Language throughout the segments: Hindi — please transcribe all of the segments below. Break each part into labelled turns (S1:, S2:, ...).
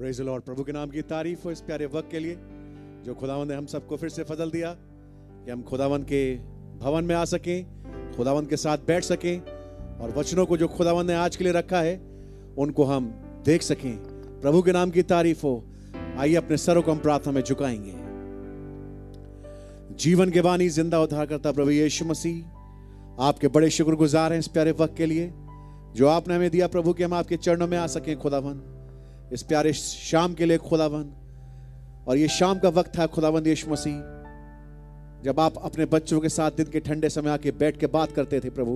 S1: प्रेज लॉर्ड प्रभु के नाम की तारीफ हो इस प्यारे वक्त के लिए जो खुदावन ने हम सबको फिर से फजल दिया कि हम खुदावन के भवन में आ सकें खुदावन के साथ बैठ सकें और वचनों को जो खुदावन ने आज के लिए रखा है उनको हम देख सकें प्रभु के नाम की तारीफ हो आइए अपने सरों को हम प्रार्थना में झुकाएंगे जीवन के वाणी जिंदा उद्धार करता प्रभु यीशु मसीह आपके बड़े शुक्रगुजार हैं इस प्यारे वक्त के लिए जो आपने हमें दिया प्रभु कि हम आपके चरणों में आ सकें खुदावन इस प्यारे शाम के लिए खुदावन और ये शाम का वक्त था खुदावन यीशु मसीह जब आप अपने बच्चों के साथ दिन के ठंडे समय आके बैठ के बात करते थे प्रभु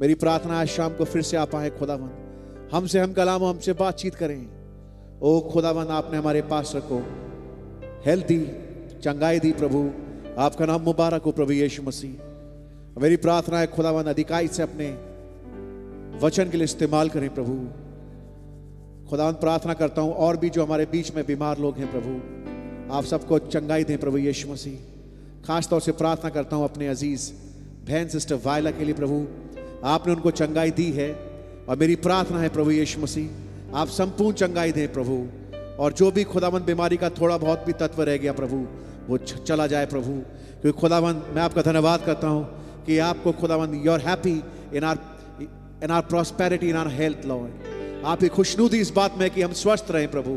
S1: मेरी प्रार्थना आज शाम को फिर से आप आए खुदावन हमसे हम कलाम हमसे बातचीत करें ओ खुदावन आपने हमारे पास रखो हेल्थ दी चंगाई दी प्रभु आपका नाम मुबारक हो प्रभु यीशु मसीह मेरी प्रार्थना है खुदावन अधिकाई से अपने वचन के लिए इस्तेमाल करें प्रभु खुदा प्रार्थना करता हूँ और भी जो हमारे बीच में बीमार लोग हैं प्रभु आप सबको चंगाई दें प्रभु यीशु मसीह खासतौर से प्रार्थना करता हूँ अपने अजीज़ बहन सिस्टर वायला के लिए प्रभु आपने उनको चंगाई दी है और मेरी प्रार्थना है प्रभु यीशु मसीह आप संपूर्ण चंगाई दें प्रभु और जो भी खुदावंद बीमारी का थोड़ा बहुत भी तत्व रह गया प्रभु वो चला जाए प्रभु क्योंकि खुदावंद मैं आपका धन्यवाद करता हूँ कि आपको खुदावंद you are happy in our in our prosperity in our health Lord आपकी खुशनुदी इस बात में कि हम स्वस्थ रहें प्रभु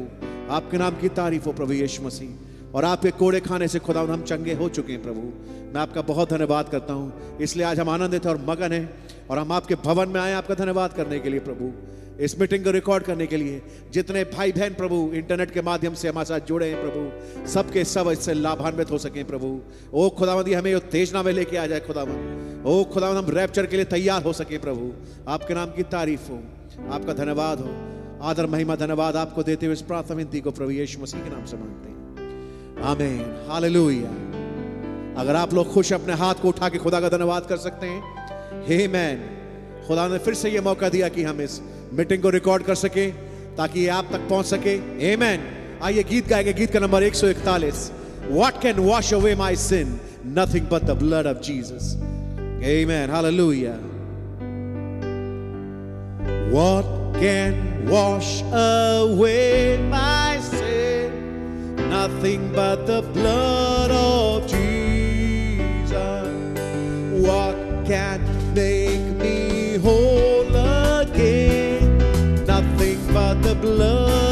S1: आपके नाम की तारीफ हो प्रभु यीशु मसीह और आपके कोड़े खाने से खुदा हम चंगे हो चुके हैं प्रभु मैं आपका बहुत धन्यवाद करता हूँ इसलिए आज हम आनंदित और मगन हैं और हम आपके भवन में आए आपका धन्यवाद करने के लिए प्रभु इस मीटिंग को रिकॉर्ड करने के लिए जितने भाई बहन प्रभु इंटरनेट के माध्यम से हमारे साथ जुड़े हैं प्रभु सबके सब इससे लाभान्वित हो सके प्रभु ओ खुदावंदी हमें उत्तेजना में लेके आ जाए खुदावंद ओ खुदावंद हम रैप्चर के लिए तैयार हो सके प्रभु आपके नाम की तारीफ हो आपका धन्यवाद हो आदर महिमा धन्यवाद आपको देते हुए इस प्रार्थना विनती को प्रभु यीशु मसीह के नाम से मांगते हैं आमीन हालेलुया अगर आप लोग खुश अपने हाथ को उठा के खुदा का धन्यवाद कर सकते हैं हे मैन खुदा ने फिर से यह मौका दिया कि हम इस मीटिंग को रिकॉर्ड कर सके ताकि ये आप तक पहुंच सके हे मैन आइए गीत गाएंगे गीत का number 141 what can wash away my sin nothing but the blood of Jesus man hallelujah What can wash away my sin? Nothing but the blood of Jesus. What can make me whole again? Nothing but the blood.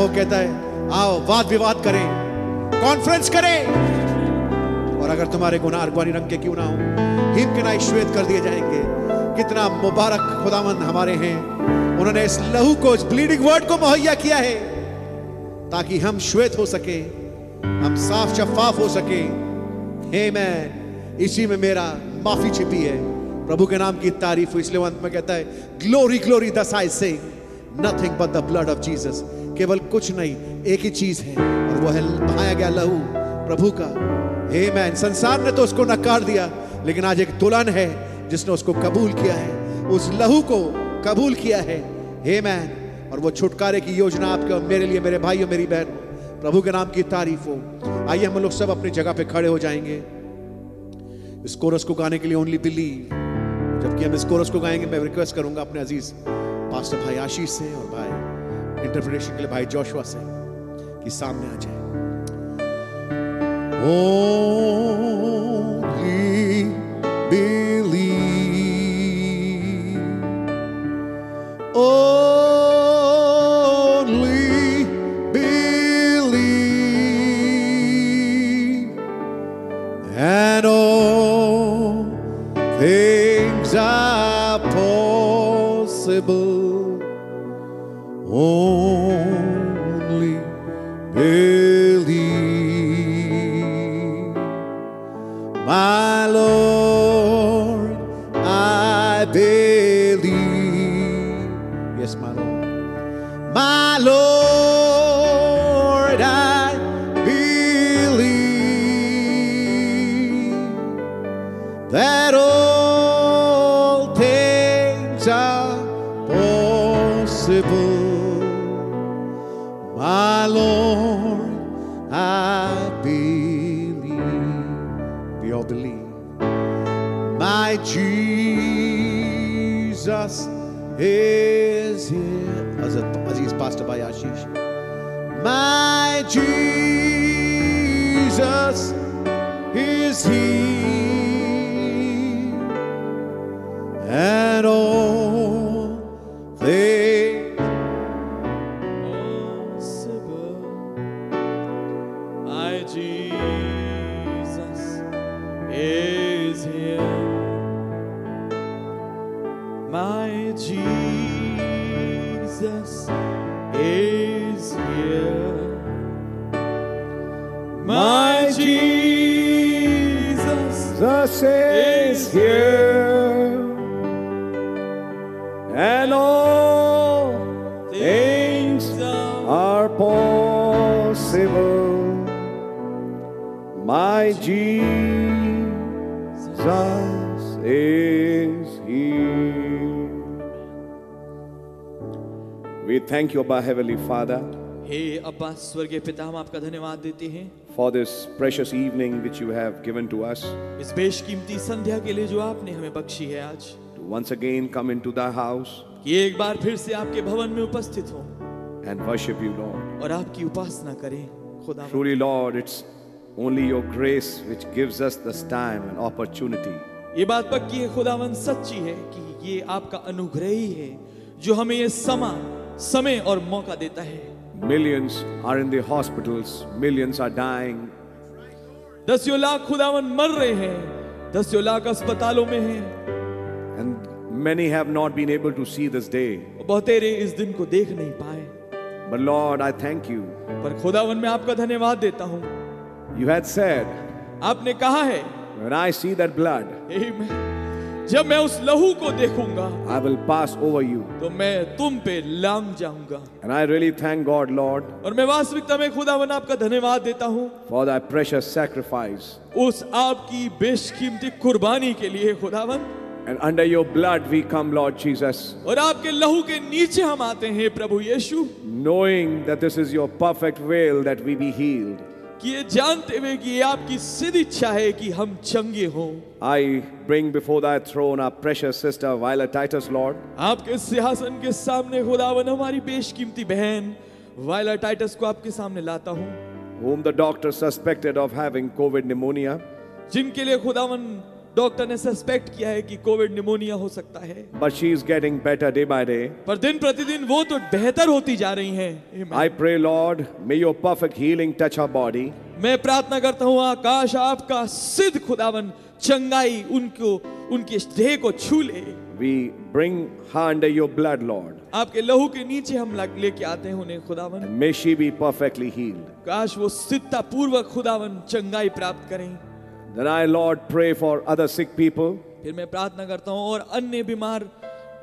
S1: वो कहता है आओ वाद विवाद करें कॉन्फ्रेंस करें और अगर तुम्हारे गुनाह अरबानी रंग के क्यों ना हो हिम के ना श्वेत कर दिए जाएंगे कितना मुबारक खुदामंद हमारे हैं उन्होंने इस लहू को इस ब्लीडिंग वर्ड को मुहैया किया है ताकि हम श्वेत हो सके हम साफ शफाफ हो सके हे मैं इसी में मेरा माफी छिपी है प्रभु के नाम की तारीफ इसलिए अंत में कहता है glory glory thus I say nothing but the blood of Jesus केवल कुछ नहीं एक ही चीज है और वह बहाया गया लहू प्रभु का हे मैन संसार ने तो उसको नकार दिया लेकिन आज एक दुल्हन है जिसने उसको कबूल किया है उस लहू को कबूल किया है हे मैन और वो छुटकारे की योजना आपके और मेरे लिए मेरे भाई और मेरी बहन प्रभु के नाम की तारीफ हो आइए हम लोग सब अपनी जगह पे खड़े हो जाएंगे इस कोरस को गाने के लिए ओनली बिलीव जबकि हम इस कोरस को गाएंगे मैं रिक्वेस्ट करूंगा अपने अजीज पास्टर भाई आशीष से और भाई इंटरप्रिटेशन के लिए भाई जोशुआ से कि सामने आ जाए Only believe. Oh.
S2: thank you, Abba Heavenly Father.
S3: हे अब्बा स्वर्गीय पिता हम आपका धन्यवाद देते हैं
S2: for this precious evening which you have given to us
S3: इस बेशकीमती संध्या के लिए जो आपने हमें बख्शी है आज to once again come into the house कि एक बार फिर से आपके भवन में उपस्थित हो एंड वर्शिप यू लॉर्ड और आपकी उपासना करें खुदा truly
S2: Lord it's only your grace which gives us this time and opportunity
S3: ये बात पक्की है खुदावन सच्ची है कि ये आपका अनुग्रह ही है जो हमें ये समा समय और मौका देता है millions are in hospitals millions are dying दसियों लाख खुदावन मर रहे हैं दसियों लाख अस्पतालों में हैं and many have not been able to see this day बहुतेरे इस दिन को देख नहीं पाए but Lord I thank you पर खुदावन में आपका धन्यवाद देता हूं यू हैड सेड आपने कहा है when I see that blood amen जब मैं उस लहू को देखूंगा I will pass over you तो मैं तुम पे लाम जाऊंगा
S2: and I really thank God Lord
S3: और मैं वास्तविकता में खुदा खुदावन आपका धन्यवाद देता हूँ फॉर दैट प्रेशियस सेक्रीफाइस उस आपकी बेशकीमती कुर्बानी के लिए खुदावन And under your blood we come, Lord Jesus. और आपके लहू के नीचे हम आते हैं प्रभु यीशु. Knowing that this is your perfect will that we be healed. कि ये जानते हुए कि ये आपकी सिद्ध इच्छा है कि हम चंगे हों I bring before thy throne our precious sister Violet Titus Lord. आपके सिंहासन के सामने खुदावन हमारी बेशकीमती बहन वायला Titus को आपके सामने लाता हूं
S2: Whom the doctor suspected of having COVID pneumonia.
S3: जिनके लिए खुदावन डॉक्टर ने सस्पेक्ट किया है कि कोविड निमोनिया हो सकता है
S2: but she is getting better day by day
S3: पर दिन प्रतिदिन वो तो बेहतर होती जा रही हैं
S2: I pray Lord may your perfect healing touch
S3: her body मैं प्रार्थना करता हूँ आकाश आपका सिद्ध खुदावन चंगाई उनको उनके देह को छू ले we bring her under your blood Lord आपके लहू के नीचे हम लेके आते हैं उन्हें खुदावन may she be perfectly healed काश वो सिद्धता पूर्वक खुदावन चंगाई प्राप्त करें
S2: Then I, Lord, pray for other sick people.
S3: फिर मैं प्रार्थना करता हूँ और अन्य बीमार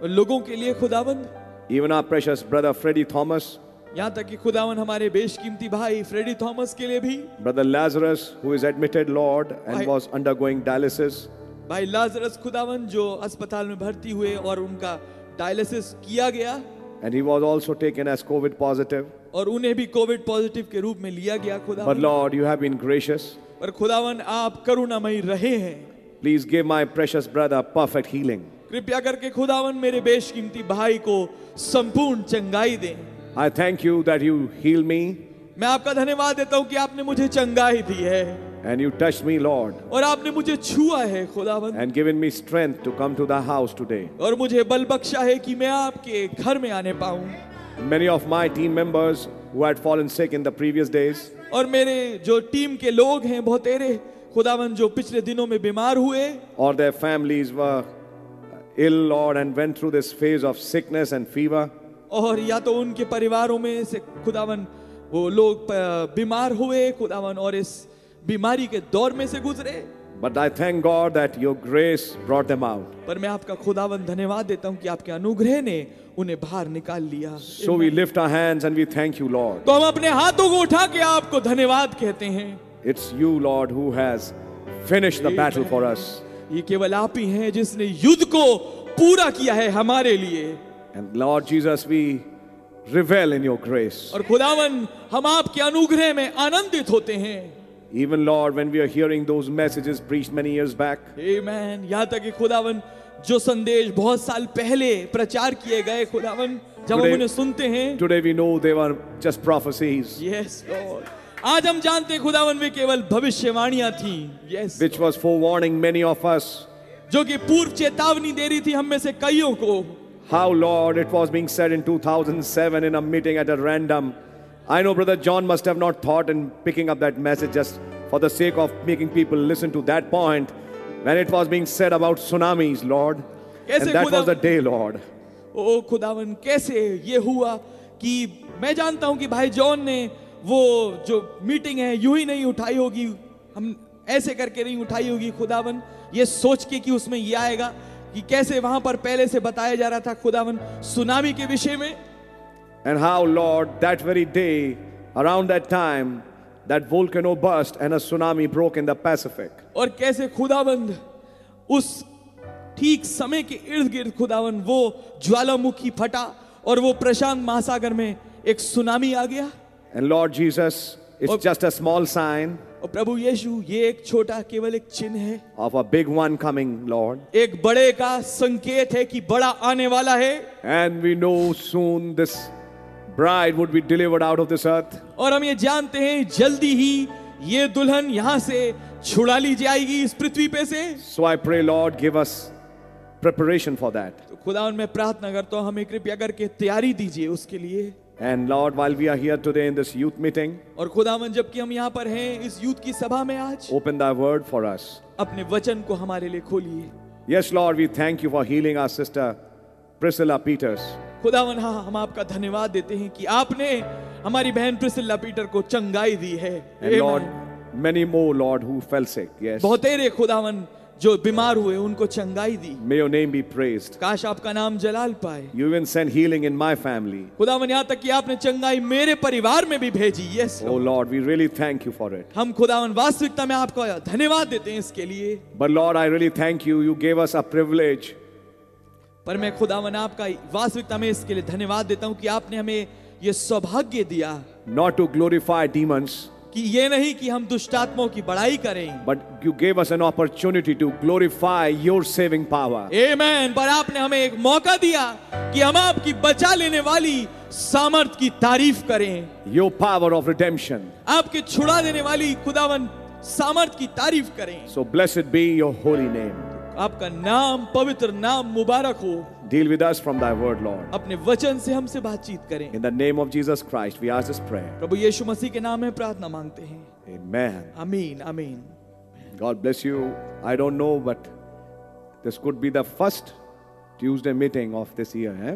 S3: लोगों के लिए खुदावंद Even our precious
S2: brother Freddie Thomas.
S3: यहाँ तक कि खुदावन हमारे बेशकीमती भाई फ्रेडी थॉमस के लिए भी
S2: brother Lazarus who is admitted Lord and was undergoing dialysis
S3: भाई लाजरस खुदावन जो अस्पताल में भर्ती हुए और उनका डायलिसिस किया गया
S2: and he was also taken as covid positive
S3: और उन्हें भी कोविड पॉजिटिव के रूप में लिया गया खुदा But Lord,
S2: you have been gracious.
S3: पर खुदावन आप करुणामयी रहे हैं please give
S2: my precious brother perfect healing
S3: कृपया करके खुदावन मेरे बेशकीमती भाई को संपूर्ण चंगाई दें I thank you that you heal me मैं आपका धन्यवाद देता हूं कि आपने मुझे चंगाई दी है and you touch me lord और आपने मुझे छुआ है खुदावन
S2: and given me strength to come to the house today और मुझे
S3: बल बख्शा है कि मैं आपके घर में
S2: आने पाऊं many of my team members who had fallen sick in the previous days.
S3: aur mere jo team ke log hain bahut tere खुदावन jo pichle dinon mein bimar hue or
S2: their families were ill Lord and went through this phase of sickness and fever.
S3: aur ya to unke parivaron mein se खुदावन wo log bimar hue खुदावन aur is bimari ke daur mein se guzre
S2: But I thank God that your grace brought them out.
S3: पर मैं आपका खुदावन धन्यवाद देता हूं कि आपके अनुग्रह ने उन्हें बाहर निकाल लिया So we
S2: lift our hands and we thank you Lord.
S3: तो हम अपने हाथों को उठा के आपको धन्यवाद कहते हैं
S2: It's you Lord who has finished the battle for us.
S3: ये केवल आप ही हैं जिसने युद्ध को पूरा किया है हमारे लिए
S2: And Lord Jesus we revel in your grace.
S3: और खुदावन हम आपके अनुग्रह में आनंदित होते हैं Even Lord, when we are hearing those messages preached many years back. Amen. यहाँ तक कि खुदावन जो संदेश बहुत साल पहले प्रचार किए गए खुदावन जब हम उन्हें सुनते हैं
S2: Today we know they were just prophecies.
S3: Yes, Lord. आज हम जानते हैं खुदावन वे केवल भविष्यवाणियां थी Yes. Which was forewarning many of us. जो कि पूर्व चेतावनी दे रही थी हम में से कईयों को. How Lord, it was being said
S2: in 2007 in a meeting at a random. I know Brother John must have not thought in picking up that message just for the sake of making people listen to that point when it was being said about tsunamis, Lord. And that was the day, Lord.
S3: Oh, खुदावन कैसे ये हुआ कि मैं जानता हूं कि भाई जॉन ने वो जो मीटिंग है यूं ही नहीं उठाई होगी हम ऐसे करके नहीं उठाई होगी खुदावन ये सोच के कि उसमें ये आएगा कि कैसे वहां पर पहले से बताया जा रहा था खुदावन सुनामी के विषय में
S2: And how, Lord, that very day, around that time, that volcano burst and a tsunami broke in the Pacific.
S3: और कैसे खुदावंद उस ठीक समय के इर्द गिर्द खुदावंद वो ज्वालामुखी फटा और वो प्रशांत महासागर में एक सुनामी आ गया And Lord Jesus, it's और, just a small sign. और प्रभु यीशु ये एक छोटा केवल एक चिन्ह है of a big one coming lord एक बड़े का संकेत है कि बड़ा आने वाला है and we know soon this bride would be delivered out of this earth. और हम ये जानते हैं जल्दी ही ये दुल्हन यहाँ से छुड़ा ली जाएगी इस पृथ्वी पे से So I pray,
S2: Lord, give us preparation for that.
S3: तो खुदा उनमें प्रार्थना करता हूँ हमें कृपया करके तैयारी दीजिए उसके लिए And Lord, while we are here today in this youth meeting, और खुदावन जबकि हम यहाँ पर हैं इस youth की सभा में आज open thy word for us. अपने वचन को हमारे लिए खोलिए
S2: Yes, Lord, we thank you for healing our sister Priscilla Peters.
S3: खुदावन हाँ हम आपका धन्यवाद देते हैं कि आपने हमारी बहन प्रिसिला पीटर को चंगाई दी है many more lord who fell sick yes तेरे खुदावन जो बीमार हुए उनको चंगाई दी may your name be praised काश आपका नाम जलाल पाए you even send healing in my family खुदावन यहां तक कि आपने चंगाई मेरे परिवार में भी भेजी yes oh lord we really thank you for it हम खुदावन वास्तविकता में आपको धन्यवाद देते हैं इसके लिए but Lord I really thank
S2: you you gave us a privilege
S3: पर मैं खुदावन आपका वास्तविकता में इसके लिए धन्यवाद देता हूं कि आपने हमें यह सौभाग्य दिया नॉट टू ग्लोरीफाई डीमंस कि ये नहीं कि हम दुष्टात्मों की बड़ाई करें but you gave us an opportunity to glorify your saving power man पर आपने हमें एक मौका दिया कि हम आपकी बचा लेने वाली सामर्थ की तारीफ करें योर पावर ऑफ रिडेम्पशन आपके छुड़ा देने वाली खुदावन सामर्थ की तारीफ करें so blessed be your holy name आपका नाम पवित्र नाम मुबारक हो Deal with us from thy word, Lord. अपने वचन से हमसे बातचीत करें In the name of Jesus Christ, we ask this prayer. प्रभु यीशु मसीह के नाम में प्रार्थना मांगते हैं Amen. आमीन आमीन
S2: God bless you. I don't know, but this could be the first Tuesday meeting of this year. Eh?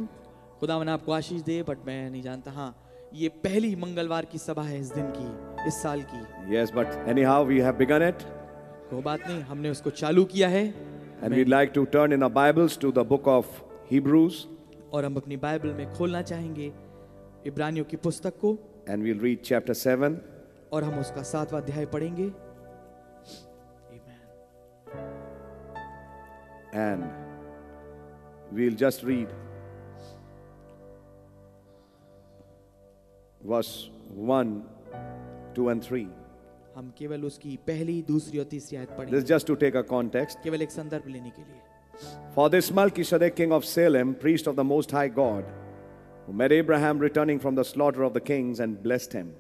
S3: खुदावन आपको आशीष दे बट मैं नहीं जानता हाँ ये पहली मंगलवार की सभा है इस दिन की इस साल की
S2: Yes, but anyhow, we have begun it.
S3: वो बात नहीं हमने उसको चालू किया है
S2: And we'd like to turn in our Bibles to the book of Hebrews.
S3: और हम अपनी बाइबल में खोलना चाहेंगे इब्रानियों की पुस्तक को
S2: And we'll read chapter 7.
S3: और हम उसका सातवां अध्याय पढ़ेंगे
S2: And we'll just read verse 1, 2 and 3.
S3: हम केवल उसकी पहली दूसरी और तीसरी आयत पढ़ें this
S2: just to take a context
S3: केवल एक संदर्भ लेने के
S2: लिए for this Melchizedek king of Salem priest of the most high God who met Abraham returning from the slaughter of the kings and blessed him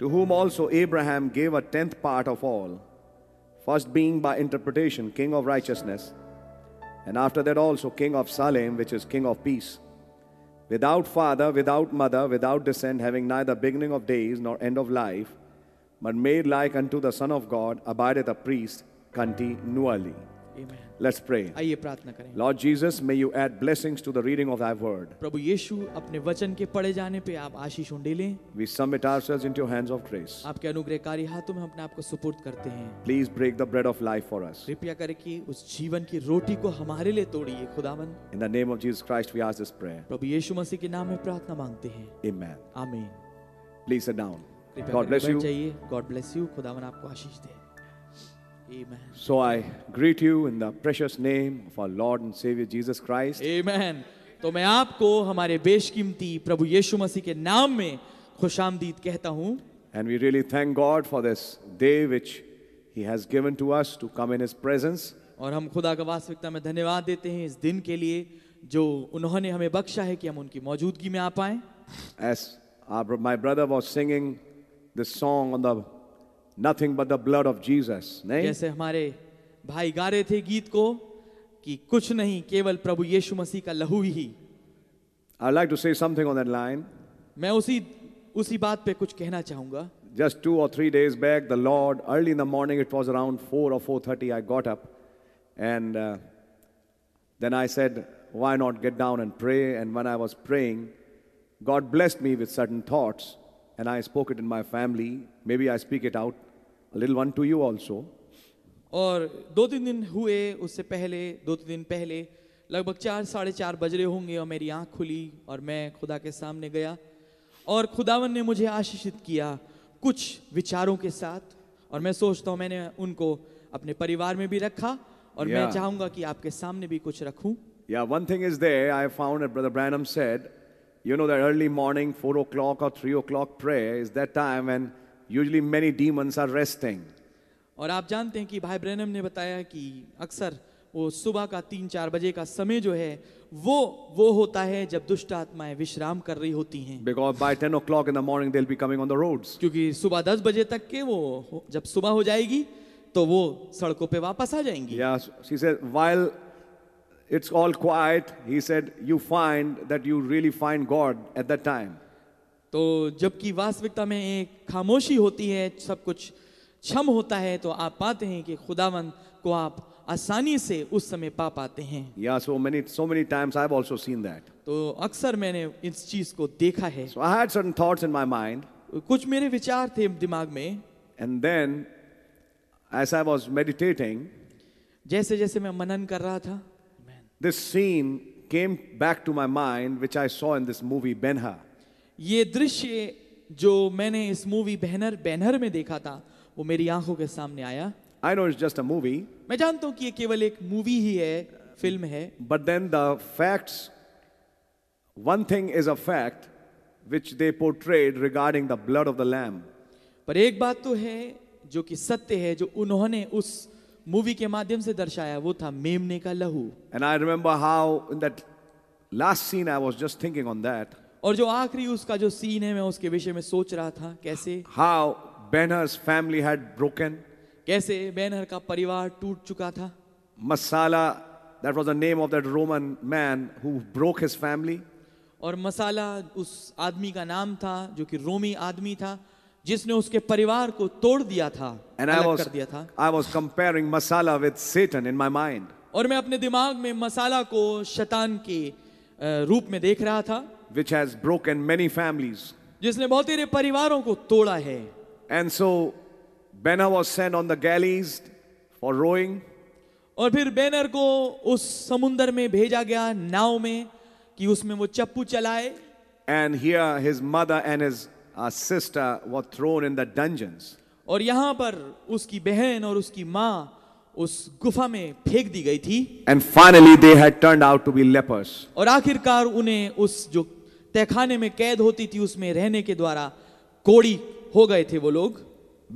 S2: to whom also Abraham give a tenth part of all first being by interpretation king of righteousness and after that also king of Salem which is king of piece without father without mother without descent having neither beginning of days nor end of life but made like unto the Son of God, abideth a priest continually. Amen. Let's pray.
S3: आइए प्रार्थना करें
S2: Lord Jesus, may you add blessings to the reading of thy word.
S3: प्रभु यीशु अपने वचन के पढ़े जाने पे आप आशीष उंडेलें
S2: We submit ourselves into your hands of grace.
S3: आपके अनुग्रहकारी हाथों में अपने आप को सुपुर्द करते हैं
S2: Please break the bread of life for us.
S3: कृपया करके उस जीवन की रोटी को हमारे लिए तोड़िए खुदावन
S2: In the name of Jesus Christ we ask this prayer.
S3: प्रभु यीशु मसीह के नाम में प्रार्थना मांगते हैं Amen. Amen.
S2: Please sit down. God bless you.
S3: God bless you. खुदावन आपको आशीष दे. Amen.
S2: So I greet you in the precious name of our Lord and Savior Jesus Christ.
S3: Amen. तो मैं आपको हमारे बेशकीमती प्रभु यीशु मसीह के नाम में खुशामदीद कहता हूँ.
S2: And we really thank God for this day which He has given to us to come in His presence.
S3: और हम खुदा का वास्तविकता में धन्यवाद देते हैं इस दिन के लिए जो उन्होंने हमें बख्शा है कि हम उनकी मौजूदगी में आ पाए
S2: As our, my brother was singing the song on the nothing but the blood of Jesus. जैसे
S3: हमारे भाई गा रहे थे गीत को कि कुछ नहीं केवल प्रभु यीशु मसीह का लहू ही
S2: I'd like to say something on that line.
S3: मैं उसी उसी बात पे कुछ कहना चाहूंगा
S2: Just two or three days back, the Lord, early in the morning, it was around 4 or 4.30, I got up and uh, then I said, why not get down and pray? And when I was praying, God blessed me with certain thoughts. and I spoke it in my family. Maybe I speak it out a little one to you also.
S3: और दो तीन दिन हुए उससे पहले दो तीन दिन पहले लगभग चार साढ़े चार बज रहे होंगे और मेरी आँख खुली और मैं खुदा के सामने गया और खुदावन ने मुझे आशीषित किया कुछ विचारों के साथ और मैं सोचता हूँ मैंने उनको अपने परिवार में भी रखा और yeah. मैं चाहूंगा कि आपके सामने भी कुछ रखूं
S2: या one thing is there I found brother Branham said you know, that early morning, four o'clock or three o'clock prayer is that time when usually many demons are resting.
S3: और आप जानते हैं कि भाई ब्रैनम ने बताया कि अक्सर वो सुबह का तीन चार बजे का समय जो है वो वो होता है जब दुष्ट आत्माएं विश्राम कर रही होती हैं because by ten o'clock in the morning they be coming on the roads क्योंकि सुबह दस बजे तक के वो जब सुबह हो जाएगी तो वो सड़कों पे वापस आ जाएंगी yeah, she
S2: said, while it's all quiet. He said, You find that you really find God at that time.
S3: तो जबकि वास्तविकता में एक खामोशी होती है सब कुछ क्षम होता है तो आप पाते हैं कि खुदावन को आप आसानी से उस समय पा पाते हैं
S2: Yeah, so many, so many times I've also seen that.
S3: तो अक्सर मैंने इस चीज को देखा है So I had certain thoughts in my mind, कुछ मेरे विचार थे दिमाग में and then as I was meditating, जैसे जैसे मैं मनन कर रहा था
S2: This scene came back to my mind which I saw in this
S3: movie Benha. ये दृश्य जो मैंने इस मूवी बैनर बैनर में देखा था वो मेरी आंखों के सामने आया I know it's just a movie. मैं जानता हूँ कि ये केवल एक मूवी ही है फिल्म है But then the facts, one thing is a fact which they portrayed regarding the blood of the lamb. पर एक बात तो है जो कि सत्य है जो उन्होंने उस मूवी के माध्यम से दर्शाया वो था मेमने का लहू and I remember how in that last scene I was just thinking on that और जो आखिरी उसका जो सीन है मैं उसके विषय में सोच रहा था कैसे how Ben-Hur's
S2: family had broken
S3: कैसे बेनर का परिवार टूट चुका था
S2: Messala that was the name of that Roman man who broke his family
S3: और मसाला उस आदमी का नाम था जो कि रोमी आदमी था जिसने उसके परिवार को तोड़ दिया था एंड आई दिया था
S2: I was comparing Messala with Satan in my mind
S3: और मैं अपने दिमाग में मसाला को शतान के रूप में देख रहा था which has broken many families जिसने बहुत सारे परिवारों को तोड़ा है and so Ben-Hur was send on the galleys for rowing और फिर बैनर को उस समुंदर में भेजा गया नाव में कि उसमें वो चप्पू चलाए
S2: and here his mother and his
S3: और यहां पर उसकी बहन और उसकी माँ उस गुफा में फेंक दी गई थी and finally they had
S2: turned out to be lepers
S3: और आखिरकार उन्हें उस जो तहखाने में कैद होती थी उसमें रहने के द्वारा कोड़ी हो गए थे वो लोग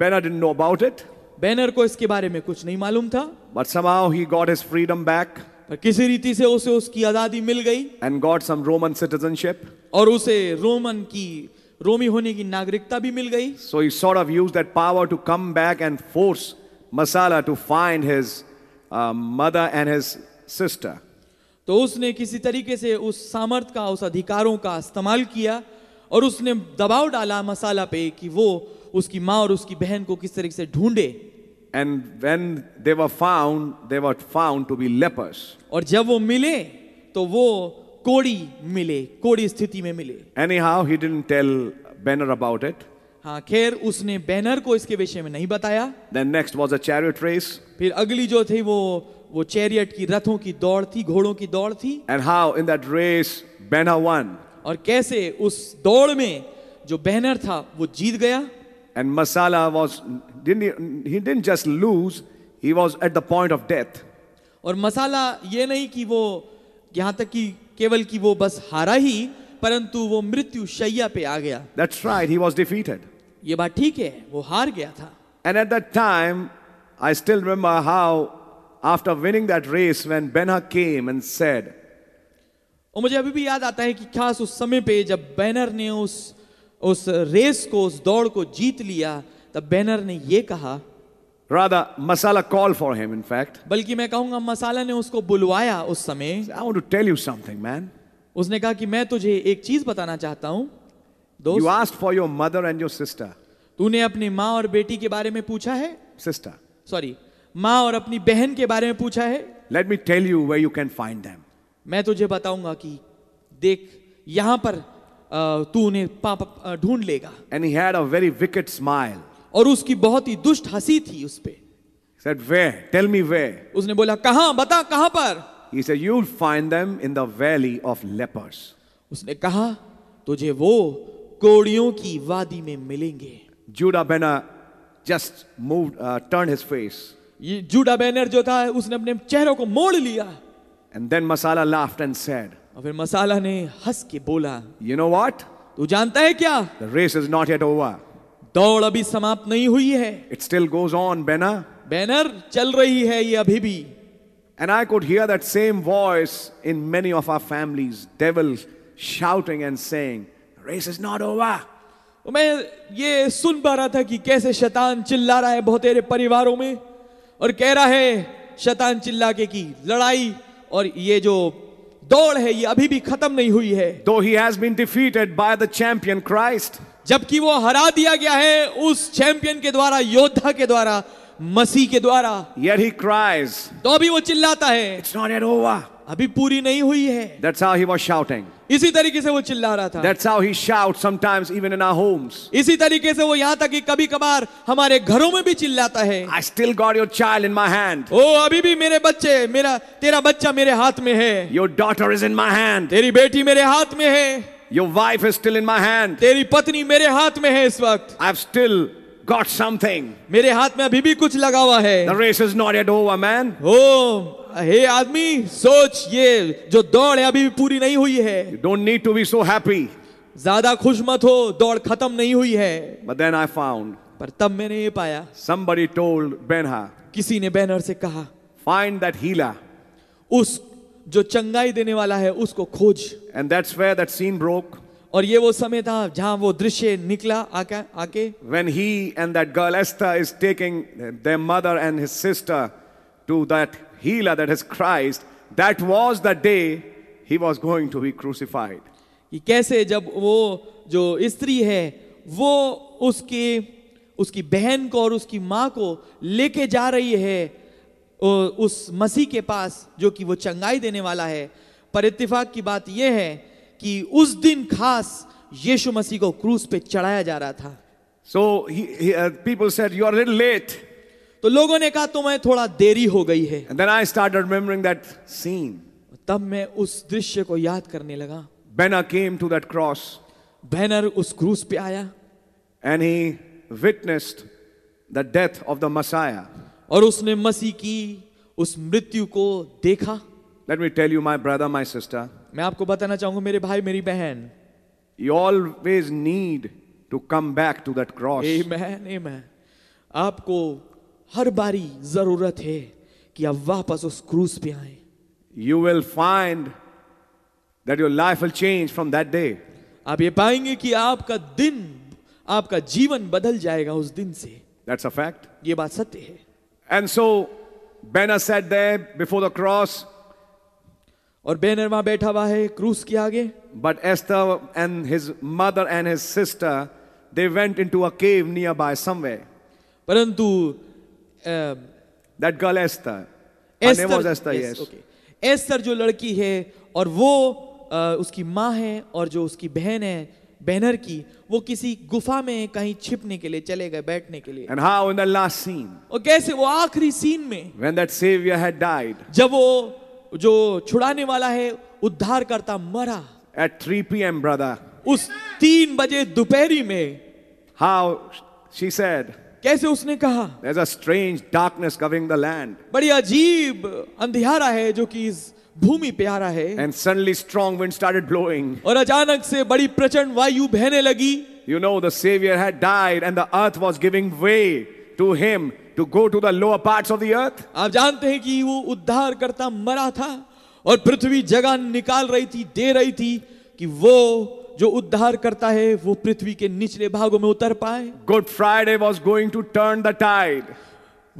S3: Ben-Hur didn't know about it Ben-Hur को इसके बारे में कुछ नहीं मालूम था but somehow he got his freedom back पर किसी रीति से उसे उसकी आजादी मिल गई and got some Roman citizenship और उसे रोमन की रोमी होने की नागरिकता भी मिल गई so he sort of use that
S2: power to come back and force Messala to find his mother and his sister
S3: तो उसने किसी तरीके से उस सामर्थ्य का उस अधिकारों का इस्तेमाल किया और उसने दबाव डाला मसाला पे कि वो उसकी माँ और उसकी बहन को किस तरीके से ढूंढे and when they were found they were found to be lepers और जब वो मिले तो वो कोड़ी मिले कोड़ी स्थिति में मिले
S2: anyhow he didn't tell Ben-Hur about it
S3: हाँ खैर उसने बैनर को इसके विषय में नहीं बताया then next was a chariot race फिर अगली जो थी वो वो चैरियट की रथों की दौड़ थी घोड़ों की दौड़ थी and how in that race Ben-Hur won और कैसे उस दौड़ में जो बैनर था वो जीत गया and Messala was didn't he didn't just lose he was at the point of death और मसाला ये नहीं कि वो यहां तक कि केवल कि वो बस हारा ही परंतु वो मृत्यु शैया पे आ गया that's right he was defeated ये बात ठीक है वो हार गया था and at that time I still remember how after winning that race when Ben-Hur came and said और मुझे अभी भी याद आता है कि खास उस समय पे जब बैनर ने उस उस रेस को उस दौड़ को जीत लिया तब बैनर ने यह कहा Rather, Masala called for him, in fact. बल्कि मैं कहूंगा मसाला ने उसको बुलवाया उस समय I want to tell you something, man. उसने कहा कि मैं तुझे एक चीज बताना चाहता हूँ You asked for your mother and your sister. तूने अपनी माँ और बेटी के बारे में पूछा है Sister. सॉरी माँ और अपनी बहन के बारे में पूछा है Let me tell you where you can find them. मैं तुझे बताऊंगा कि देख यहाँ पर तू उन्हें ढूंढ लेगा And he had a very wicked smile. और उसकी बहुत ही दुष्ट हंसी थी उस पे said where tell me where उसने बोला कहां बता कहां पर he said you'll find them in the valley of lepers उसने कहा तुझे वो कोड़ियों की वादी में मिलेंगे judah banner just move turn turned face ये जूडा बैनर जो था उसने अपने चेहरों को मोड़ लिया and then Messala laughed and said और फिर मसाला ने हंस के बोला यू नो व्हाट तू जानता है क्या the race is not yet over दौड़ अभी समाप्त नहीं हुई है it still goes on Ben-Hur Ben-Hur चल रही है ये अभी भी And I
S2: could hear that same voice in many of our families devil shouting and
S3: saying, race is not over over. तो मैं ये सुन पा रहा था कि कैसे शैतान चिल्ला रहा है बहुतेरे परिवारों में और कह रहा है शैतान चिल्ला के की लड़ाई और ये जो दौड़ है ये अभी भी खत्म नहीं हुई है though he has been defeated by the champion Christ जबकि वो हरा दिया गया है उस चैंपियन के द्वारा योद्धा के द्वारा मसीह के द्वारा Yet he cries, तो अभी वो चिल्लाता है It's not yet over. अभी पूरी नहीं हुई है That's how he was shouting. इसी तरीके से वो चिल्ला रहा था That's how he shouts sometimes even in our homes. इसी तरीके से वो यहाँ तक कि कभी कभार हमारे घरों में भी चिल्लाता है I still got your child in my hand. ओ अभी भी मेरे बच्चे मेरा तेरा बच्चा मेरे हाथ में है Your daughter is in my hand. तेरी बेटी मेरे हाथ में है Your wife is still in my hand. तेरी पत्नी मेरे हाथ में है इस वक्त. I've still got something. मेरे हाथ में अभी भी कुछ लगा हुआ है. The race is not yet over, man. Oh, हे आदमी सोच ये जो दौड़ है अभी भी पूरी नहीं हुई है. You don't need to be so happy. ज्यादा खुश मत हो दौड़ खत्म नहीं हुई है. But then I found. पर तब मैंने ये पाया. Somebody told Benha. किसी ने बैनर से कहा. Find that healer. उस जो चंगाई देने वाला है उसको खोज and that's where that scene broke और ये वो समय था जहां वो दृश्य निकला आके आके when he and that girl
S2: Esther is taking their mother and his sister to that healer that is
S3: Christ that was the day he was going to be crucified कि कैसे जब वो जो स्त्री है वो उसकी उसकी बहन को और उसकी मां को लेके जा रही है उस मसीह के पास जो कि वो चंगाई देने वाला है पर इतफाक की बात यह है कि उस दिन खास यीशु मसीह को क्रूज पे चढ़ाया जा रहा था so people said you are little late तो लोगों ने कहा तुम्हें तो थोड़ा देरी हो गई है then I start remembering that scene तब मैं उस दृश्य को याद करने लगा Ben-Hur came to that cross Ben-Hur उस क्रूज पे आया and he witnessed the death of the Messiah और उसने मसीह की उस मृत्यु को देखा let me tell you my brother my sister मैं आपको बताना चाहूंगा मेरे भाई मेरी बहन you always need to come back to that cross आमेन आमेन आपको हर बारी जरूरत है कि आप वापस उस क्रूज पे आए you will find that your life will change from that day आप ये पाएंगे कि आपका दिन आपका जीवन बदल जाएगा उस दिन से दैट्स अ फैक्ट ये बात सत्य है And so Banner sat there before the
S2: cross. और बेनर वहां बैठा हुआ है क्रूस के आगे but Esther and his mother and his sister they went into a cave near by somewhere
S3: परंतु that girl Esther
S2: Esther was Esther yes
S3: okay Esther जो लड़की है और वो uh, उसकी माँ है और जो उसकी बहन है बैनर की वो किसी गुफा में कहीं छिपने के लिए चले गए बैठने के लिए and how in the last scene और कैसे वो आखिरी सीन में when that saviour had died जब वो जो छुड़ाने वाला है उद्धार करता मरा एट 3 पीएम ब्रदर उस तीन बजे दोपहरी में हाउ शी सेड कैसे उसने कहा there is a strange darkness covering the land बड़ी अजीब अंधियारा है जो कि इस भूमि पे आ रहा है
S2: and suddenly strong wind started blowing और अचानक से बड़ी प्रचंड वायु बहने लगी you know the saviour had died and the earth was giving way
S3: to him to go to the lower parts of the earth आप जानते हैं कि वो उद्धारकर्ता मरा था और पृथ्वी जगह निकाल रही थी दे रही थी कि वो जो उद्धार करता है वो पृथ्वी के निचले भागों में उतर पाए Good Friday was going to turn the tide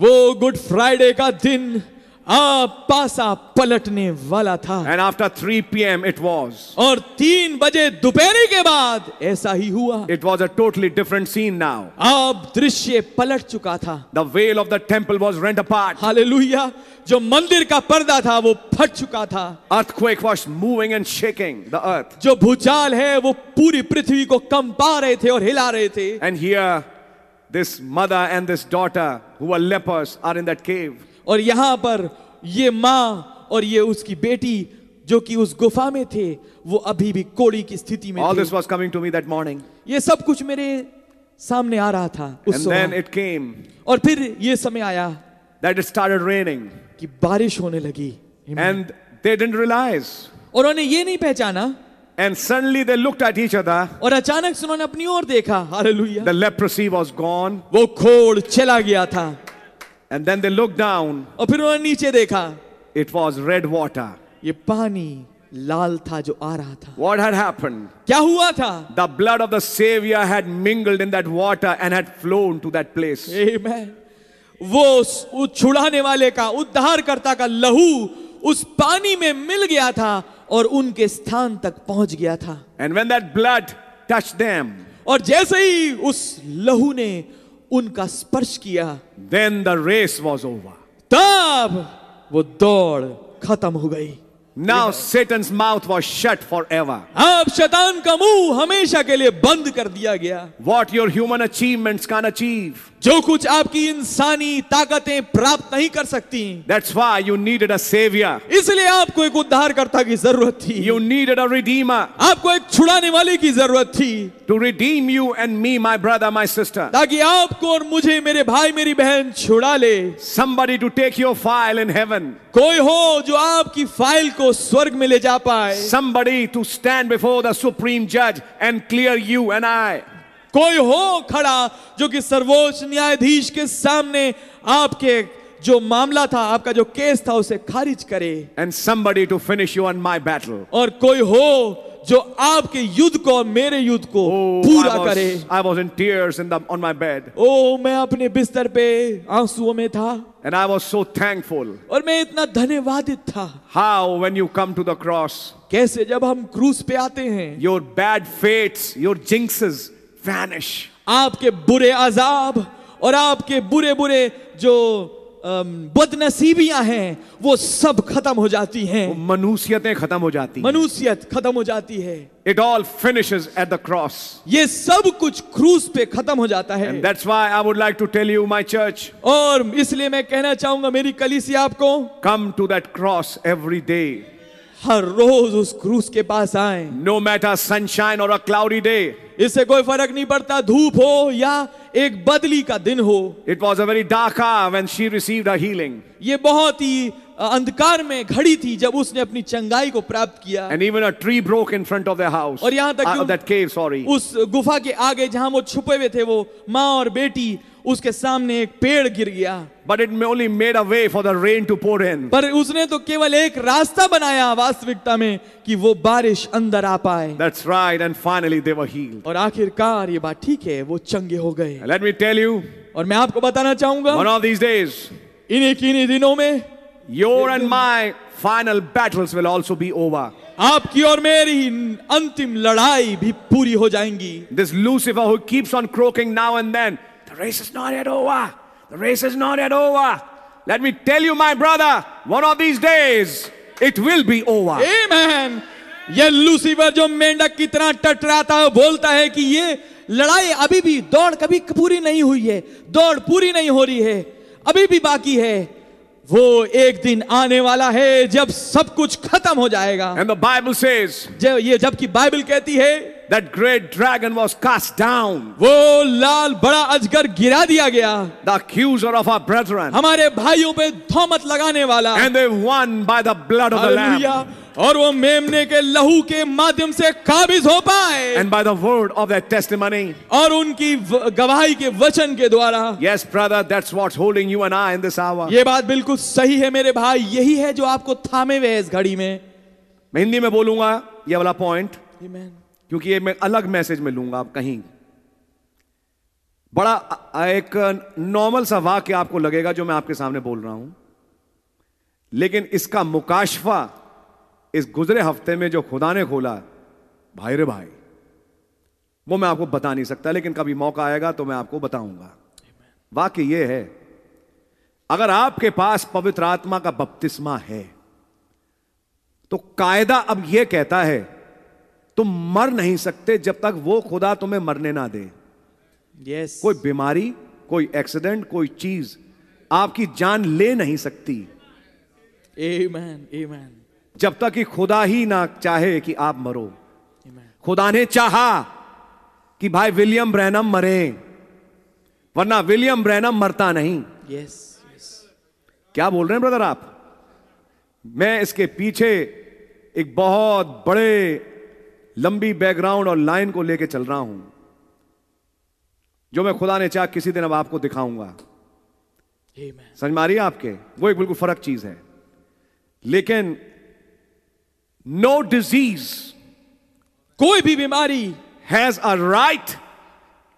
S3: वो गुड फ्राइडे का दिन पासा पलटने वाला था and after three P M it was और तीन बजे दोपहर के बाद ऐसा ही हुआ it was a totally different scene now अब दृश्य पलट चुका था the veil of the temple was rent apart hallelujah जो मंदिर का पर्दा था वो फट चुका था earthquake was moving and shaking the earth जो भूचाल है वो पूरी पृथ्वी को कंपा रहे थे और हिला रहे थे and here this mother and this daughter who are lepers are in that cave और यहाँ पर ये माँ और ये उसकी बेटी जो कि उस गुफा में थे वो अभी भी कोड़ी की स्थिति में All थे। this was coming to me that morning. ये सब कुछ मेरे सामने आ रहा था उस And then it came. और फिर ये समय आया that it started raining. कि बारिश होने लगी And they didn't realize. और उन्होंने ये नहीं पहचाना And suddenly they looked at each other. और अचानक उन्होंने अपनी ओर देखा hallelujah. The leprosy was gone. वो खोड़ चला गया था. And then they looked down. और फिर उन्होंने नीचे देखा. It was red water. ये पानी लाल था जो आ रहा था What had happened? क्या हुआ
S2: था The blood of the Savior had mingled in that water and had flown to that place.
S3: Amen. वो उस छुड़ाने वाले का उद्धारकर्ता का लहू उस पानी में मिल गया था और उनके स्थान तक पहुंच गया था and when that blood touch them और जैसे ही उस लहू ने उनका स्पर्श किया then the race was over तब वो दौड़ खत्म हो गई Now Satan's mouth was shut for ever अब शैतान का मुंह हमेशा के लिए बंद कर दिया गया what your human achievements can achieve जो कुछ आपकी इंसानी ताकतें प्राप्त नहीं कर सकती That's why you needed a savior. इसलिए आपको एक उद्धारकर्ता की जरूरत थी यू नीडेड a रिडीमर आपको एक छुड़ाने वाले की जरूरत थी to redeem you and me my brother my sister ताकि आपको और मुझे मेरे
S2: भाई मेरी बहन छुड़ा ले Somebody to take your file in heaven कोई हो जो
S3: आपकी फाइल को को स्वर्ग में ले जा पाए somebody to stand before the supreme जज and clear you and I कोई हो खड़ा जो कि सर्वोच्च न्यायाधीश के सामने आपके जो मामला था आपका जो केस था उसे खारिज करे and somebody to finish you on my battle और कोई हो जो आपके युद्ध को और मेरे युद्ध को oh, पूरा was, करे I was in tears in on my bed oh मैं अपने बिस्तर पे आंसुओं में था and I was so thankful और मैं इतना धन्यवादित था how when you come to the cross कैसे जब हम क्रूस पे आते हैं your bad fates your jinxes vanish आपके बुरे अजाब और आपके बुरे बुरे जो बदनसीबियां हैं वो सब खत्म हो जाती हैं मनुष्यतें खत्म हो जाती मनुष्यत खत्म हो जाती है it all finish at the cross ये सब कुछ क्रूस पे खत्म हो जाता है that's why I would like to tell you my church और इसलिए मैं कहना चाहूंगा मेरी कलीसिया आपको come to that cross every day हर रोज उस क्रूस के पास आए नो मैटर सनशाइन और अ क्लाउडी डे इससे कोई फर्क नहीं पड़ता धूप हो या एक बदली का दिन हो it was a very dark when she received her ये बहुत ही अंधकार में घड़ी थी जब उसने अपनी चंगाई को प्राप्त किया and even a tree broke in front of the house और यहाँ तक uh,
S2: cave, sorry. उस
S3: गुफा के आगे जहाँ वो छुपे हुए थे वो माँ और बेटी उसके सामने एक पेड़ गिर गया but it only made a way for the rain to pour in पर उसने तो केवल एक रास्ता बनाया वास्तविकता में कि वो बारिश अंदर आ पाए that's right and finally they were healed और आखिरकार ये बात ठीक है वो चंगे हो गए लेट मी टेल यू और मैं आपको बताना चाहूंगा वन ऑफ दीस डेज इन्हीं किन्हीं दिनों में your and my final battles will also be over आपकी और मेरी अंतिम लड़ाई भी
S2: पूरी हो जाएंगी this Lucifer who keeps on croaking now and then the race is not at over the race is not at over let me tell you my brother one of these days
S3: it will be over amen ये लूसीफर जो मेंढक की तरह टटराता है बोलता है कि ये लड़ाई अभी भी दौड़ कभी पूरी नहीं हुई है दौड़ पूरी नहीं हो रही है अभी भी बाकी है वो एक दिन आने वाला है जब सब कुछ खत्म हो जाएगा एंड द बाइबल सेज ये जबकि बाइबल कहती है that great dragon was cast down. wo lal bada ajgar gira diya gaya The accuser of our brethren. hamare bhaiyon pe thomat lagane wala And they won by the blood of Hallelujah. the lamb. और वो मेमने के लहू के माध्यम से काबिज हो पाए and by the word of that testimony और उनकी गवाही के वचन के द्वारा yes brother that's what's holding you and I in this hour ये बात बिल्कुल सही है मेरे भाई यही है जो आपको थामे हुए इस घड़ी में मैं हिंदी में बोलूंगा ये वाला पॉइंट आमेन क्योंकि ये मैं
S2: अलग मैसेज में लूंगा आप कहीं बड़ा एक नॉर्मल सा वाक्य आपको लगेगा जो मैं आपके सामने बोल रहा हूं लेकिन इसका मुकाशफा इस गुजरे हफ्ते में जो खुदा ने खोला भाई रे भाई वो मैं आपको बता नहीं सकता लेकिन कभी मौका आएगा तो मैं आपको बताऊंगा वाक्य ये है अगर आपके पास पवित्र आत्मा का बपतिस्मा है तो कायदा अब यह कहता है तुम मर नहीं सकते जब तक वो खुदा तुम्हें मरने ना दे yes. कोई बीमारी कोई एक्सीडेंट कोई चीज आपकी जान ले नहीं सकती Amen, amen. जब तक कि खुदा ही ना चाहे कि आप मरो amen. खुदा ने चाहा कि भाई विलियम ब्रैनम मरे वरना विलियम ब्रैनम मरता नहीं
S3: yes, yes.
S2: क्या बोल रहे हैं ब्रदर आप मैं इसके पीछे एक बहुत बड़े लंबी बैकग्राउंड और लाइन को लेके चल रहा हूं जो मैं खुदा ने चाह किसी दिन अब आपको दिखाऊंगा समझ मारी आपके वो एक बिल्कुल फर्क चीज है लेकिन नो डिजीज कोई भी बीमारी has a right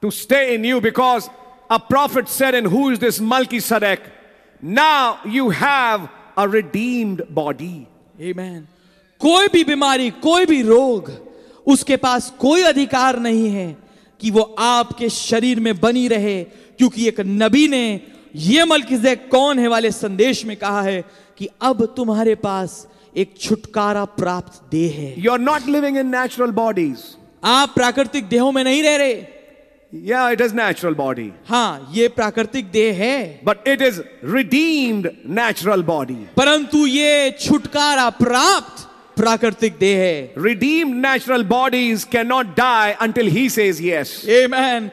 S2: to stay in you because a prophet said in who
S3: is this की सरेक now you have a redeemed body man कोई भी बीमारी कोई भी रोग उसके पास कोई अधिकार नहीं है कि वो आपके शरीर में बनी रहे क्योंकि एक नबी ने ये मलकिजे कौन है वाले संदेश में कहा है कि अब तुम्हारे पास एक छुटकारा प्राप्त देह है you are not living in natural bodies आप प्राकृतिक देहों में नहीं रह रहे Yeah, it is natural body. हाँ ये प्राकृतिक देह है But it is redeemed natural body. परंतु ये छुटकारा प्राप्त प्राकृतिक देह है redeem natural bodies can not die until he says yes amen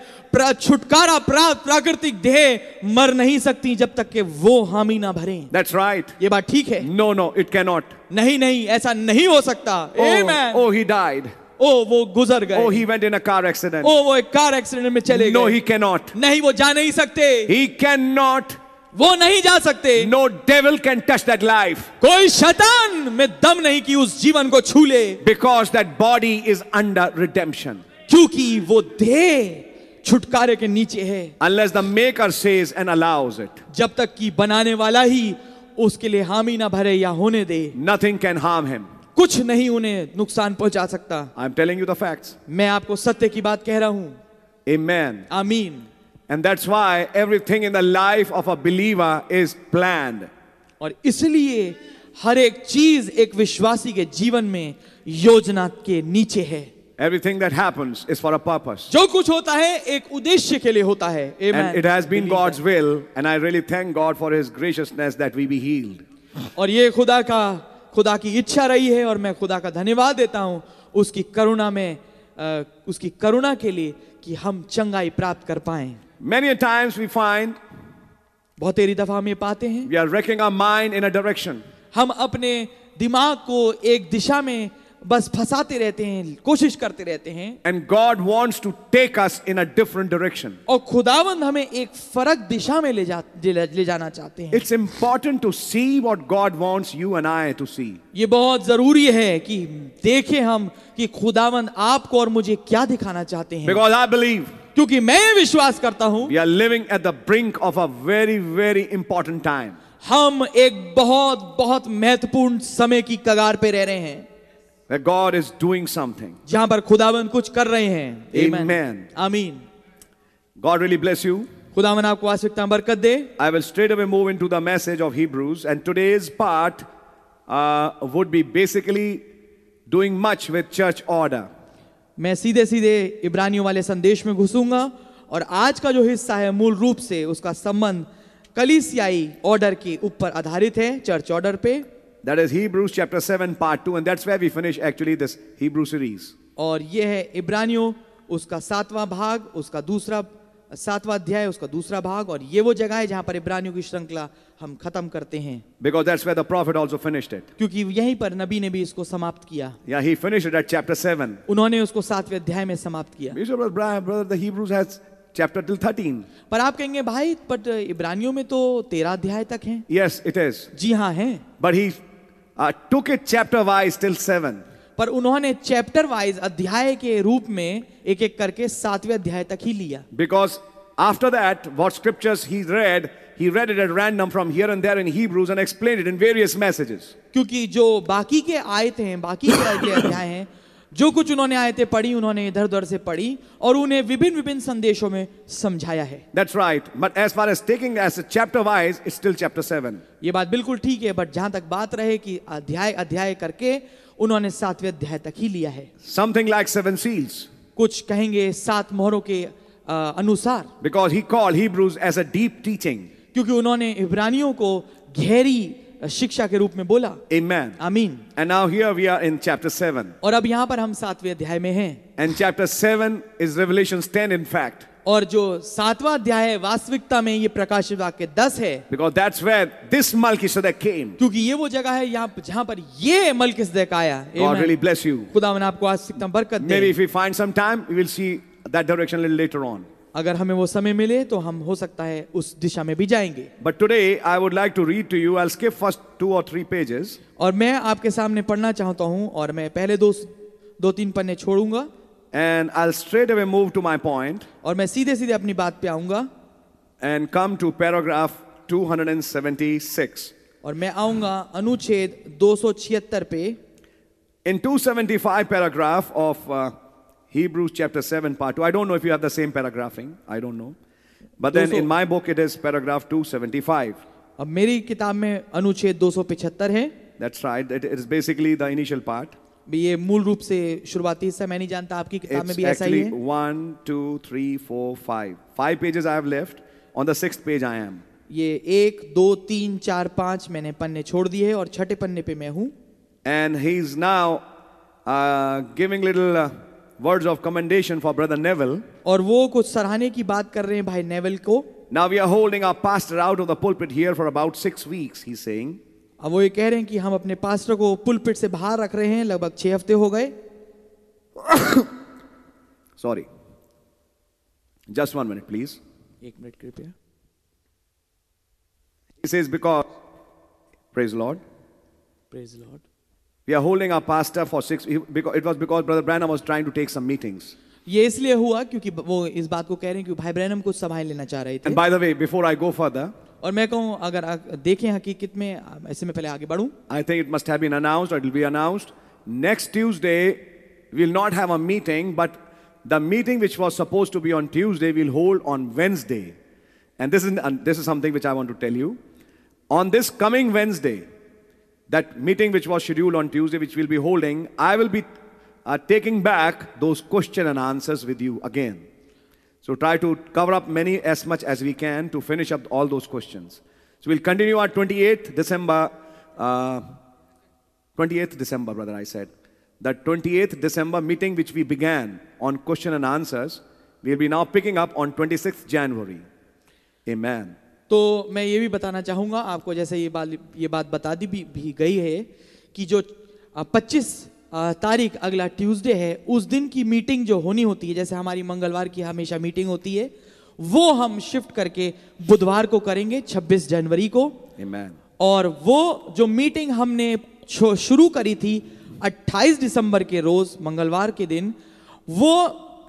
S3: छुटकारा प्राप्त प्राकृतिक देह मर नहीं सकती जब तक के वो हामी ना भरे दैट्स राइट right. ये बात ठीक है no no it can not नहीं नहीं ऐसा नहीं हो सकता आमेन ओ ही डाइड ओ वो गुजर गए oh he went in a car accident ओ वो एक कार एक्सीडेंट में चले गए नो ही कैन नॉट नहीं वो जा नहीं सकते ही कैन नॉट वो नहीं जा सकते no devil can touch that life कोई शतान में दम नहीं कि उस जीवन को छू ले because that body is under redemption क्योंकि वो देह छुटकारे के नीचे है unless the maker says and allows it जब तक कि बनाने वाला ही उसके लिए हामी ना भरे या होने दे नथिंग कैन हार्म हिम कुछ नहीं उन्हें नुकसान पहुंचा सकता I am telling you the facts मैं आपको सत्य की बात कह रहा हूं ए आमीन आमीन and that's why everything in the life of a believer is planned और इसलिए हर एक चीज एक विश्वासी के जीवन में योजना के नीचे है everything that happens
S2: is for a purpose
S3: जो कुछ होता है एक उद्देश्य के लिए होता है amen it
S2: has been God's will and I really thank God for his graciousness that we be healed
S3: और ये खुदा का खुदा की इच्छा रही है और मैं खुदा का धन्यवाद देता हूँ उसकी करुणा में उसकी करुणा के लिए कि हम चंगाई प्राप्त कर पाएं Many times we find बहुत तेरी दफा हम ये पाते हैं we are wrecking our mind in a direction. हम अपने दिमाग को एक दिशा में बस फंसाते रहते हैं कोशिश करते रहते हैं and
S2: God wants to take us in a different direction
S3: और खुदावंद हमें एक फर्क दिशा में ले जा ले जाना चाहते हैं it's important to see what God wants you and I to see ये बहुत जरूरी है कि देखें हम कि खुदावंद आपको और मुझे क्या दिखाना चाहते हैं बिकॉज आई बिलीव क्योंकि मैं विश्वास करता हूं we are living at the brink of a very very important time हम एक बहुत बहुत महत्वपूर्ण समय की कगार पे रह रहे हैं that God is doing something. जहां पर खुदावन कुछ कर रहे हैं Amen. आमीन. God really bless you. खुदावन आपको आशीर्वाद बरकत
S2: दे. I will straight away move into the message of Hebrews and today's part uh,
S3: would be basically doing much with church order. मैं सीधे सीधे इब्रानियों वाले संदेश में घुसूंगा और आज का जो हिस्सा है मूल रूप से उसका संबंध कलिसियाई ऑर्डर के ऊपर आधारित है चर्च ऑर्डर पे That is Hebrews chapter 7 part 2 and that's where we finish actually this Hebrew series. और ये है इब्रानियों उसका सातवां भाग उसका दूसरा सातवां अध्याय उसका दूसरा भाग और ये वो जगह है जहां पर इब्रानियों की श्रृंखला हम खत्म करते हैं
S2: because that's where the prophet also finished it
S3: क्योंकि यहीं पर नबी ने भी इसको समाप्त किया
S2: या he finished it at chapter 7
S3: उन्होंने उसको सातवें अध्याय में समाप्त किया brother the Hebrews has chapter till 13 पर आप कहेंगे भाई बट इब्रानियों में तो 13 अध्याय तक हैं यस इट इज जी हां है but he uh, took it chapter wise till seven. पर उन्होंने चैप्टर वाइज अध्याय के रूप में एक एक करके सातवें अध्याय तक ही लिया because after that what scriptures he read he read it at random from here and there in Hebrews and explained it in various messages. क्योंकि जो बाकी के आयत हैं, बाकी के अध्याय हैं, जो कुछ उन्होंने आयतें पढ़ी उन्होंने इधर उधर से पढ़ी और उन्हें विभिन्न विभिन्न संदेशों में समझाया है That's right. But as far as taking as a chapter wise, it's still chapter seven. ये बात बिल्कुल ठीक है बट जहां तक बात रहे कि अध्याय अध्याय करके उन्होंने सातवें अध्याय तक ही लिया है समथिंग लाइक सेवन सील्स कुछ कहेंगे सात मोहरों के uh, अनुसार because he call Hebrews as a deep teaching. क्योंकि उन्होंने इब्रानियों को गहरी शिक्षा के रूप में बोला Amen. Amen. And now here we are in chapter seven. और अब यहाँ पर हम सातवें अध्याय में हैं And chapter seven is Revelation 10 in fact. और जो सातवां अध्याय है वास्तविकता में ये प्रकाशित वाक्य दस है Because that's where this Melchizedek came. क्योंकि ये वो जगह है यहाँ जहाँ पर ये मलकिसदक आया Amen. God really bless you. खुदा आपको आज बरकत दे Maybe if we find some time, we will see that direction a little later on. अगर हमें वो समय मिले तो हम हो सकता है उस दिशा में भी जाएंगे but today I would like to read to you I skip first two और थ्री पेजेस और मैं आपके सामने पढ़ना चाहता हूं और मैं पहले दो दो तीन पन्ने छोड़ूंगा and I straight away move to my point और मैं सीधे सीधे अपनी बात पे आऊंगा एंड कम टू पैराग्राफ 276 और मैं आऊंगा अनुच्छेद 276
S2: पे in 275 paragraph of Hebrews chapter 7, part 2. I don't know if you have the same paragraphing. I don't know. But then in my book, it is paragraph
S3: 275. अब मेरी किताब में अनुच्छेद 275 है That's right. It is basically the initial part. भी ये मूल रूप से शुरुआती हिस्सा मैं नहीं जानता आपकी किताब में भी ऐसा ही है one two three four five five pages I have left on the six page I am ये एक दो तीन चार पांच मैंने पन्ने छोड़ दिए और छठे पन्ने पे मैं हूं
S2: and he is now giving little words of commendation
S3: for brother Neville. aur wo kuch सराहने ki baat kar rahe hain bhai neville ko Now we are holding our pastor out of the pulpit here for about 6 weeks, he's saying. ab wo ye keh rahe hain ki hum apne pastor ko pulpit se bahar rakh rahe hain lagbhag 6 hafte ho gaye
S2: Sorry. Just one minute, please. ek minute kripya He says, because, praise Lord, praise lord We are holding our pastor for six. He, because, it was because Brother Branham was trying to take some meetings.
S3: ये इसलिए हुआ क्योंकि वो इस बात को कह रहे हैं कि भाई ब्रैनम कुछ सभाएं लेना चाह रहे थे And by the
S2: way, before I go further,
S3: और मैं कहूं अगर आ- हकीकत में ऐसे में पहले आगे बढ़ूं I think it must have been announced or it will be announced. Next Tuesday, we'll not have a meeting, but
S2: the meeting which was supposed to be on Tuesday, we'll hold on Wednesday. And this is, and this is something which I want to tell you. On this coming Wednesday, that meeting which was scheduled on Tuesday, which we'll be holding, I will be uh, taking back those question and answers with you again. So try to cover up many as much as we can to finish up all those questions. So we'll continue on 28th December, uh, 28th December, brother, I said. That 28th December meeting which we began on question
S3: and answers, we'll be now picking up on 26th January. Amen. तो मैं ये भी बताना चाहूँगा आपको जैसे ये बात ये बात बता दी भी, भी गई है कि जो 25 तारीख अगला ट्यूसडे है उस दिन की मीटिंग जो होनी होती है जैसे हमारी मंगलवार की हमेशा मीटिंग होती है वो हम शिफ्ट करके बुधवार को करेंगे 26 जनवरी को Amen. और वो जो मीटिंग हमने शुरू करी थी 28 दिसंबर के रोज मंगलवार के दिन वो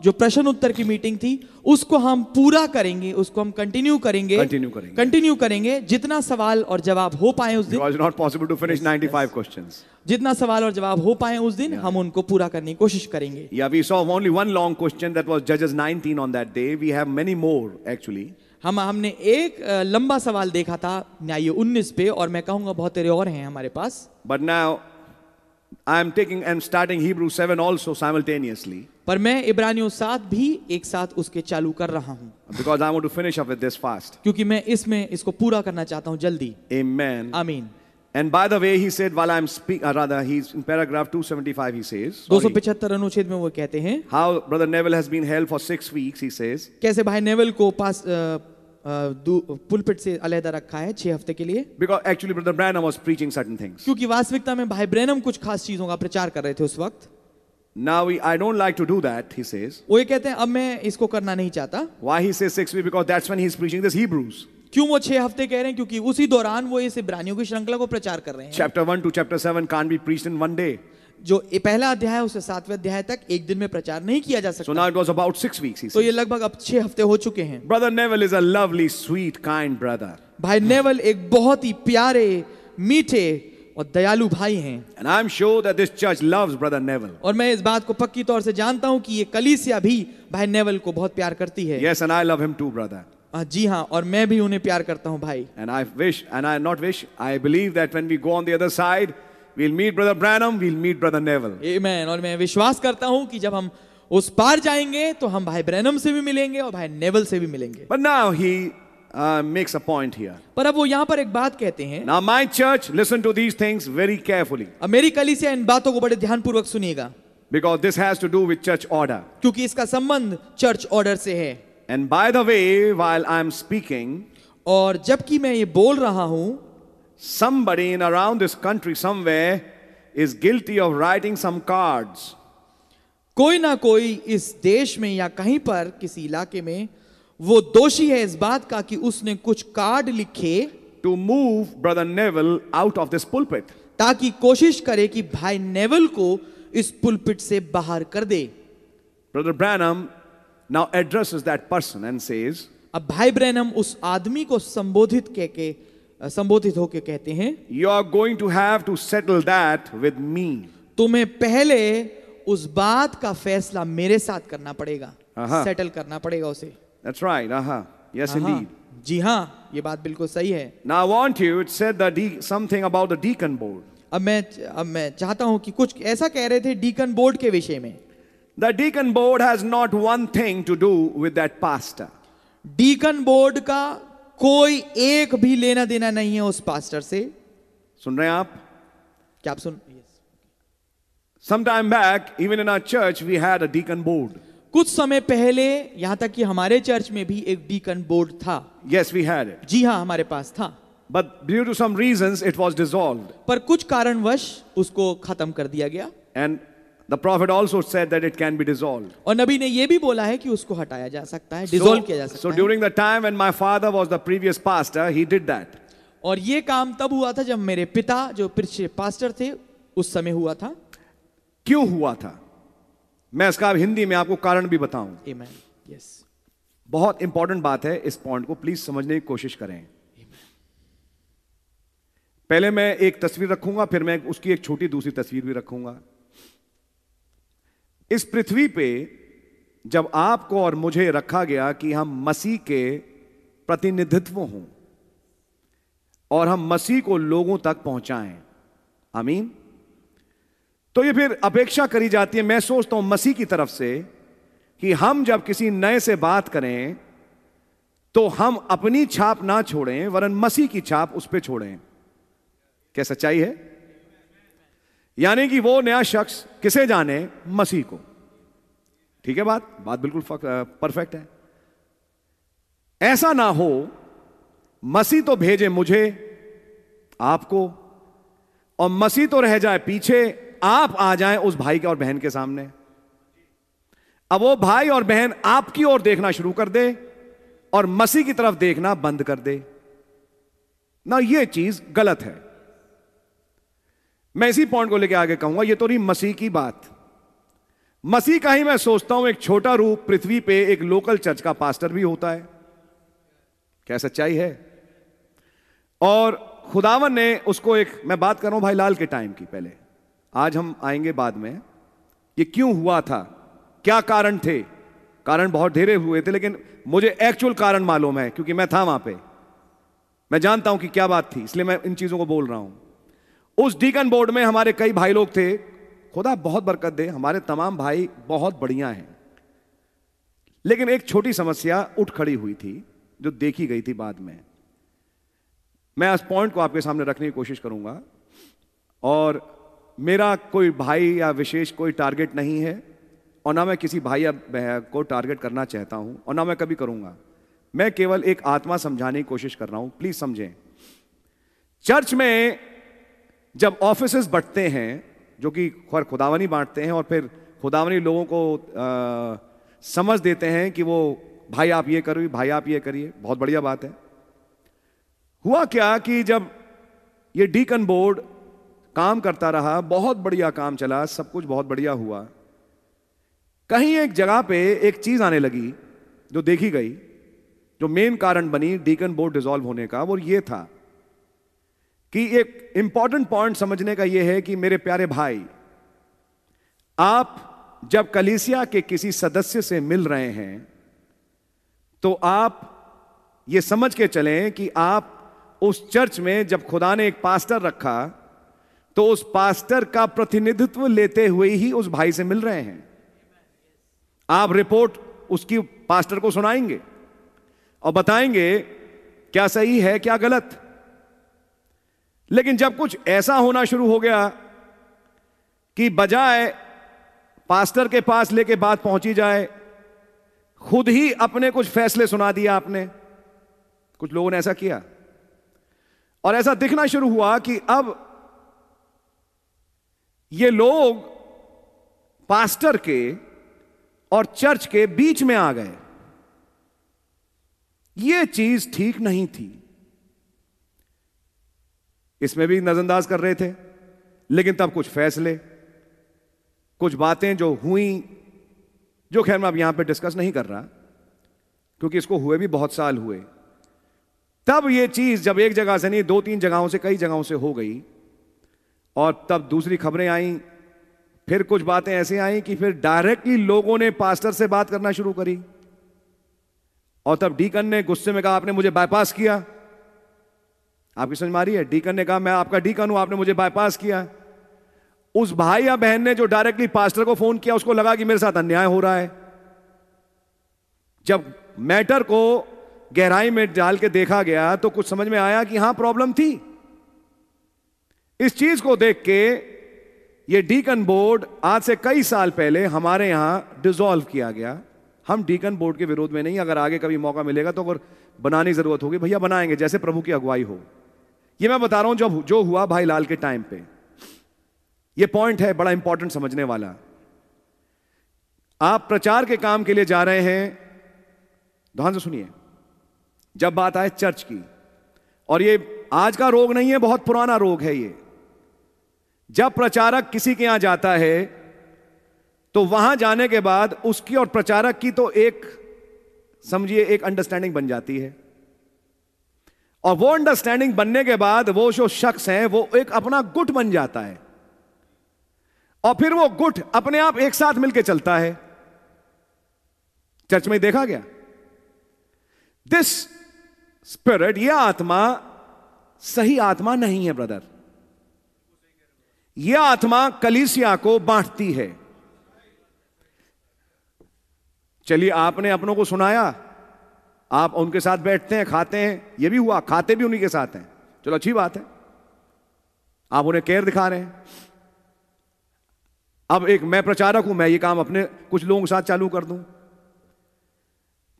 S3: जो प्रश्न उत्तर की मीटिंग थी उसको हम पूरा करेंगे उसको हम कंटिन्यू करेंगे कंटिन्यू करेंगे कंटिन्यू करेंगे जितना सवाल और जवाब हो पाए उस दिन not possible to finish 95 questions जितना सवाल और जवाब हो पाए उस दिन yeah. हम उनको पूरा करने की कोशिश करेंगे या we saw only one long question that was जजेस 19 on that day we have many more actually हम हमने एक लंबा सवाल देखा था न्याय 19 पे और मैं कहूंगा बहुत तेरे और हैं हमारे पास but now I am taking and starting Hebrew 7 also simultaneously. पर मैं इब्रानियों 7 भी एक साथ उसके चालू कर रहा हूँ Because I want to finish up with this fast. क्योंकि मैं इसमें इसको पूरा करना चाहता हूँ जल्दी Amen. Amen. And by the way, he said, while I'm speaking, or
S2: rather, he's in paragraph 275, he says.
S3: 275 अनुच्छेद में वो कहते हैं.
S2: How brother Neville has been held for six weeks, he says.
S3: कैसे भाई नेवल को पास पुलपिट से अलग रखा है छह हफ्ते के लिए because actually brother Branham was preaching certain things क्योंकि वास्तविकता में भाई ब्रैनम कुछ खास चीजों का प्रचार कर रहे थे उस वक्त Now we, I don't like to do that, he says. वो ये कहते हैं अब मैं इसको करना नहीं चाहता. Why he says six weeks? Because that's when he's preaching this Hebrews. क्यों वो छह हफ्ते कह रहे हैं क्योंकि उसी दौरान वो इस इब्रानियों की श्रृंखला को प्रचार कर रहे हैं. Chapter one to chapter seven can't be preached in one day. जो पहला अध्याय है उसे सातवें अध्याय तक एक दिन में प्रचार नहीं किया जा सकता so now it was about तो ये लगभग अब छह हफ्ते हो चुके हैं brother Neville is a lovely sweet kind brother भाई नेवल एक बहुत ही प्यारे मीठे और दयालु भाई हैं and I am sure that this church loves brother Neville और मैं इस बात को पक्की तौर से जानता हूं कि ये कलीसिया भी भाई नेवल को बहुत प्यार करती है yes and I love him too brother जी हाँ और मैं भी उन्हें प्यार करता हूँ भाई and I wish and I not wish I believe that when we go on the other side we'll meet brother branham we'll meet brother neville amen aur main vishwas karta hu ki jab hum us paar jayenge to hum bhai branham se bhi milenge aur bhai Neville se bhi milenge but now he Uh, makes a point here. par ab wo yahan par ek baat kehte hain Now my church, listen to these things very carefully. अब मेरी in baaton ko bade dhyan purvak suniyega Because this has to do with church order. kyunki iska sambandh church order se hai And by the way, while i am speaking, और जबकि मैं ये बोल रहा हूँ somebody in around this country somewhere is guilty of writing some cards. कोई ना कोई इस देश में या कहीं पर किसी इलाके में वो दोषी है इस बात का कि उसने कुछ कार्ड लिखे to move brother Neville out of this pulpit ताकि कोशिश करे कि भाई नेवल को इस पुलपिट से बाहर कर दे brother Branham now addresses that person and says अब भाई ब्रैनम उस आदमी को संबोधित कह संबोधित होकर कहते हैं you are going to have to settle that with me तुम्हें पहले उस बात का फैसला मेरे साथ करना पड़ेगा सेटल करना पड़ेगा उसे That's right. Uh-huh. Yes, uh-huh. indeed. जी हाँ ये बात बिल्कुल सही है Now I want you it said the de- something about the deacon board. अब मैं अब मैं चाहता हूँ कि कुछ ऐसा कह रहे थे डीकन बोर्ड के विषय में The deacon board has not one thing to do with that pastor. Deacon board का कोई एक भी लेना देना नहीं है उस पास्टर से सुन रहे हैं आप क्या आप सुन sometime back even in our church we had a deacon board कुछ समय पहले यहां तक कि हमारे चर्च में भी एक डीकन बोर्ड था यस वी हैड जी हाँ हमारे पास था but due to some reason it was dissolved पर कुछ कारणवश उसको खत्म कर दिया गया and The prophet also said that it can be dissolved. और नबी ने ये भी बोला है कि उसको हटाया जा सकता है, dissolve किया जा सकता है. So during
S2: the time when my father was the previous pastor,
S3: he did that. और ये काम तब हुआ था जब मेरे पिता जो पिछले पास्टर थे उस समय हुआ था क्यों हुआ था मैं इसका अब हिंदी में आपको कारण भी बताऊं
S2: Amen. Yes. बहुत इंपॉर्टेंट बात है इस पॉइंट को प्लीज समझने की कोशिश करें पहले मैं एक तस्वीर रखूंगा फिर मैं उसकी एक छोटी दूसरी तस्वीर भी रखूंगा इस पृथ्वी पे जब आपको और मुझे रखा गया कि हम मसीह के प्रतिनिधित्व हों और हम मसीह को लोगों तक पहुंचाएं आमीन तो ये फिर अपेक्षा करी जाती है मैं सोचता हूं मसीह की तरफ से कि हम जब किसी नए से बात करें तो हम अपनी छाप ना छोड़ें वरन मसीह की छाप उस पर छोड़ें क्या सच्चाई है यानी कि वो नया शख्स किसे जाने मसीह को ठीक है बात बात बिल्कुल परफेक्ट है ऐसा ना हो मसीह तो भेजे मुझे आपको और मसीह तो रह जाए पीछे आप आ जाए उस भाई के और बहन के सामने अब वो भाई और बहन आपकी ओर देखना शुरू कर दे और मसीह की तरफ देखना बंद कर दे ना ये चीज गलत है मैं इसी पॉइंट को लेकर आगे कहूंगा ये तो नहीं मसीह की बात मसीह का ही मैं सोचता हूं एक छोटा रूप पृथ्वी पे एक लोकल चर्च का पास्टर भी होता है क्या सच्चाई है और खुदावन ने उसको एक मैं बात कर रहा हूं भाई लाल के टाइम की पहले आज हम आएंगे बाद में ये क्यों हुआ था क्या कारण थे कारण बहुत ढेरे हुए थे लेकिन मुझे एक्चुअल कारण मालूम है क्योंकि मैं था वहां पे मैं जानता हूं कि क्या बात थी इसलिए मैं इन चीजों को बोल रहा हूं उस डीगन बोर्ड में हमारे कई भाई लोग थे खुदा बहुत बरकत दे हमारे तमाम भाई बहुत बढ़िया हैं लेकिन एक छोटी समस्या उठ खड़ी हुई थी जो देखी गई थी बाद में मैं इस पॉइंट को आपके सामने रखने की कोशिश करूंगा और मेरा कोई भाई या विशेष कोई टारगेट नहीं है और ना मैं किसी भाई या को टारगेट करना चाहता हूं और ना मैं कभी करूंगा मैं केवल एक आत्मा समझाने की कोशिश कर रहा हूं प्लीज समझें चर्च में जब ऑफिस बढ़ते हैं जो कि खर खुदावनी बांटते हैं और फिर खुदावनी लोगों को आ, समझ देते हैं कि वो भाई आप ये करिए भाई आप ये करिए बहुत बढ़िया बात है हुआ क्या कि जब ये डीकन बोर्ड काम करता रहा बहुत बढ़िया काम चला सब कुछ बहुत बढ़िया हुआ कहीं एक जगह पे एक चीज आने लगी जो देखी गई जो मेन कारण बनी डीकन बोर्ड डिजॉल्व होने का वो ये था कि एक इंपॉर्टेंट पॉइंट समझने का यह है कि मेरे प्यारे भाई आप जब कलीसिया के किसी सदस्य से मिल रहे हैं तो आप ये समझ के चलें कि आप उस चर्च में जब खुदा ने एक पास्टर रखा तो उस पास्टर का प्रतिनिधित्व लेते हुए ही उस भाई से मिल रहे हैं आप रिपोर्ट उसकी पास्टर को सुनाएंगे और बताएंगे क्या सही है क्या गलत लेकिन जब कुछ ऐसा होना शुरू हो गया कि बजाय पास्टर के पास लेके बात पहुंची जाए खुद ही अपने कुछ फैसले सुना दिया आपने कुछ लोगों ने ऐसा किया और ऐसा दिखना शुरू हुआ कि अब ये लोग पास्टर के और चर्च के बीच में आ गए ये चीज ठीक नहीं थी इसमें भी नजरअंदाज कर रहे थे लेकिन तब कुछ फैसले कुछ बातें जो हुई जो खैर मैं अब यहां पे डिस्कस नहीं कर रहा क्योंकि इसको हुए भी बहुत साल हुए तब ये चीज जब एक जगह से नहीं दो तीन जगहों से कई जगहों से हो गई और तब दूसरी खबरें आई फिर कुछ बातें ऐसे आई कि फिर डायरेक्टली लोगों ने पास्टर से बात करना शुरू करी और तब डीकन ने गुस्से में कहा आपने मुझे बाईपास किया आपकी समझ मारी है डीकन ने कहा मैं आपका डीकन हूं आपने मुझे बाईपास किया उस भाई या बहन ने जो डायरेक्टली पास्टर को फोन किया उसको लगा कि मेरे साथ अन्याय हो रहा है जब मैटर को गहराई में डाल के देखा गया तो कुछ समझ में आया कि हां प्रॉब्लम थी इस चीज को देख के ये डीकन बोर्ड आज से कई साल पहले हमारे यहां डिसॉल्व किया गया हम डीकन बोर्ड के विरोध में नहीं अगर आगे कभी मौका मिलेगा तो अगर बनाने की जरूरत होगी भैया बनाएंगे जैसे प्रभु की अगुवाई हो ये मैं बता रहा हूं जब जो हुआ भाई लाल के टाइम पे ये पॉइंट है बड़ा इंपॉर्टेंट समझने वाला आप प्रचार के काम के लिए जा रहे हैं ध्यान से सुनिए जब बात आए चर्च की और ये आज का रोग नहीं है बहुत पुराना रोग है ये जब प्रचारक किसी के यहां जाता है तो वहां जाने के बाद उसकी और प्रचारक की तो एक समझिए एक अंडरस्टैंडिंग बन जाती है और वो अंडरस्टैंडिंग बनने के बाद वो जो शख्स है वो एक अपना गुट बन जाता है और फिर वो गुट अपने आप एक साथ मिलकर चलता है चर्च में देखा गया दिस स्पिरिट यह आत्मा सही आत्मा नहीं है ब्रदर यह आत्मा कलीसिया को बांटती है चलिए आपने अपनों को सुनाया आप उनके साथ बैठते हैं खाते हैं ये भी हुआ खाते भी उन्हीं के साथ हैं चलो अच्छी बात है आप उन्हें केयर दिखा रहे हैं अब एक मैं प्रचारक हूं मैं ये काम अपने कुछ लोगों के साथ चालू कर दूं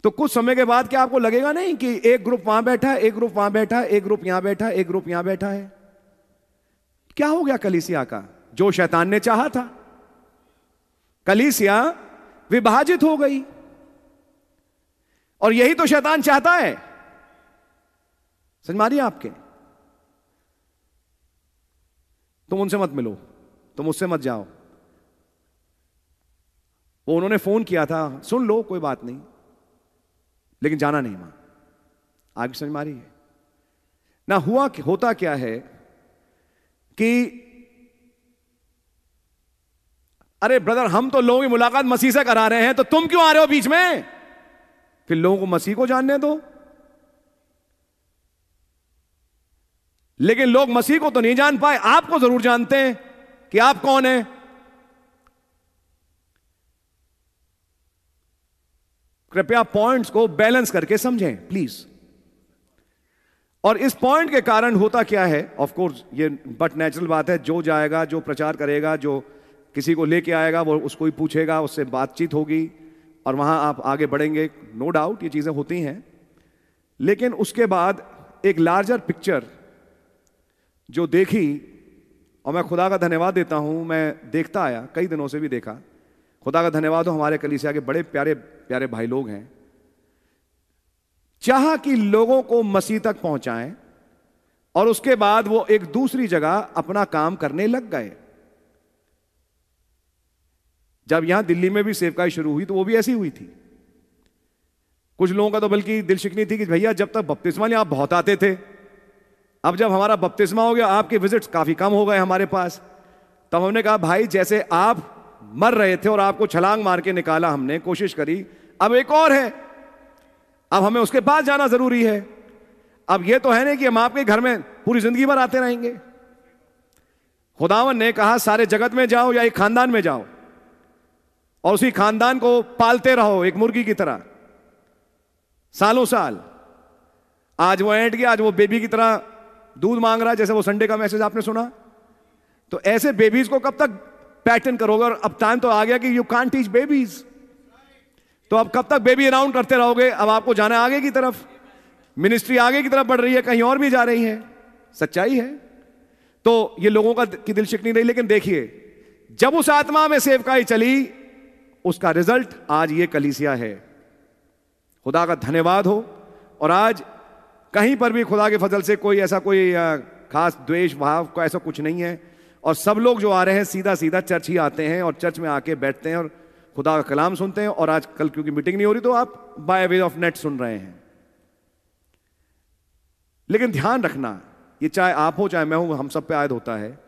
S2: तो कुछ समय के बाद क्या आपको लगेगा नहीं कि एक ग्रुप वहां बैठा है एक ग्रुप वहां बैठा है एक ग्रुप यहां बैठा एक ग्रुप यहां बैठा है क्या हो गया कलिसिया का जो शैतान ने चाहा था कलिसिया विभाजित हो गई और यही तो शैतान चाहता है समझ मारिए आपके तुम उनसे मत मिलो तुम उससे मत जाओ वो उन्होंने फोन किया था सुन लो कोई बात नहीं लेकिन जाना नहीं मां आपकी समझ मारी है ना हुआ होता क्या है कि अरे ब्रदर हम तो लोगों की मुलाकात मसीह से करा रहे हैं तो तुम क्यों आ रहे हो बीच में फिर लोगों को मसीह को जानने दो लेकिन लोग मसीह को तो नहीं जान पाए आपको जरूर जानते हैं कि आप कौन हैं कृपया पॉइंट्स को बैलेंस करके समझें प्लीज और इस पॉइंट के कारण होता क्या है ऑफ कोर्स ये बट नेचुरल बात है जो जाएगा जो प्रचार करेगा जो किसी को लेके आएगा वो उसको ही पूछेगा उससे बातचीत होगी और वहां आप आगे बढ़ेंगे नो डाउट ये चीजें होती हैं लेकिन उसके बाद एक लार्जर पिक्चर जो देखी और मैं खुदा का धन्यवाद देता हूं मैं देखता आया कई दिनों से भी देखा खुदा का धन्यवाद हो हमारे कलीसिया के बड़े प्यारे प्यारे भाई लोग हैं चाह कि लोगों को मसीह तक पहुंचाएं और उसके बाद वो एक दूसरी जगह अपना काम करने लग गए जब यहां दिल्ली में भी सेवकाई शुरू हुई तो वो भी ऐसी हुई थी कुछ लोगों का तो बल्कि दिल शिकनी थी कि भैया जब तक बपतिस्मा नहीं आप बहुत आते थे अब जब हमारा बपतिस्मा हो गया आपके विजिट्स काफी कम हो गए हमारे पास तब हमने कहा भाई जैसे आप मर रहे थे और आपको छलांग मार के निकाला हमने कोशिश करी अब एक और है अब हमें उसके पास जाना जरूरी है अब यह तो है ना कि हम आपके घर में पूरी जिंदगी भर आते रहेंगे खुदावन ने कहा सारे जगत में जाओ या एक खानदान में जाओ और उसी खानदान को पालते रहो एक मुर्गी की तरह सालों साल आज वो एंट गया आज वो बेबी की तरह दूध मांग रहा है जैसे वो संडे का मैसेज आपने सुना तो ऐसे बेबीज को कब तक पैटर्न करोगे और अब टाइम तो आ गया कि यू कान टीच बेबीज तो अब कब तक बेबी अराउंड करते रहोगे अब आपको जाना आगे की तरफ मिनिस्ट्री आगे की तरफ बढ़ रही है कहीं और भी जा रही है सच्चाई है तो ये लोगों का की दिल शिकनी नहीं लेकिन देखिए जब उस आत्मा में सेवकाई चली उसका रिजल्ट आज ये कलीसिया है खुदा का धन्यवाद हो और आज कहीं पर भी खुदा के फजल से कोई ऐसा कोई खास द्वेष भाव को ऐसा कुछ नहीं है और सब लोग जो आ रहे हैं सीधा सीधा चर्च ही आते हैं और चर्च में आके बैठते हैं और खुदा का कलाम सुनते हैं और आज कल क्योंकि मीटिंग नहीं हो रही तो आप बाय वे ऑफ नेट सुन रहे हैं लेकिन ध्यान रखना ये चाहे आप हो चाहे मैं हूं हम सब पे आयद होता है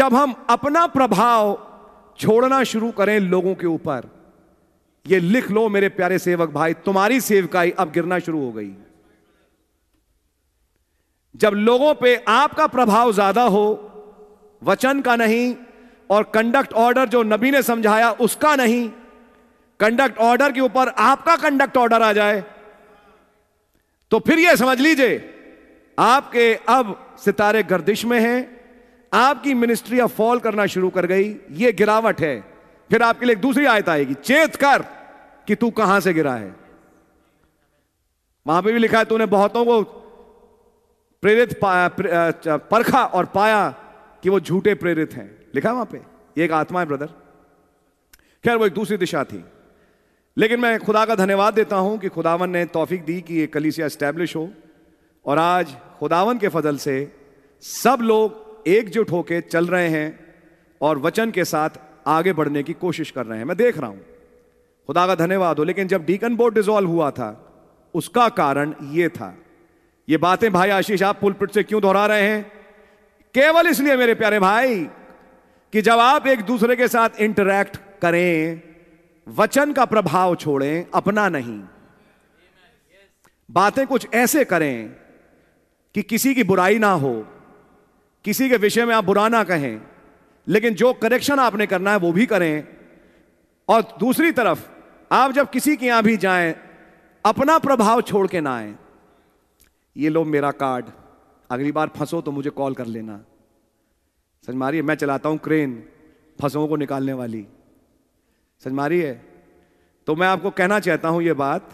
S2: जब हम अपना प्रभाव छोड़ना शुरू करें लोगों के ऊपर यह लिख लो मेरे प्यारे सेवक भाई तुम्हारी सेवकाई अब गिरना शुरू हो गई जब लोगों पे आपका प्रभाव ज्यादा हो वचन का नहीं और कंडक्ट ऑर्डर जो नबी ने समझाया उसका नहीं कंडक्ट ऑर्डर के ऊपर आपका कंडक्ट ऑर्डर आ जाए तो फिर यह समझ लीजिए आपके अब सितारे गर्दिश में हैं आपकी मिनिस्ट्री अब फॉल करना शुरू कर गई ये गिरावट है फिर आपके लिए एक दूसरी आयत आएगी चेत कर कि तू कहां से गिरा है वहां पे भी लिखा है तूने बहुतों को प्रेरित परखा और पाया कि वो झूठे प्रेरित हैं लिखा वहां पे ये एक आत्मा है ब्रदर खैर वो एक दूसरी दिशा थी लेकिन मैं खुदा का धन्यवाद देता हूं कि खुदावन ने तोफीक दी कि ये कलीसिया स्टैब्लिश हो और आज खुदावन के फजल से सब लोग एकजुट होकर चल रहे हैं और वचन के साथ आगे बढ़ने की कोशिश कर रहे हैं मैं देख रहा हूं खुदा का धन्यवाद हो लेकिन जब डीकन बोर्ड डिजोल्व हुआ था उसका कारण यह था ये बातें भाई आशीष आप पुलपिट से क्यों दोहरा रहे हैं केवल इसलिए मेरे प्यारे भाई कि जब आप एक दूसरे के साथ इंटरैक्ट करें वचन का प्रभाव छोड़ें अपना नहीं बातें कुछ ऐसे करें कि किसी की बुराई ना हो किसी के विषय में आप बुरा ना कहें लेकिन जो करेक्शन आपने करना है वो भी करें और दूसरी तरफ आप जब किसी के यहां भी जाएं अपना प्रभाव छोड़ के ना आए ये लो मेरा कार्ड अगली बार फंसो तो मुझे कॉल कर लेना सच मारिए मैं चलाता हूं क्रेन फंसों को निकालने वाली सच मारिए तो मैं आपको कहना चाहता हूं ये बात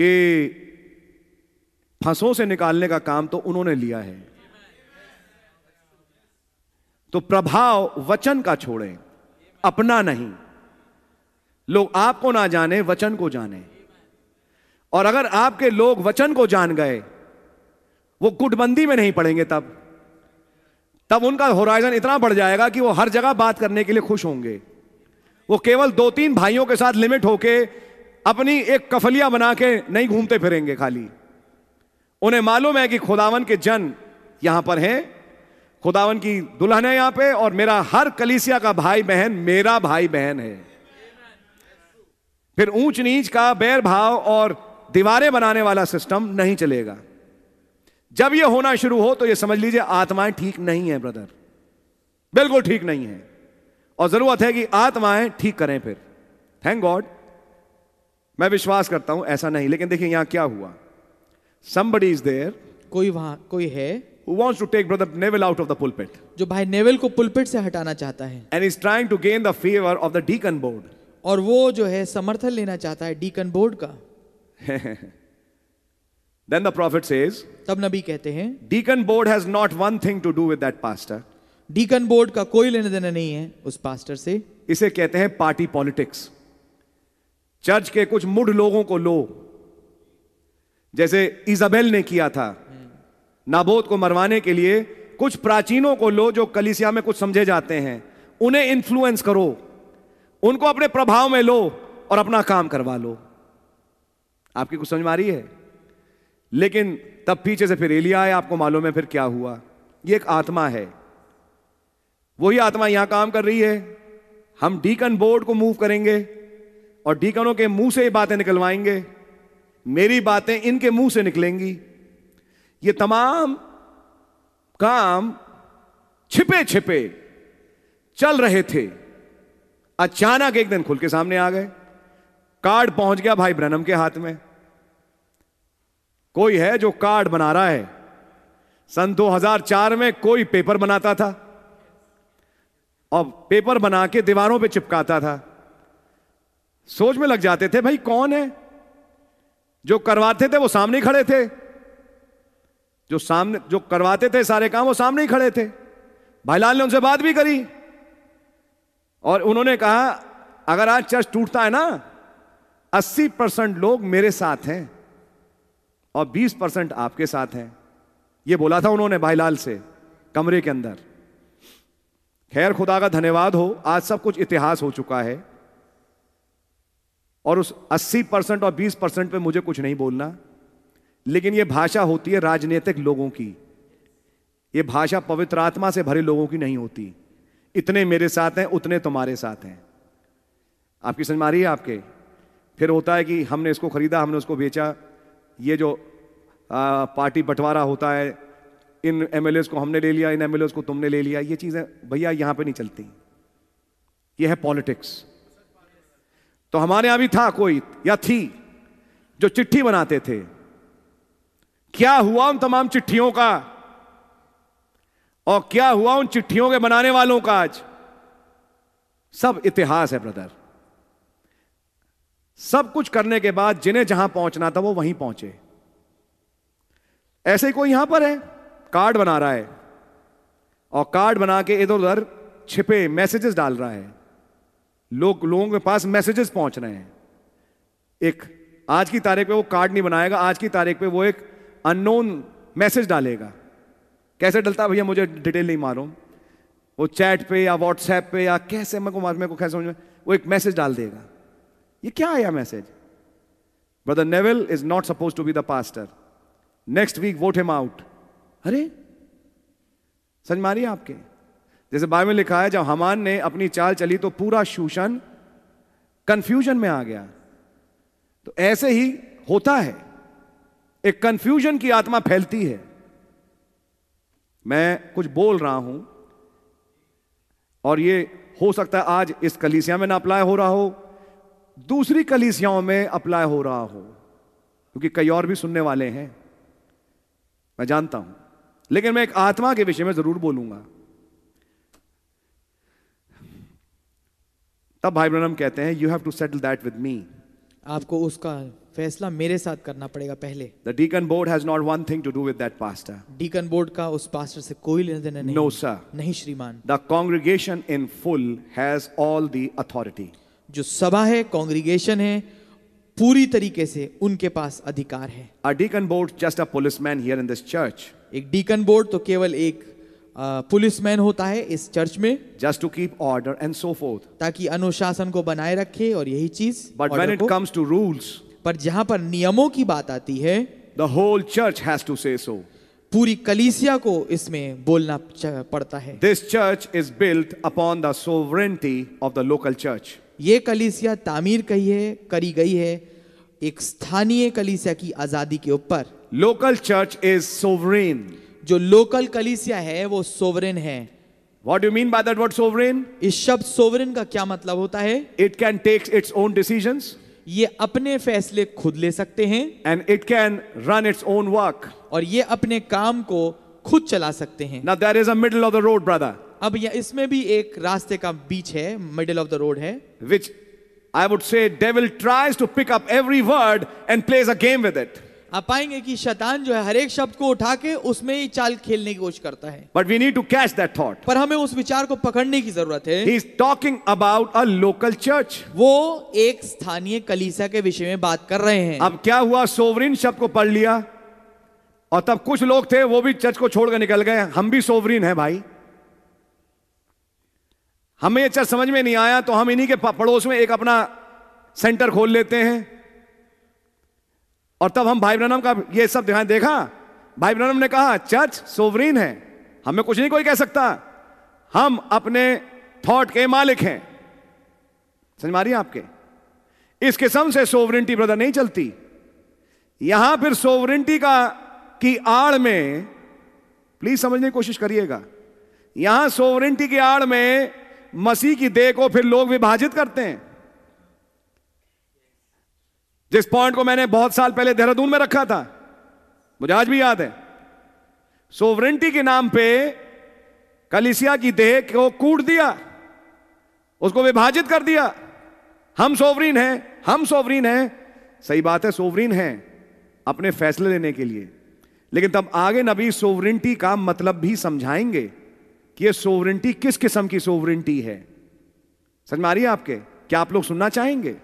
S2: कि फंसों से निकालने का काम तो उन्होंने लिया है तो प्रभाव वचन का छोड़ें अपना नहीं लोग आपको ना जाने वचन को जाने और अगर आपके लोग वचन को जान गए वो गुटबंदी में नहीं पड़ेंगे तब तब उनका होराइजन इतना बढ़ जाएगा कि वो हर जगह बात करने के लिए खुश होंगे वो केवल दो तीन भाइयों के साथ लिमिट होके अपनी एक कफलिया बना के नहीं घूमते फिरेंगे खाली उन्हें मालूम है कि खुदावन के जन यहां पर हैं खुदावन की दुल्हन है यहां पे और मेरा हर कलीसिया का भाई बहन मेरा भाई बहन है फिर ऊंच नीच का बैर भाव और दीवारें बनाने वाला सिस्टम नहीं चलेगा जब यह होना शुरू हो तो यह समझ लीजिए आत्माएं ठीक नहीं है ब्रदर बिल्कुल ठीक नहीं है और जरूरत है कि आत्माएं ठीक करें फिर थैंक गॉड
S3: मैं विश्वास करता हूं ऐसा नहीं लेकिन देखिए यहां क्या हुआ समबडी इज देयर कोई वहां कोई है who wants to take brother Neville out of the pulpit. jo bhai Neville ko pulpit se hatana chahta hai
S2: And he's trying to gain the favor of the deacon board.
S3: aur wo jo hai samarthan lena chahta hai deacon board ka Then the prophet says, tab nabi kehte hain Deacon board has not one thing to do with that pastor. deacon board ka koi lena dena nahi hai us pastor se ise kehte hain party politics church के
S2: कुछ मुड लोगों को लो जैसे इजाबेल ने किया था नाबोद को मरवाने के लिए कुछ प्राचीनों को लो जो कलिसिया में कुछ समझे जाते हैं उन्हें इन्फ्लुएंस करो उनको अपने प्रभाव में लो और अपना काम करवा लो आपकी कुछ समझ में आ रही है लेकिन तब पीछे से फिर एलिया आए आपको मालूम है फिर क्या हुआ ये एक आत्मा है वही आत्मा यहां काम कर रही है हम डीकन बोर्ड को मूव करेंगे और डीकनों के मुंह से ही बातें निकलवाएंगे मेरी बातें इनके मुंह से निकलेंगी ये तमाम काम छिपे छिपे चल रहे थे अचानक एक दिन खुल के सामने आ गए कार्ड पहुंच गया भाई ब्रनम के हाथ में कोई है जो कार्ड बना रहा है सन 2004 में कोई पेपर बनाता था और पेपर बना के दीवारों पे चिपकाता था सोच में लग जाते थे भाई कौन है जो करवाते थे वो सामने खड़े थे जो सामने जो करवाते थे सारे काम वो सामने ही खड़े थे भाईलाल ने उनसे बात भी करी और उन्होंने कहा अगर आज चर्च टूटता है ना 80 परसेंट लोग मेरे साथ हैं और 20 परसेंट आपके साथ हैं ये बोला था उन्होंने भाईलाल से कमरे के अंदर खैर खुदा का धन्यवाद हो आज सब कुछ इतिहास हो चुका है और उस 80 परसेंट और 20 परसेंट पर मुझे कुछ नहीं बोलना लेकिन यह भाषा होती है राजनीतिक लोगों की यह भाषा पवित्र आत्मा से भरे लोगों की नहीं होती इतने मेरे साथ हैं उतने तुम्हारे साथ हैं आपकी समझ मारी है आपके फिर होता है कि हमने इसको खरीदा हमने उसको बेचा ये जो आ, पार्टी बंटवारा होता है इन एम को हमने ले लिया इन एम को तुमने ले लिया ये चीज़ें भैया यहां पे नहीं चलती ये है पॉलिटिक्स तो हमारे यहां भी था कोई या थी जो चिट्ठी बनाते थे क्या हुआ उन तमाम चिट्ठियों का और क्या हुआ उन चिट्ठियों के बनाने वालों का आज सब इतिहास है ब्रदर सब कुछ करने के बाद जिन्हें जहां पहुंचना था वो वहीं पहुंचे ऐसे ही कोई यहां पर है कार्ड बना रहा है और कार्ड बना के इधर उधर छिपे मैसेजेस डाल रहा है लोग लोगों के पास मैसेजेस पहुंच रहे हैं एक आज की तारीख पे वो कार्ड नहीं बनाएगा आज की तारीख पे वो एक अननोन मैसेज डालेगा कैसे डलता भैया मुझे डिटेल नहीं मारूं वो चैट पे या व्हाट्सएप पे या कैसे मैं को मार मेरे को कैसे समझ में वो एक मैसेज डाल देगा ये क्या आया message brother Neville is not suppose to be the pastor next week vote him out अरे समझ मारिए आपके जैसे बाइबल में लिखा है जब हमान ने अपनी चाल चली तो पूरा शोषण कंफ्यूजन में आ गया तो ऐसे ही होता है एक कंफ्यूजन की आत्मा फैलती है मैं कुछ बोल रहा हूं और ये हो सकता है आज इस कलीसिया में ना अप्लाई हो रहा हो दूसरी कलीसियाओं में अप्लाई हो रहा हो क्योंकि कई और भी सुनने वाले हैं मैं जानता हूं लेकिन मैं एक आत्मा के विषय में जरूर बोलूंगा तब भाई ब्रनम कहते हैं you have to settle that with me
S3: आपको उसका फैसला मेरे साथ करना पड़ेगा पहले
S2: the deacon board has not one thing to do with that pastor
S3: deacon board का उस पास्टर से कोई लेना देना नहीं नो no, सर नहीं श्रीमान the congregation in full has all the authority जो सभा है कांग्रीगेशन है पूरी तरीके से उनके पास अधिकार है a deacon board just a policeman here in this church एक डीकन बोर्ड तो केवल एक पुलिसमैन uh, होता है इस चर्च में just to keep order and so forth ताकि अनुशासन को बनाए रखे और यही चीज but when it comes to rules पर जहां पर नियमों की बात आती है the whole church has to say so पूरी कलीसिया को इसमें बोलना पड़ता है this church is built upon the sovereignty of the local church ये कलीसिया तामीर कही है करी गई है एक स्थानीय कलीसिया की आजादी के ऊपर लोकल चर्च इज सोवरेन जो लोकल कलीसिया है वो सोवरेन है What do you mean by that word sovereign? इस शब्द sovereign का क्या मतलब होता है? It can take its own decisions. ये अपने फैसले खुद ले सकते हैं and it can run its own work और ये अपने काम को खुद चला सकते हैं now there is a middle of the road brother अब इसमें भी एक रास्ते का बीच है मिडिल ऑफ द रोड है which I would say devil tries to pick up every word and plays a game with it आप पाएंगे कि शैतान जो है हर एक शब्द को उठा के उसमें ही चाल खेलने की कोशिश करता है but we need to catch that thought पर हमें उस विचार को पकड़ने की जरूरत है he is talking about a local church वो एक स्थानीय कलीसिया के विषय में बात कर रहे हैं अब क्या हुआ सोवरिन शब्द को पढ़ लिया और तब कुछ लोग थे
S2: वो भी चर्च को छोड़कर निकल गए हम भी सोवरिन है भाई हमें यह चर्च समझ में नहीं आया तो हम इन्हीं के पड़ोस में एक अपना सेंटर खोल लेते हैं और तब हम भाई ब्रनम का ये सब ध्यान देखा भाई ब्रनम ने कहा चर्च सोवरीन है हमें कुछ नहीं कोई कह सकता हम अपने थॉट के मालिक हैं समझ मारिए आपके इस किस्म से सोवरेंटी ब्रदर नहीं चलती यहां फिर सोवरेंटी का की आड़ में प्लीज समझने की कोशिश करिएगा यहां सोवरेंटी की आड़ में मसीह की देह को फिर लोग विभाजित करते हैं जिस पॉइंट को मैंने बहुत साल पहले देहरादून में रखा था मुझे आज भी याद है सोवरेंटी के नाम पे कलिसिया की देह को कूट दिया उसको विभाजित कर दिया हम सोवरीन हैं हम सोवरीन हैं सही बात है सोवरीन हैं अपने फैसले लेने के लिए लेकिन तब आगे नबी सोवरेंटी का मतलब भी समझाएंगे कि ये सोवरेंटी किस किस्म की सोवरेंटी है समझ में आ रही है आपके क्या आप लोग सुनना चाहेंगे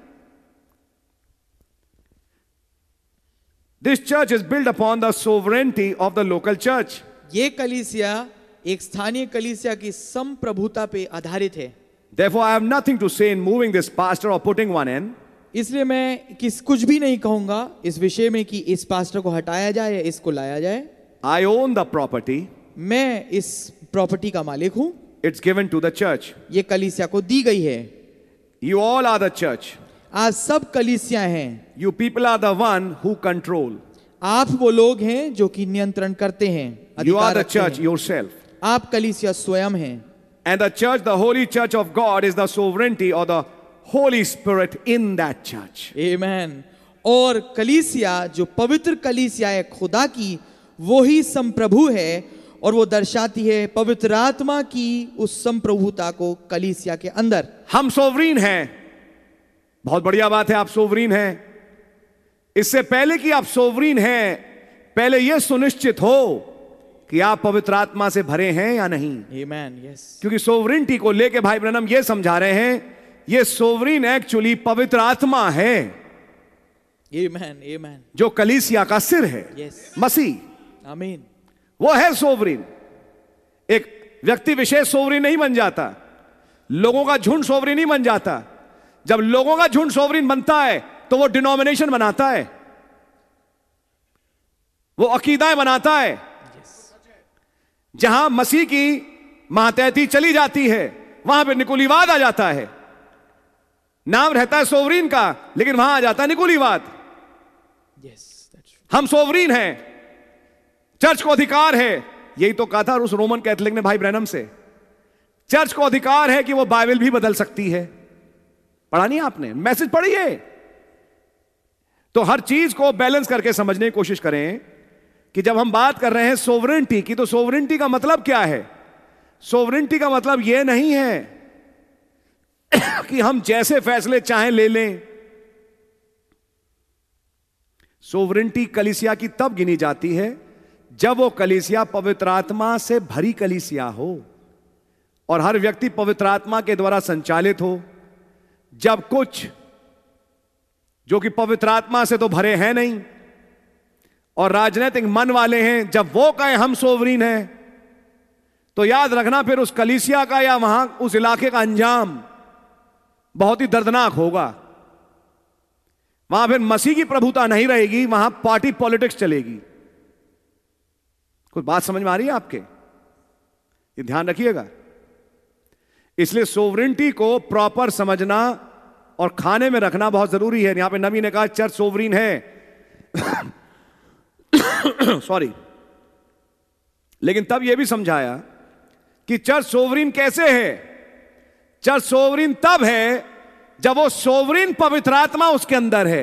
S3: This church is built upon the sovereignty of the local church. ये कलीसिया एक स्थानीय कलीसिया की संप्रभुता पे आधारित है Therefore, I have nothing to say in moving this pastor or putting one in. इसलिए मैं किस कुछ भी नहीं कहूंगा इस विषय में कि इस पास्टर को हटाया जाए या इसको लाया जाए आई ओन द प्रॉपर्टी मैं इस प्रॉपर्टी का मालिक हूं it's given to the church ये कलीसिया को दी गई है you all are the church आज सब कलिसिया हैं you people are the one who control आप वो लोग हैं जो कि नियंत्रण करते हैं you are the church yourself आप कलिसिया स्वयं हैं and the church the holy church of God is the sovereignty और the Holi spirit in that church a और कलीसिया जो पवित्र कलीसिया है खुदा की वो ही संप्रभु है और वो दर्शाती है पवित्र आत्मा की उस संप्रभुता को कलीसिया के अंदर
S2: हम सोवरीन हैं बहुत बढ़िया बात है आप सोवरीन हैं इससे पहले कि आप सोवरीन हैं पहले यह सुनिश्चित हो कि आप पवित्र आत्मा से भरे हैं या नहीं Amen, yes. क्योंकि सोवरिनटी को लेके भाई ब्रनम यह समझा रहे हैं ये सोवरीन एक्चुअली पवित्र आत्मा है
S3: Amen, Amen.
S2: जो कलीसिया का सिर है yes. मसीह आमीन वो है सोवरीन एक व्यक्ति विशेष सोवरीन नहीं बन जाता लोगों का झुंड सोवरीन नहीं बन जाता जब लोगों का झुंड सोवरीन बनता है तो वो डिनोमिनेशन बनाता है वो अकीदाएं बनाता है जहां मसीह की महातहती चली जाती है वहां पे निकुलीवाद आ जाता है नाम रहता है सोवरीन का लेकिन वहां आ जाता है निकुलीवाद yes, हम सोवरीन हैं चर्च को अधिकार है यही तो कहा था उस रोमन कैथलिक ने भाई ब्रैनम से चर्च को अधिकार है कि वो बाइबल भी बदल सकती है पढ़ा नहीं आपने मैसेज पढ़िए तो हर चीज को बैलेंस करके समझने की कोशिश करें कि जब हम बात कर रहे हैं सोवरेंटी की तो सोवरेंटी का मतलब क्या है सोवरेंटी का मतलब यह नहीं है कि हम जैसे फैसले चाहें ले लें सोवरेंटी कलिसिया की तब गिनी जाती है जब वो कलिसिया पवित्र आत्मा से भरी कलिसिया हो और हर व्यक्ति पवित्र आत्मा के द्वारा संचालित हो जब कुछ जो कि पवित्र आत्मा से तो भरे हैं नहीं और राजनीतिक मन वाले हैं जब वो कहें हम सोवरीन हैं तो याद रखना फिर उस कलीसिया का या वहां उस इलाके का अंजाम बहुत ही दर्दनाक होगा वहां फिर मसीह की प्रभुता नहीं रहेगी वहां पार्टी पॉलिटिक्स चलेगी कुछ बात समझ में आ रही है आपके ये ध्यान रखिएगा इसलिए सोवरेंटी को प्रॉपर समझना और खाने में रखना बहुत जरूरी है यहां पे नबी ने कहा चर्च सोवरीन है सॉरी लेकिन तब यह भी समझाया कि चर्च सोवरीन कैसे है चर सोवरीन तब है जब वो सोवरीन पवित्र आत्मा उसके अंदर है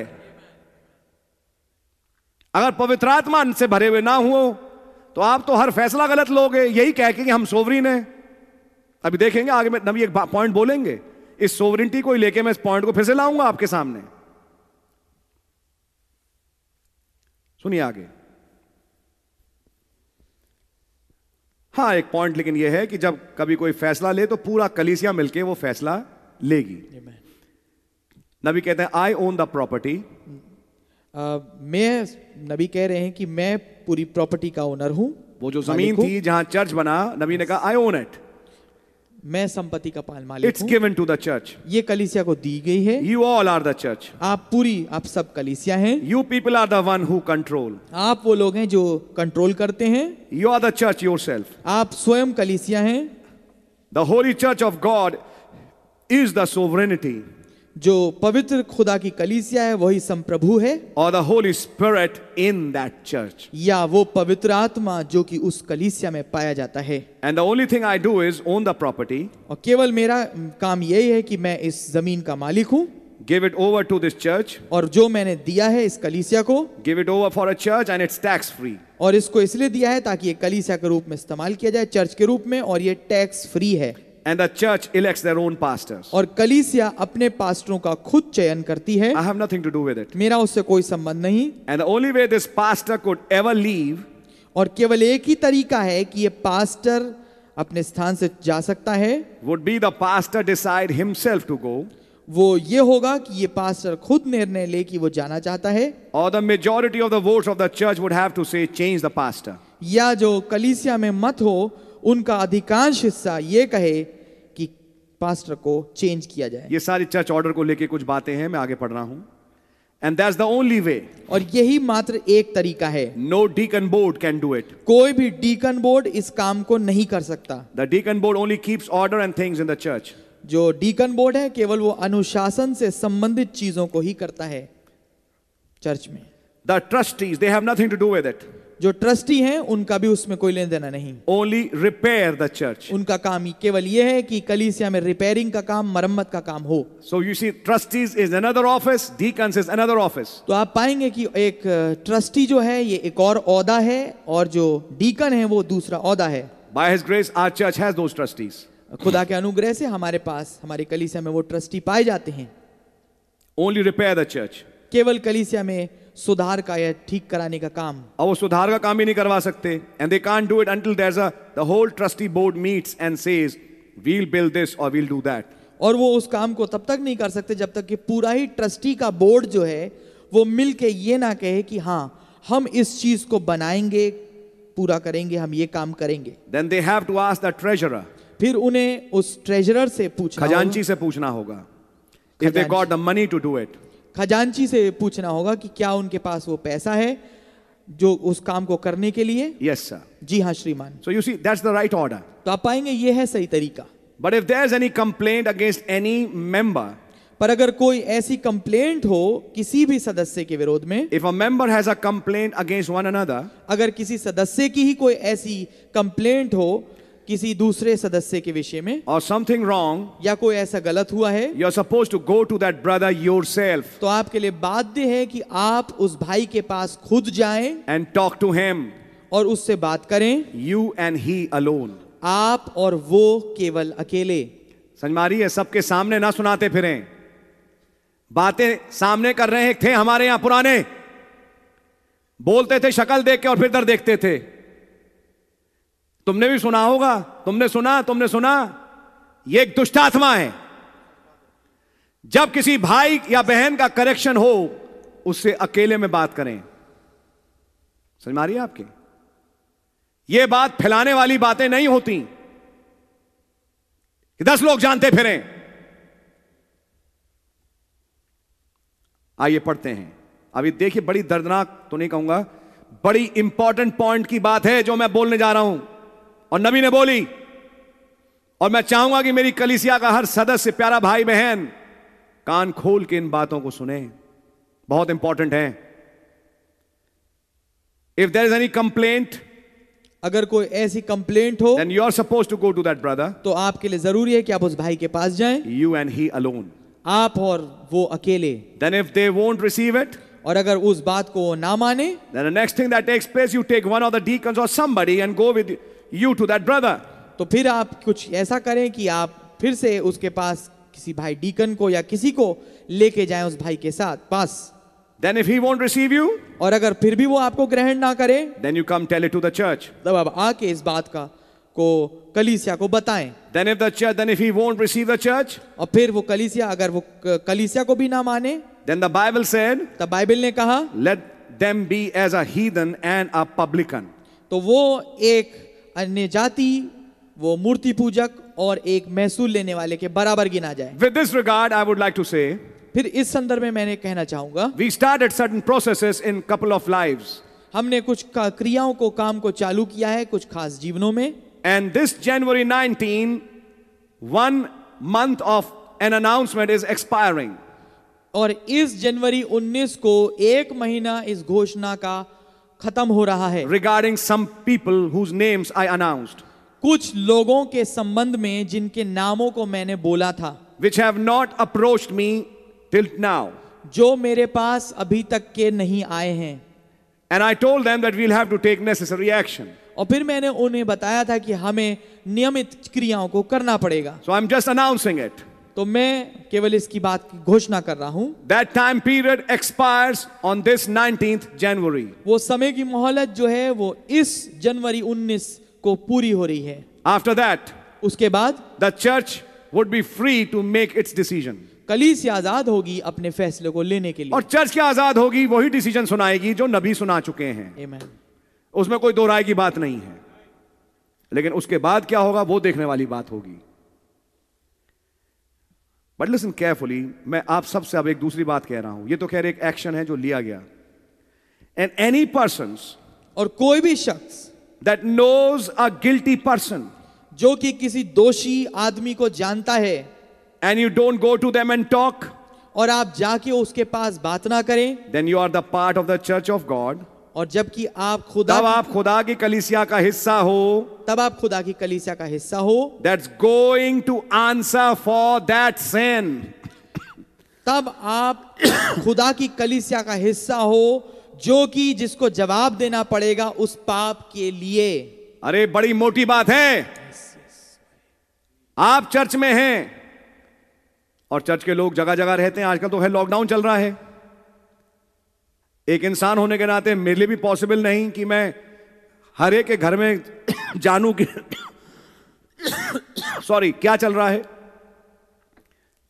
S2: अगर पवित्र आत्मा से भरे हुए ना हो तो आप तो हर फैसला गलत लोगे यही कह के कि हम सोवरीन हैं अभी देखेंगे आगे में नबी एक पॉइंट बोलेंगे इस सोवरिटी को लेके मैं इस पॉइंट को फिर से लाऊंगा आपके सामने सुनिए आगे हाँ एक पॉइंट लेकिन यह है कि जब कभी कोई फैसला ले तो पूरा कलीसिया मिलके वो
S3: फैसला लेगी नबी कहते हैं आई ओन द प्रॉपर्टी मैं नबी कह रहे हैं कि मैं पूरी प्रॉपर्टी का ओनर हूं वो जो जमीन थी जहां चर्च बना नबी ने कहा आई ओन इट मैं संपत्ति का पाल मालिक it's given to the church ये कलिसिया को दी गई है you all are the church आप पूरी आप सब कलिसिया हैं you people are the one who control आप वो लोग हैं जो कंट्रोल करते हैं you are the church yourself आप स्वयं कलिसिया हैं the holy church of God is the sovereignty जो पवित्र खुदा की कलीसिया है वही संप्रभु है और the Holi spirit in that church या वो पवित्र आत्मा जो कि उस कलीसिया में पाया जाता है and the only thing I do is own the property और केवल मेरा काम यही है कि मैं इस जमीन का मालिक हूँ give it over to this church और जो मैंने दिया है इस कलीसिया को give it over for a church and it's tax free और इसको इसलिए दिया है ताकि ये कलीसिया के रूप में इस्तेमाल किया जाए चर्च के रूप में और ये टैक्स फ्री है and the church elects their own pastors और कलीसिया अपने पास्टरों का खुद चयन करती है I have nothing to do with it मेरा उससे कोई संबंध नहीं and the only way this pastor could ever leave और केवल एक ही तरीका है कि ये पास्टर अपने स्थान से जा सकता है would be the pastor decide himself to go वो ये होगा कि ये पास्टर खुद निर्णय ले कि वो जाना चाहता है
S2: और the majority of the vote of the church would have to say change the pastor
S3: या जो कलीसिया में मत हो उनका अधिकांश हिस्सा ये कहे पास्टर को चेंज किया जाए ये सारी चर्च ऑर्डर को लेके कुछ बातें हैं मैं आगे पढ़ रहा हूं and that's the only way और यही मात्र एक तरीका है no deacon board can do it कोई भी डीकन बोर्ड इस काम को नहीं कर सकता the deacon board only keeps order and things in the church जो डीकन बोर्ड है केवल वो अनुशासन से संबंधित चीजों को ही करता है चर्च में the trustees they have nothing to do with it जो ट्रस्टी हैं उनका भी उसमें कोई लेन देना नहीं ओनली रिपेयर द चर्च उनका काम केवल यह है कि कलीसिया में रिपेयरिंग का काम मरम्मत का काम हो so you see trustees is another office deacons is another office तो आप पाएंगे कि एक ट्रस्टी uh, जो है ये एक और औदा है और जो डीकन है वो दूसरा औदा है by his grace our church has those trustees खुदा के अनुग्रह से हमारे पास हमारे कलीसिया में वो ट्रस्टी पाए जाते हैं
S2: ओनली रिपेयर द चर्च
S3: केवल कलीसिया में सुधार का या ठीक कराने का काम
S2: और वो सुधार का काम भी नहीं करवा सकते and they can't
S3: do it until there is a the whole trustee board meets and says we'll build this और वील डू दैट और वो उस काम को तब तक नहीं कर सकते जब तक कि पूरा ही ट्रस्टी का बोर्ड जो है वो मिलके ये ना कहे कि हाँ हम इस चीज को बनाएंगे पूरा करेंगे हम ये काम करेंगे then they have to ask the treasurer फिर उन्हें उस ट्रेजरर से पूछना खजांची से पूछना होगा if they got the money to do it खजांची से पूछना होगा कि क्या उनके पास वो पैसा है जो उस काम को करने के लिए यस सर जी हाँ श्रीमान so you see that's the right order तो आप पाएंगे ये है सही तरीका but if there is any complaint against any member पर अगर कोई ऐसी कंप्लेंट हो किसी भी सदस्य के विरोध में if a member has a complaint against one another अगर किसी सदस्य की ही कोई ऐसी कंप्लेंट हो किसी दूसरे सदस्य के विषय में और समथिंग रॉन्ग या कोई ऐसा गलत हुआ है are suppose to go to that brother yourself तो आपके लिए बाध्य है कि आप उस भाई के पास खुद जाए एंड टॉक टू हेम और उससे बात करें यू एंड ही अलोन आप और वो केवल अकेले समझमारी है
S2: सबके सामने ना सुनाते फिरे बातें सामने कर रहे थे हमारे यहां पुराने बोलते थे शकल देख के और फिर दर देखते थे तुमने भी सुना होगा तुमने सुना तुमने सुना यह एक दुष्टात्मा है जब किसी भाई या बहन का करेक्शन हो उससे अकेले में बात करें समझ मारिए आपके ये बात फैलाने वाली बातें नहीं होती कि दस लोग जानते फिरें आइए पढ़ते हैं अभी देखिए बड़ी दर्दनाक तो नहीं कहूंगा बड़ी इंपॉर्टेंट पॉइंट की बात है जो मैं बोलने जा रहा हूं और नबी ने बोली और मैं चाहूंगा कि मेरी कलिसिया का हर सदस्य प्यारा भाई बहन कान खोल के इन बातों को सुने बहुत इंपॉर्टेंट
S3: है if there is any complaint अगर कोई ऐसी कंप्लेंट हो and you are suppose to go to that brother तो आपके लिए जरूरी है कि आप उस भाई के पास जाएं यू एंड ही अलोन आप और वो अकेले then if they won't receive it और अगर उस बात को ना माने then next thing that takes place you take one of the deacons और somebody and go with you to that brother तो फिर आप कुछ ऐसा करें कि आप फिर से उसके पास किसी भाई डीकन को या किसी को लेके जाए उस भाई के साथ पास then if he won't receive you और अगर फिर भी वो आपको ग्रहण ना करे then you come tell it to the church तब अब आके इस बात का को कलीसिया को बताएं then if the church then if he won't receive the church और फिर वो कलीसिया अगर वो कलीसिया को भी ना माने then the Bible said Bible ने कहा let them be as a heathen and a publican तो वो एक अन्य जाति वो मूर्ति पूजक और एक महसूल लेने वाले के बराबर गिना जाए with this regard I would like to say फिर इस संदर्भ में मैंने कहना चाहूंगा we start at certain process in couple of lives हमने कुछ क्रियाओं को काम को चालू किया है कुछ खास जीवनों में and this January nineteen one month of an announcement is expiring और इस जनवरी 19 को एक महीना इस घोषणा का खत्म हो रहा है regarding some people whose names I announced कुछ लोगों के संबंध में जिनके नामों को मैंने बोला था which have not approach me till now जो मेरे पास अभी तक के नहीं आए हैं and I told them that we'll have to take necessary action और फिर मैंने उन्हें बताया था कि हमें नियमित क्रियाओं को करना पड़ेगा so I am just announcing it तो मैं केवल इसकी बात की घोषणा कर रहा हूं that time period expires on this nineteen January वो समय की मोहलत जो है वो इस जनवरी 19 को पूरी हो रही है आफ्टर दैट उसके बाद the church would be free to make its decision कलीस आजाद होगी अपने फैसले को लेने के लिए और चर्च क्या आजाद होगी
S2: वही डिसीजन सुनाएगी जो नबी सुना चुके हैं Amen. उसमें कोई दो राय की बात नहीं है लेकिन उसके बाद क्या होगा वो देखने वाली बात होगी बट लिसन केयरफुली मैं आप सबसे अब एक दूसरी बात कह रहा हूं ये तो खैर एक एक्शन है जो लिया
S3: गया एंड एनी पर्सन और कोई भी शख्स that knows a guilty person जो कि किसी दोषी आदमी को जानता है and you don't go to them and talk और आप जाके उसके पास बात ना करें then you are the part of the church of God और जबकि आप खुदा तब आप खुदा की कलीसिया का हिस्सा हो तब आप खुदा की कलीसिया का हिस्सा हो that's going to answer for that sin तब आप खुदा की कलीसिया का हिस्सा हो जो कि जिसको जवाब देना पड़ेगा उस पाप के लिए अरे बड़ी मोटी बात है आप चर्च में हैं
S2: और चर्च के लोग जगह जगह रहते हैं आजकल तो है लॉकडाउन चल रहा है एक इंसान होने के नाते मेरे लिए भी पॉसिबल नहीं कि मैं हर एक के घर में जानू कि सॉरी क्या चल रहा है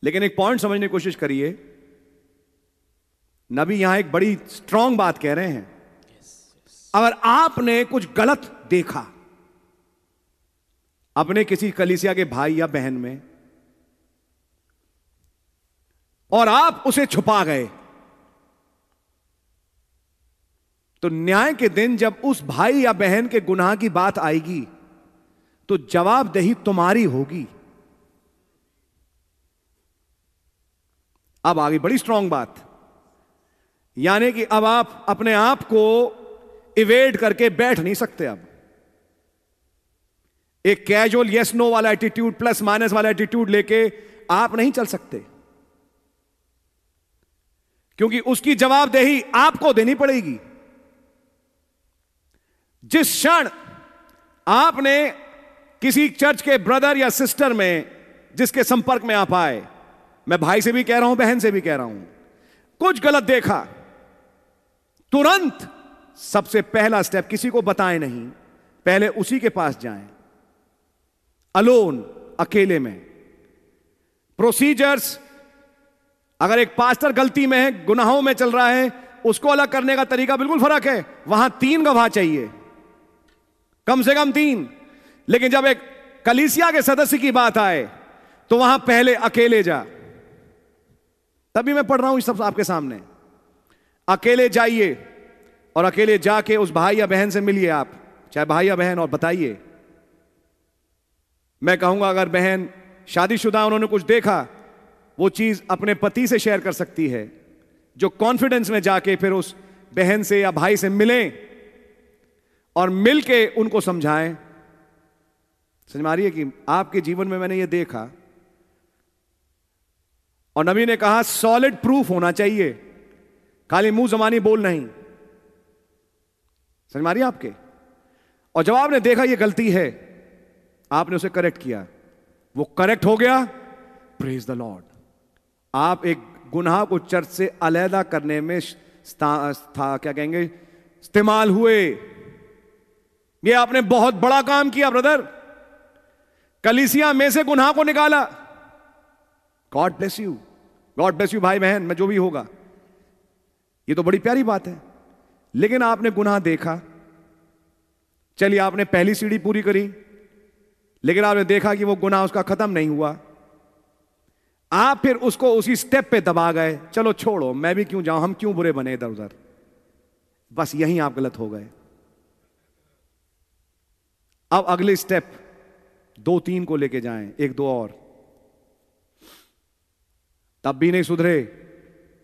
S2: लेकिन एक पॉइंट समझने की कोशिश करिए नबी यहां एक बड़ी स्ट्रांग बात कह रहे हैं अगर आपने कुछ गलत देखा अपने किसी कलिसिया के भाई या बहन में और आप उसे छुपा गए तो न्याय के दिन जब उस भाई या बहन के गुनाह की बात आएगी तो जवाबदेही तुम्हारी होगी अब आ गई बड़ी स्ट्रांग बात यानी कि अब आप अपने आप को इवेड करके बैठ नहीं सकते अब एक कैजुअल यस नो वाला एटीट्यूड प्लस माइनस वाला एटीट्यूड लेके आप नहीं चल सकते क्योंकि उसकी जवाबदेही आपको देनी पड़ेगी जिस क्षण आपने किसी चर्च के ब्रदर या सिस्टर में जिसके संपर्क में आप आए मैं भाई से भी कह रहा हूं बहन से भी कह रहा हूं कुछ गलत देखा तुरंत सबसे पहला स्टेप किसी को बताएं नहीं पहले उसी के पास जाएं अलोन अकेले में प्रोसीजर्स अगर एक पास्टर गलती में है गुनाहों में चल रहा है उसको अलग करने का तरीका बिल्कुल फर्क है वहां तीन गवाह चाहिए कम से कम तीन लेकिन जब एक कलीसिया के सदस्य की बात आए तो वहां पहले अकेले जा तभी मैं पढ़ रहा हूं इस सब आपके सामने अकेले जाइए और अकेले जाके उस भाई या बहन से मिलिए आप चाहे भाई या बहन और बताइए मैं कहूंगा अगर बहन शादीशुदा उन्होंने कुछ देखा वो चीज अपने पति से शेयर कर सकती है जो कॉन्फिडेंस में जाके फिर उस बहन से या भाई से मिलें और मिलके उनको समझाएं समझ मारिए है कि आपके जीवन में मैंने ये देखा और नबी ने कहा सॉलिड प्रूफ होना चाहिए खाली मुंह जमानी बोल नहीं समझ मारी आपके और जब आपने देखा ये गलती है आपने उसे करेक्ट किया वो करेक्ट हो गया प्रेज द लॉर्ड आप एक गुनाह को चर्च से अलहदा करने में क्या कहेंगे इस्तेमाल हुए ये आपने बहुत बड़ा काम किया ब्रदर कलिसिया में से गुनाह को निकाला God bless you God bless you भाई बहन मैं जो भी होगा ये तो बड़ी प्यारी बात है लेकिन आपने गुनाह देखा चलिए आपने पहली सीढ़ी पूरी करी लेकिन आपने देखा कि वो गुनाह उसका खत्म नहीं हुआ आप फिर उसको उसी स्टेप पे दबा गए चलो छोड़ो मैं भी क्यों जाऊं हम क्यों बुरे बने इधर उधर बस यहीं आप गलत हो गए अब अगले स्टेप दो तीन को लेके जाएं एक दो और तब भी नहीं सुधरे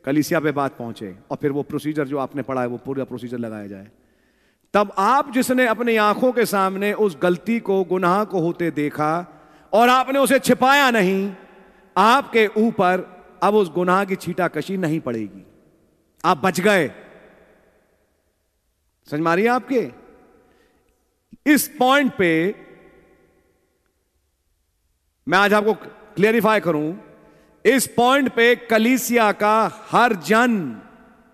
S2: कलिसिया पे बात पहुंचे और फिर वो प्रोसीजर जो आपने पढ़ा है वो पूरा प्रोसीजर लगाया जाए तब आप जिसने अपनी आंखों के सामने उस गलती को गुनाह को होते देखा और आपने उसे छिपाया नहीं आपके ऊपर अब उस गुनाह की छीटा कशी नहीं पड़ेगी आप बच गए समझ मारिए आपके इस पॉइंट पे मैं आज आपको क्लियरिफाई करूं इस पॉइंट पे कलीसिया का हर जन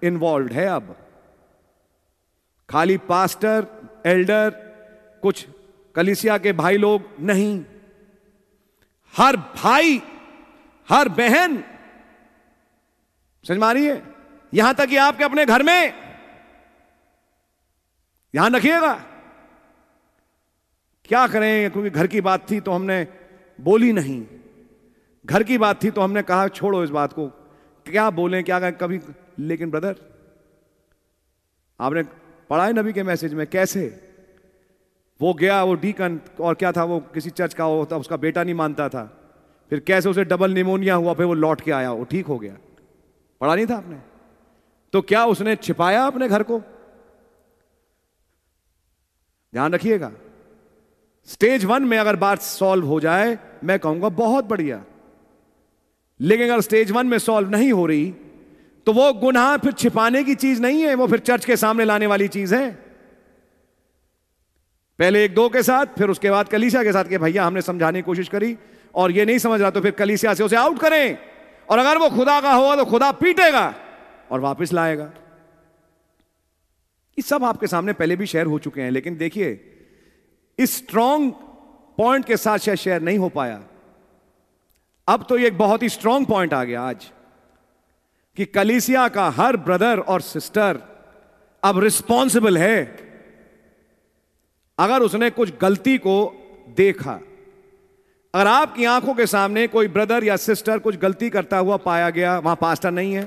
S2: इन्वॉल्व है अब खाली पास्टर एल्डर कुछ कलीसिया के भाई लोग नहीं हर भाई हर बहन समझ मारिए यहां तक कि आपके अपने घर में ध्यान रखिएगा क्या करें क्योंकि घर की बात थी तो हमने बोली नहीं घर की बात थी तो हमने कहा छोड़ो इस बात को क्या बोलें क्या करें कभी लेकिन ब्रदर आपने पढ़ा है नबी के मैसेज में कैसे वो गया वो डीकन और क्या था वो किसी चर्च का होता उसका बेटा नहीं मानता था फिर कैसे उसे डबल निमोनिया हुआ फिर वो लौट के आया वो ठीक हो गया पढ़ा नहीं था आपने तो क्या उसने छिपाया अपने घर को ध्यान रखिएगा स्टेज वन में अगर बात सॉल्व हो जाए मैं कहूंगा बहुत बढ़िया लेकिन अगर स्टेज वन में सॉल्व नहीं हो रही तो वो गुनाह फिर छिपाने की चीज नहीं है वो फिर चर्च के सामने लाने वाली चीज है पहले एक दो के साथ फिर उसके बाद कलीसिया के साथ के भैया हमने समझाने की कोशिश करी और ये नहीं समझ रहा तो फिर कलीसिया से उसे आउट करें और अगर वो खुदा का होगा तो खुदा पीटेगा और वापस लाएगा ये सब आपके सामने पहले भी शेयर हो चुके हैं लेकिन देखिए इस स्ट्रांग पॉइंट के साथ शायद शेयर नहीं हो पाया अब तो ये एक बहुत ही स्ट्रांग पॉइंट आ गया आज कि कलीसिया का हर ब्रदर और सिस्टर अब रिस्पॉन्सिबल है अगर उसने कुछ गलती को देखा अगर आपकी आंखों के सामने कोई ब्रदर या सिस्टर कुछ गलती करता हुआ पाया गया वहां पास्टर नहीं है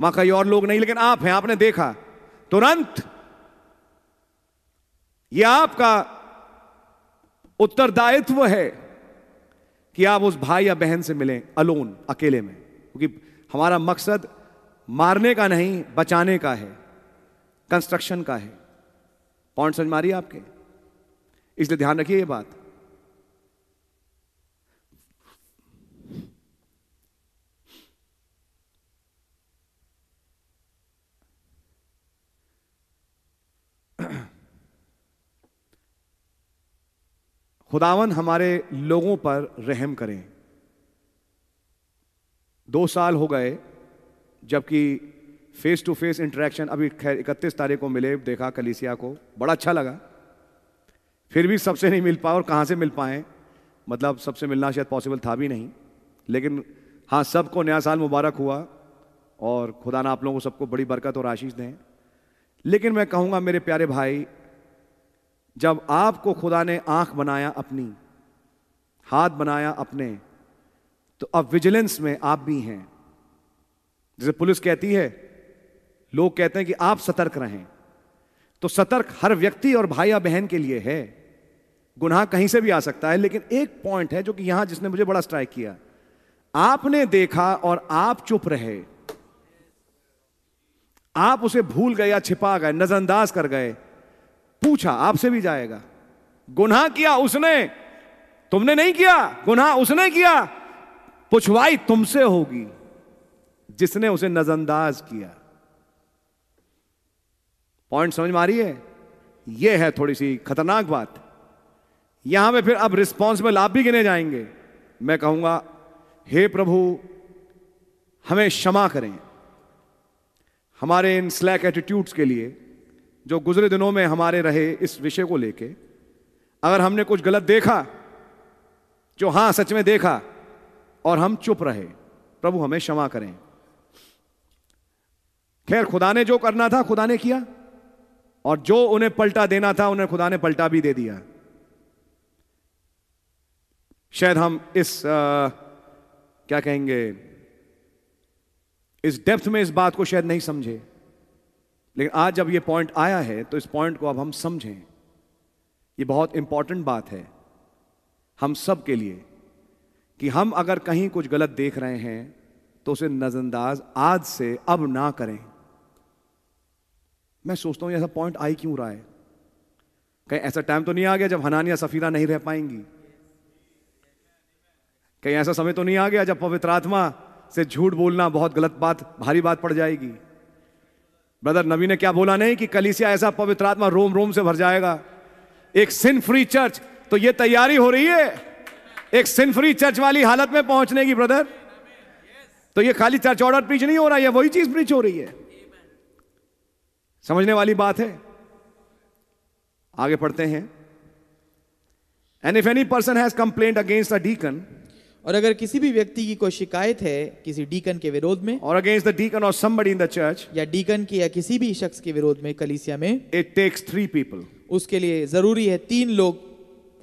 S2: वहां कई और लोग नहीं लेकिन आप हैं आपने देखा तुरंत यह आपका उत्तरदायित्व है कि आप उस भाई या बहन से मिलें अलोन अकेले में क्योंकि हमारा मकसद मारने का नहीं बचाने का है कंस्ट्रक्शन का है पॉइंट समझ मारिए आपके इसलिए ध्यान रखिए ये बात खुदावन हमारे लोगों पर रहम करें दो साल हो गए जबकि फेस टू फेस इंटरेक्शन अभी खैर इकतीस तारीख को मिले देखा कलीसिया को बड़ा अच्छा लगा फिर भी सबसे नहीं मिल पाए और कहाँ से मिल पाए मतलब सबसे मिलना शायद पॉसिबल था भी नहीं लेकिन हाँ सबको नया साल मुबारक हुआ और खुदा ना आप लोगों को सबको बड़ी बरकत और आशीष दें लेकिन मैं कहूँगा मेरे प्यारे भाई जब आपको खुदा ने आंख बनाया अपनी हाथ बनाया अपने तो अब विजिलेंस में आप भी हैं जैसे पुलिस कहती है लोग कहते हैं कि आप सतर्क रहें तो सतर्क हर व्यक्ति और भाई या बहन के लिए है गुनाह कहीं से भी आ सकता है लेकिन एक पॉइंट है जो कि यहां जिसने मुझे बड़ा स्ट्राइक किया आपने देखा और आप चुप रहे आप उसे भूल गए या छिपा गए नजरअंदाज कर गए पूछा आपसे भी जाएगा गुना किया उसने तुमने नहीं किया गुना उसने किया पुछवाई तुमसे होगी जिसने उसे नजरअंदाज किया पॉइंट समझ में आ रही है यह है थोड़ी सी खतरनाक बात यहां पे फिर अब रिस्पॉन्सिबल आप भी गिने जाएंगे मैं कहूंगा हे प्रभु हमें क्षमा करें हमारे इन स्लैक एटीट्यूड्स के लिए जो गुजरे दिनों में हमारे रहे इस विषय को लेके अगर हमने कुछ गलत देखा जो हां सच में देखा और हम चुप रहे प्रभु हमें क्षमा करें खैर खुदा ने जो करना था खुदा ने किया और जो उन्हें पलटा देना था उन्हें खुदा ने पलटा भी दे दिया शायद हम इस आ, क्या कहेंगे इस डेप्थ में इस बात को शायद नहीं समझे लेकिन आज जब ये पॉइंट आया है तो इस पॉइंट को अब हम समझें ये बहुत इंपॉर्टेंट बात है हम सब के लिए कि हम अगर कहीं कुछ गलत देख रहे हैं तो उसे नज़रअंदाज आज से अब ना करें मैं सोचता हूं ऐसा पॉइंट आई क्यों रहा है कहीं ऐसा टाइम तो नहीं आ गया जब हनानिया सफीरा नहीं रह पाएंगी कहीं ऐसा समय तो नहीं आ गया जब पवित्र आत्मा से झूठ बोलना बहुत गलत बात भारी बात पड़ जाएगी ब्रदर नबी ने क्या बोला नहीं कि कलीसिया ऐसा पवित्र आत्मा रोम रोम से भर जाएगा एक सिन फ्री चर्च तो ये तैयारी हो रही है एक सिन फ्री चर्च वाली हालत में पहुंचने की ब्रदर तो ये खाली चर्च ऑर्डर प्रीच नहीं हो रहा है वही चीज प्रीच हो रही है समझने वाली बात है आगे पढ़ते हैं
S3: and if any person has complaint against a deacon और अगर किसी भी व्यक्ति की कोई शिकायत है किसी डीकन के विरोध में और अगेंस्ट द डीकन और समबडी इन द चर्च या डीकन की या किसी भी शख्स के विरोध में कलीसिया में इट टेक्स थ्री पीपल उसके लिए जरूरी है तीन लोग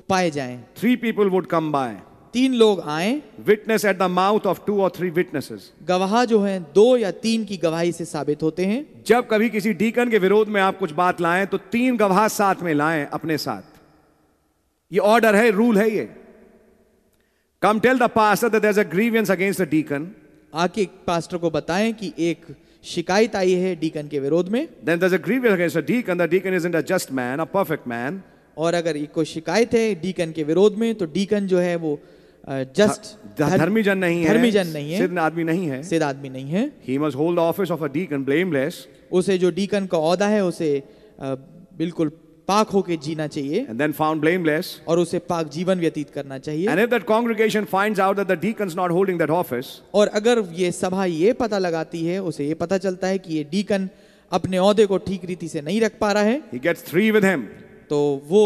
S3: पाए जाएं three people would come by तीन लोग आए witness at the mouth of two और थ्री विटनेसेस गवाह जो हैं दो या तीन की गवाही से साबित होते हैं जब कभी किसी डीकन के विरोध में आप कुछ बात लाएं तो तीन गवाह साथ में लाएं अपने साथ ये ऑर्डर है रूल है ये Come tell the pastor that there's a grievance against the deacon. आके पास्टर को बताएं कि एक शिकायत आई है डीकन के विरोध में Then there's a grievance against the deacon. The deacon isn't a just man, a perfect man. और अगर एक कोई शिकायत है डीकन के विरोध में तो डीकन जो है वो जस्ट धर्मीजन नहीं है धर्मीजन नहीं है सिद्ध आदमी नहीं है सिद्ध आदमी नहीं है he must hold office of a deacon blameless उसे जो डीकन का ओहदा है उसे बिल्कुल पाक होके जीना चाहिए and then found blameless और उसे पाक जीवन व्यतीत करना चाहिए and if that congregation finds out that the deacon's not holding that office और अगर ये सभा ये पता लगाती है उसे ये पता चलता है कि ये डीकन अपने ओहदे को ठीक रीति से नहीं रख पा रहा है he gets three with him तो वो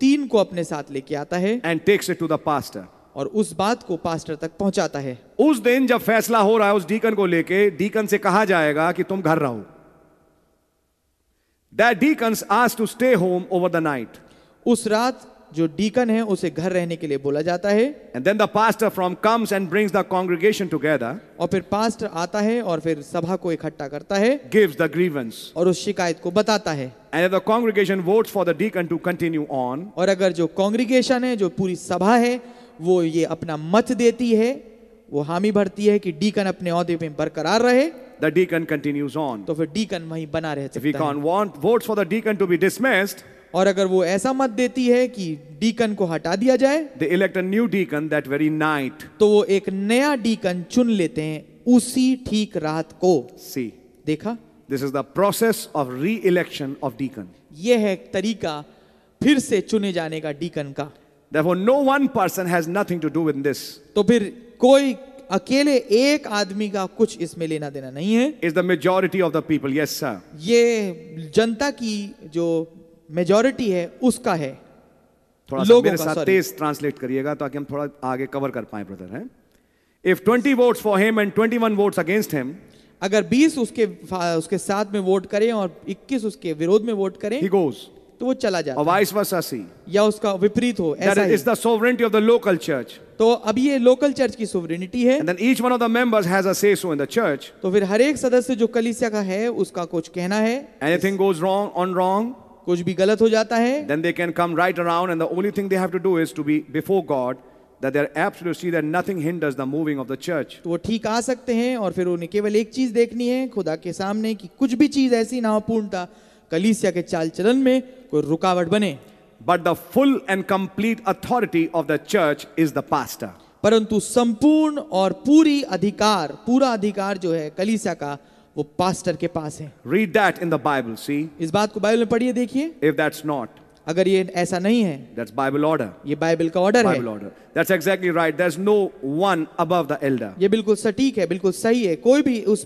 S3: तीन को अपने साथ लेके आता है and takes it to the pastor और उस बात को पास्टर तक पहुंचाता है उस दिन जब
S2: फैसला हो रहा है उस डीकन को लेके डीकन से कहा जाएगा कि तुम घर रहो
S3: That deacons asked to stay home over the night. उस रात जो डीकन है उसे घर रहने के लिए बोला जाता है and then the pastor from comes and brings the congregation together और फिर पास्टर आता है और फिर सभा को इकट्ठा करता है गिव्स द ग्रीवेंस और उस शिकायत को बताता है and the congregation votes for the deacon to continue on और अगर जो कांग्रीगेशन है जो पूरी सभा है वो ये अपना मत देती है वो हामी भरती है कि डीकन अपने औहदे में बरकरार रहे the deacon continues on. तो फिर डीकन वहीं बना रह सकता है. If he can't want votes for the deacon to be dismissed. और अगर वो ऐसा मत देती है कि डीकन को हटा दिया जाए They elect a new deacon that very तो वो एक नया डीकन चुन लेते हैं उसी ठीक रात को सी देखा this is the process of re election of deacon ये है एक तरीका फिर से चुने जाने का डीकन का no one person has nothing to do in this तो फिर कोई अकेले एक आदमी का कुछ इसमें लेना देना नहीं है is the majority of the people yes sir ये जनता की जो मेजोरिटी है उसका है थोड़ा सा मेरे साथ तेज
S2: ट्रांसलेट करिएगा ताकि हम थोड़ा आगे कवर
S3: कर पाए ब्रदर है if twenty vote for him and one vote against him अगर 20 उसके उसके साथ में वोट करें और 21 उसके विरोध में वोट करें ही तो वो चला जाता और वाइस वर्सा सी या उसका विपरीत हो ऐसा ही the of the local church तो अब ये लोकल चर्च की सोवरेनिटी है and each one of the members has a say so in the church तो फिर हर एक सदस्य जो कलीसिया का है उसका कुछ कहना है anything goes wrong on wrong कुछ भी गलत हो जाता है then they can come right around and the only thing they have to do is to be before God that they are absolutely see that nothing hinders the moving of the church तो वो ठीक आ सकते हैं और फिर उन्हें केवल एक चीज देखनी है खुदा के सामने कि कुछ भी चीज ऐसी ना हो कलीसिया के चाल चलन में कोई रुकावट बने but the full and complete authority of the church is the pastor परंतु संपूर्ण और पूरी अधिकार पूरा अधिकार जो है कलीसिया का वो पास्टर के पास है read that in the Bible see इस बात को बाइबल में पढ़िए देखिए इफ दैट्स नॉट अगर ये ऐसा नहीं है दैट्स बाइबल ऑर्डर ये बाइबल का ऑर्डर है order that's exactly right there is no one above the elder ये बिल्कुल सटीक है बिल्कुल सही है कोई भी उस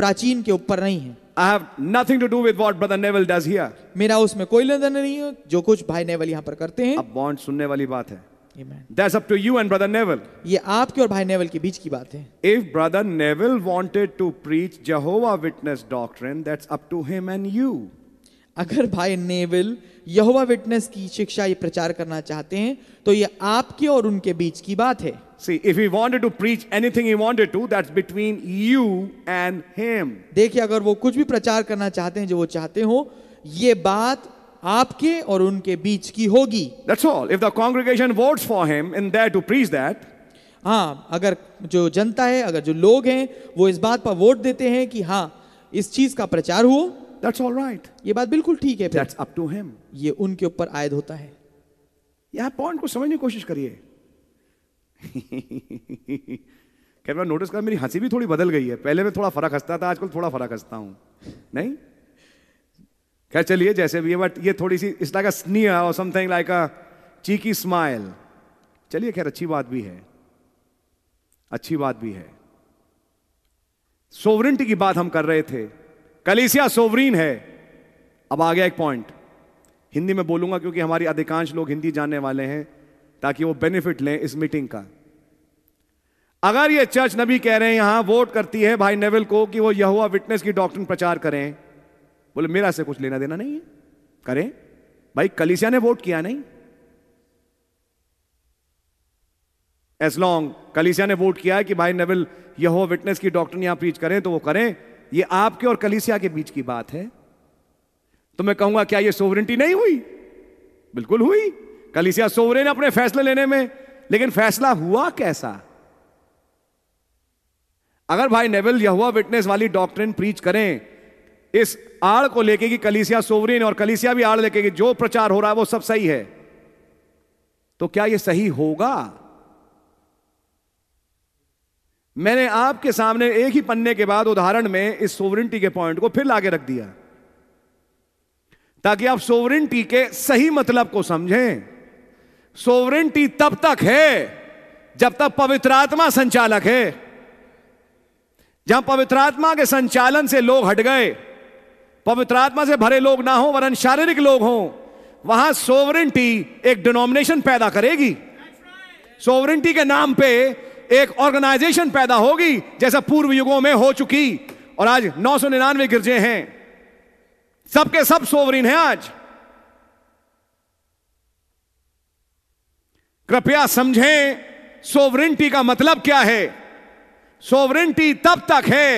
S3: प्राचीन के ऊपर नहीं है I have nothing to do with what brother Neville does here. मेरा उसमें कोई लेन देन नहीं है जो कुछ भाई नेवल यहाँ पर करते हैं अब बॉन्ड सुनने वाली बात है Amen. That's up to you and brother Neville. ये आपके और भाई नेवल के बीच की बात है If brother Neville wanted to preach Jehovah Witness doctrine, that's up to him and you. अगर भाई नेवल यहोवा विटनेस की शिक्षा ये प्रचार करना चाहते हैं तो ये आपके और उनके बीच की बात है See, if he wanted to preach anything he wanted to, that's between you and him. देखिए अगर वो कुछ भी प्रचार करना चाहते हैं जो वो चाहते हो ये बात आपके और उनके बीच की होगी That's all. If the congregation votes for him in there to preach that, हाँ अगर जो जनता है अगर जो लोग हैं वो इस बात पर वोट देते हैं कि हाँ इस चीज का प्रचार हो that's all right. ये बात बिल्कुल ठीक है that's up to him. ये उनके ऊपर आयद होता है यह पॉइंट को समझने की कोशिश करिए खैर मैं
S2: नोटिस कर मेरी हंसी भी थोड़ी बदल गई है पहले मैं थोड़ा फर्क हंसता था आजकल थोड़ा फर्क हंसता हूँ नहीं खैर चलिए जैसे भी है बट ये थोड़ी सी इस लाइक अ और something like a cheeky smile चलिए खैर अच्छी बात भी है अच्छी बात भी है सोवरिंटी की बात हम कर रहे थे कलीसिया सोवरीन है अब आ गया एक पॉइंट हिंदी में बोलूंगा क्योंकि हमारी अधिकांश लोग हिंदी जानने वाले हैं ताकि वो बेनिफिट लें इस मीटिंग का अगर ये चर्च नबी कह रहे हैं यहां वोट करती है भाई नेवल को कि वो यहुआ विटनेस की डॉक्टर प्रचार करें बोले मेरा से कुछ लेना देना नहीं है करें भाई कलिसिया ने वोट किया नहीं एस लॉन्ग कलिसिया ने वोट किया है कि भाई नेवल यहुआ विटनेस की डॉक्टर यहां प्रीच करें तो वो करें ये आपके और कलिसिया के बीच की बात है तो मैं कहूंगा क्या ये सोवरेंटी नहीं हुई बिल्कुल हुई कलिसिया सोवरेन अपने फैसले लेने में लेकिन फैसला हुआ कैसा अगर भाई नेवल यहुआ विटनेस वाली डॉक्ट्रिन प्रीच करें इस आड़ को लेके कि कलिसिया सोवरीन और कलिसिया भी आड़ लेके कि जो प्रचार हो रहा है वो सब सही है तो क्या ये सही होगा मैंने आपके सामने एक ही पन्ने के बाद उदाहरण में इस सोवरिंटी के पॉइंट को फिर लागे रख दिया ताकि आप सोवरिंटी के सही मतलब को समझें सोवरिंटी तब तक है जब तक पवित्र आत्मा संचालक है जहां पवित्र आत्मा के संचालन से लोग हट गए पवित्र आत्मा से भरे लोग ना हो वरन शारीरिक लोग हों वहां सोवरेंटी एक डिनोमिनेशन पैदा करेगी सोवरेंटी के नाम पे एक ऑर्गेनाइजेशन पैदा होगी जैसा पूर्व युगों में हो चुकी और आज नौ सौ निन्यानवे गिरजे हैं सबके सब सोवरिन हैं आज कृपया समझें सोवरेंटी का मतलब क्या है सोवरेंटी तब तक है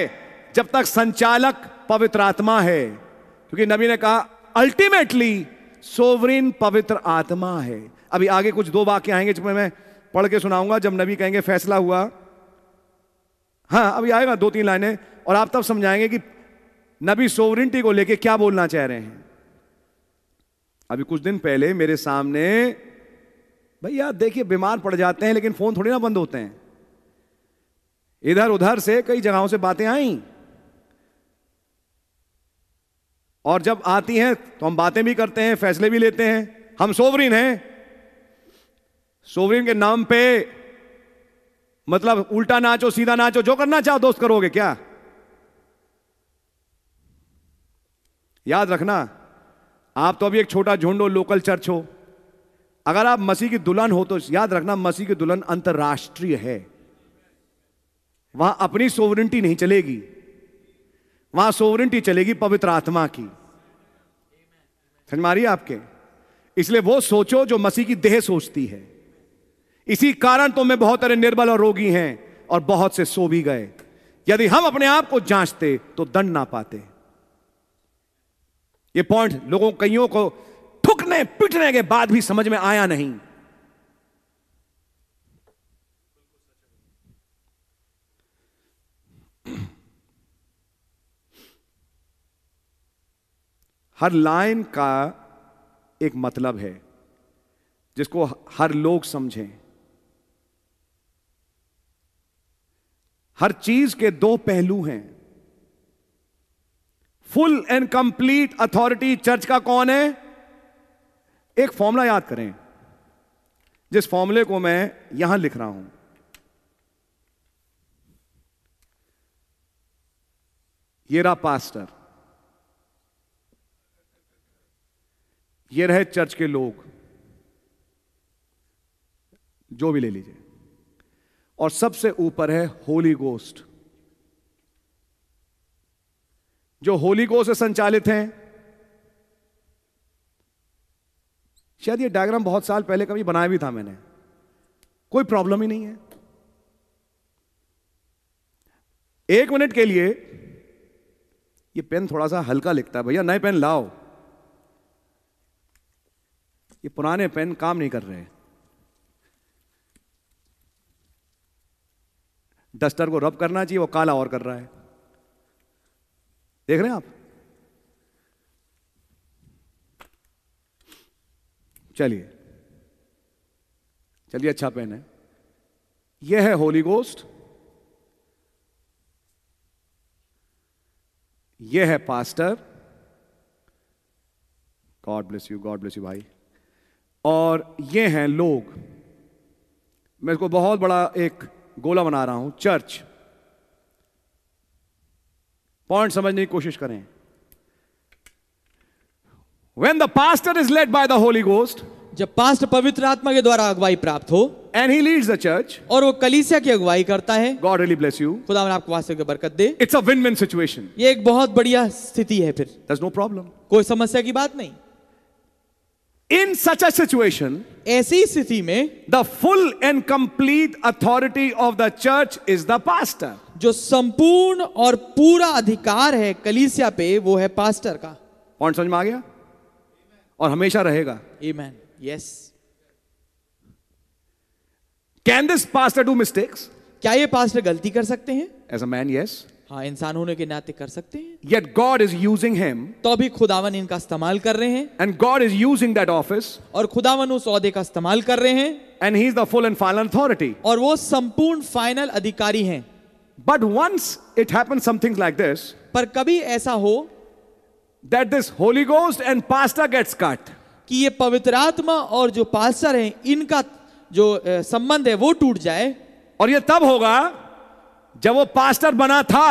S2: जब तक संचालक पवित्र आत्मा है क्योंकि नबी ने कहा अल्टीमेटली सोवरेन पवित्र आत्मा है अभी आगे कुछ दो वाक्य आएंगे जिसमें मैं पढ़ के सुनाऊंगा जब नबी कहेंगे फैसला हुआ हाँ अभी आएगा दो तीन लाइनें और आप तब समझाएंगे कि नबी सोवरेंटी को लेके क्या बोलना चाह रहे हैं अभी कुछ दिन पहले मेरे सामने भैया देखिए बीमार पड़ जाते हैं लेकिन फोन थोड़ी ना बंद होते हैं इधर उधर से कई जगहों से बातें आई और जब आती हैं तो हम बातें भी करते हैं फैसले भी लेते हैं हम सोवरीन हैं सोवरीन के नाम पे मतलब उल्टा नाचो सीधा नाचो जो करना चाहो दोस्त करोगे क्या याद रखना आप तो अभी एक छोटा झुंड हो लोकल चर्च हो अगर आप मसीह की दुल्हन हो तो याद रखना मसीह की दुल्हन अंतर्राष्ट्रीय है वहां अपनी सोवरेंटी नहीं चलेगी वहां सोवरेंटी चलेगी पवित्र आत्मा की समझ मारी आपके इसलिए वो सोचो जो मसीह की देह सोचती है इसी कारण तो मैं बहुत सारे निर्बल और रोगी हैं और बहुत से सो भी गए यदि हम अपने आप को जांचते तो दंड ना पाते ये पॉइंट लोगों कईयों को ठुकने पिटने के बाद भी समझ में आया नहीं हर लाइन का एक मतलब है जिसको हर लोग समझें हर चीज के दो पहलू हैं full and complete authority church का कौन है एक फॉर्मूला याद करें जिस फॉर्मूले को मैं यहां लिख रहा हूं ये रहा पास्टर ये रहे चर्च के लोग जो भी ले लीजिए और सबसे ऊपर है होली गोस्ट जो होली गोस्ट से संचालित हैं शायद ये डायग्राम बहुत साल पहले कभी बनाया भी था मैंने कोई प्रॉब्लम ही नहीं है एक मिनट के लिए ये पेन थोड़ा सा हल्का लिखता है भैया नए पेन लाओ कि पुराने पेन काम नहीं कर रहे डस्टर को रब करना चाहिए वो काला और कर रहा है देख रहे हैं आप चलिए चलिए अच्छा पेन है यह है होली गोस्ट यह है pastor God bless you God bless you भाई और ये हैं लोग मैं इसको बहुत बड़ा एक गोला बना रहा हूं चर्च पॉइंट समझने की कोशिश करें
S3: when the pastor is led by the Holy Ghost जब पास्ट पवित्र आत्मा के द्वारा अगुवाई प्राप्त हो and he leads the church और वो कलीसिया की अगुवाई करता है गॉड रियली ब्लेस यू खुदा आपको वास्तव की बरकत दे it's a win win situation ये एक बहुत बढ़िया स्थिति है फिर दैट्स नो प्रॉब्लम कोई समस्या की बात नहीं In such a situation, ऐसी स्थिति में the full and complete authority of the church is the pastor जो संपूर्ण और पूरा अधिकार है कलीसिया पे वो है पास्टर का पॉइंट समझ में आ गया और हमेशा रहेगा Amen. Yes can this pastor do mistakes क्या ये पास्टर गलती कर सकते हैं एज अ मैन यस हाँ इंसान होने के नाते कर सकते हैं yet God is using him तो भी खुदावन इनका इस्तेमाल कर रहे हैं and God is using that office और खुदावन उस औहदे का इस्तेमाल कर रहे हैं and he is the full and final authority और वो संपूर्ण फाइनल अधिकारी हैं but once it happen something like this पर कभी ऐसा हो that this Holy Ghost and pastor gets cut कि ये पवित्र आत्मा और जो पास्टर है इनका जो संबंध है वो टूट जाए और ये तब होगा जब वो पास्टर बना था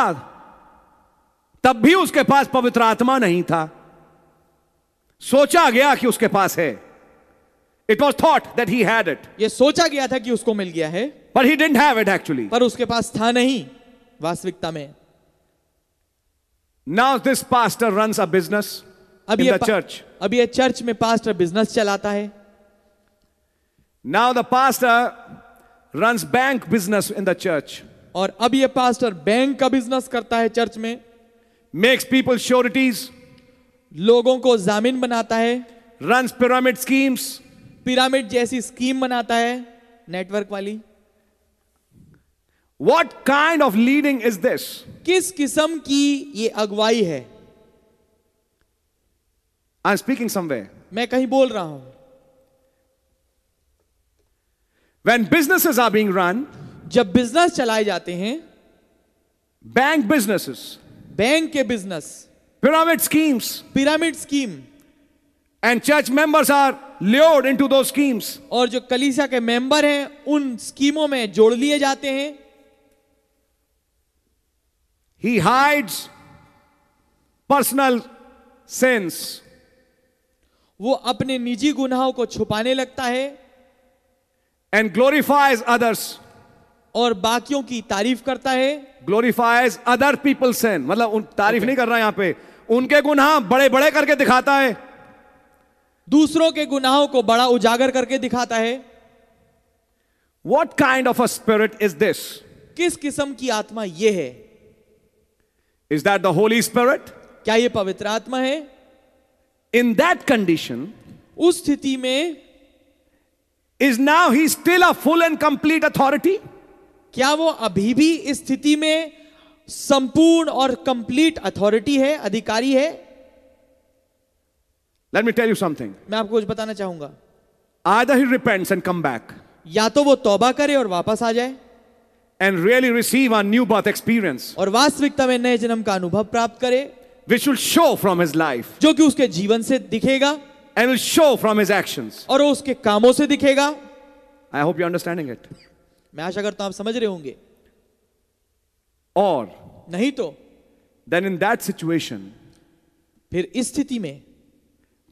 S3: तब भी उसके पास पवित्र आत्मा नहीं था सोचा गया कि उसके पास है it was thought that he had it ये सोचा गया था कि उसको मिल गया है पर he didn't have it actually पर उसके पास था नहीं वास्तविकता में now this pastor run a business अब ये चर्च अब ये चर्च में पास्टर बिजनेस चलाता है now the pastor run bank business in the church और अब ये पास्टर बैंक का बिजनेस करता है चर्च में मेक्स पीपल श्योरिटीज लोगों को जामिन बनाता है रन पिरामिड स्कीम्स पिरामिड जैसी स्कीम बनाता है नेटवर्क वाली what kind of leading is this किस किस्म की ये अगुवाई है आई एम स्पीकिंग समवे मैं कहीं बोल रहा हूं when businesses are being run जब बिजनेस चलाए जाते हैं बैंक बिजनेस बैंक के business pyramid schemes pyramid scheme and church members are lured into those schemes और जो कलीसिया के मेंबर हैं उन स्कीमों में जोड़ लिए जाते हैं ही हाइड्स पर्सनल सेंस वो अपने निजी गुनाहों को छुपाने लगता है एंड ग्लोरीफाइज अदर्स और बाकियों की तारीफ करता है ग्लोरीफाइज अदर पीपल सेन मतलब उन तारीफ okay. नहीं कर रहा यहां पे उनके गुनाह बड़े बड़े करके दिखाता है दूसरों के गुनाहों को बड़ा उजागर करके दिखाता है what kind of a spirit is this किस किस्म की आत्मा यह है is that the Holi Spirit क्या यह पवित्र आत्मा है इन दैट कंडीशन उस स्थिति में is now he still a full and complete authority क्या वो अभी भी इस स्थिति में संपूर्ण और कंप्लीट अथॉरिटी है अधिकारी है let me tell you something मैं आपको कुछ बताना चाहूंगा आदर ही रिपेंड्स एंड कम बैक या तो वो तौबा करे और वापस आ जाए and really receive a new birth experience और वास्तविकता में नए जन्म का अनुभव प्राप्त करे which will show from his life जो कि उसके जीवन से दिखेगा and will show from his actions और उसके कामों से दिखेगा I hope you understanding it मैं आशा करता हूं आप समझ रहे होंगे और नहीं तो देन इन दैट सिचुएशन फिर इस
S2: स्थिति में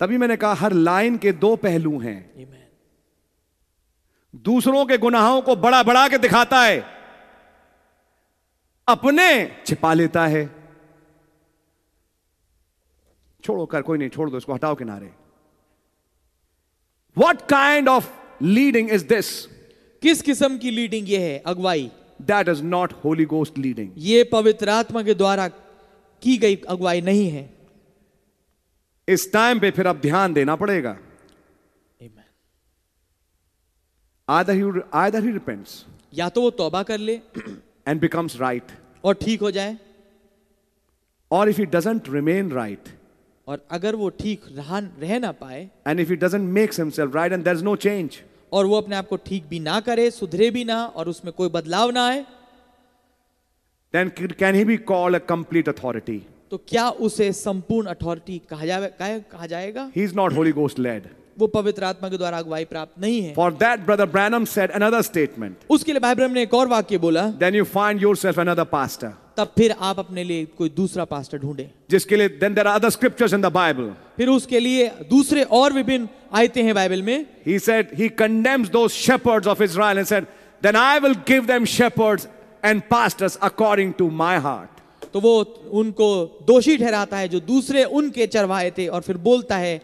S2: तभी मैंने कहा हर लाइन के दो पहलू हैं Amen. दूसरों के गुनाहों को बड़ा बड़ा के दिखाता है अपने छिपा लेता है छोड़ो कर कोई नहीं छोड़ दो इसको हटाओ किनारे what kind of leading
S3: is this किस किस्म की लीडिंग ये है अगुवाई that is not Holy Ghost leading ये पवित्र आत्मा के द्वारा की गई अगुवाई नहीं है इस टाइम पे फिर अब ध्यान देना पड़ेगा आदर ही ही रिपेंट्स या तो वो तौबा कर ले एंड बिकम्स राइट और ठीक हो जाए और if he doesn't remain right और अगर वो ठीक रह ना पाए and if he doesn't makes himself right and there is no change और वो अपने आप को ठीक भी ना करे सुधरे भी ना और उसमें कोई बदलाव ना आए
S2: then can he be called a complete authority
S3: तो क्या उसे संपूर्ण अथॉरिटी कहा जाए कहा जाएगा he is not Holy Ghost led वो पवित्र आत्मा के द्वारा अगुवाई प्राप्त नहीं है for that brother Branham said another statement उसके लिए भाई ब्रम ने एक और वाक्य बोला then you find yourself another pastor तब फिर आप अपने लिए कोई दूसरा पास्टर ढूंढे जिसके लिए then there are other scriptures in the Bible फिर उसके लिए दूसरे और विभिन्न आयते हैं बाइबल में he said he condemns those shepherds of Israel and said then I will give them shepherds and pastors according to my heart तो वो उनको दोषी ठहराता है जो दूसरे उनके चरवाहे थे और फिर बोलता है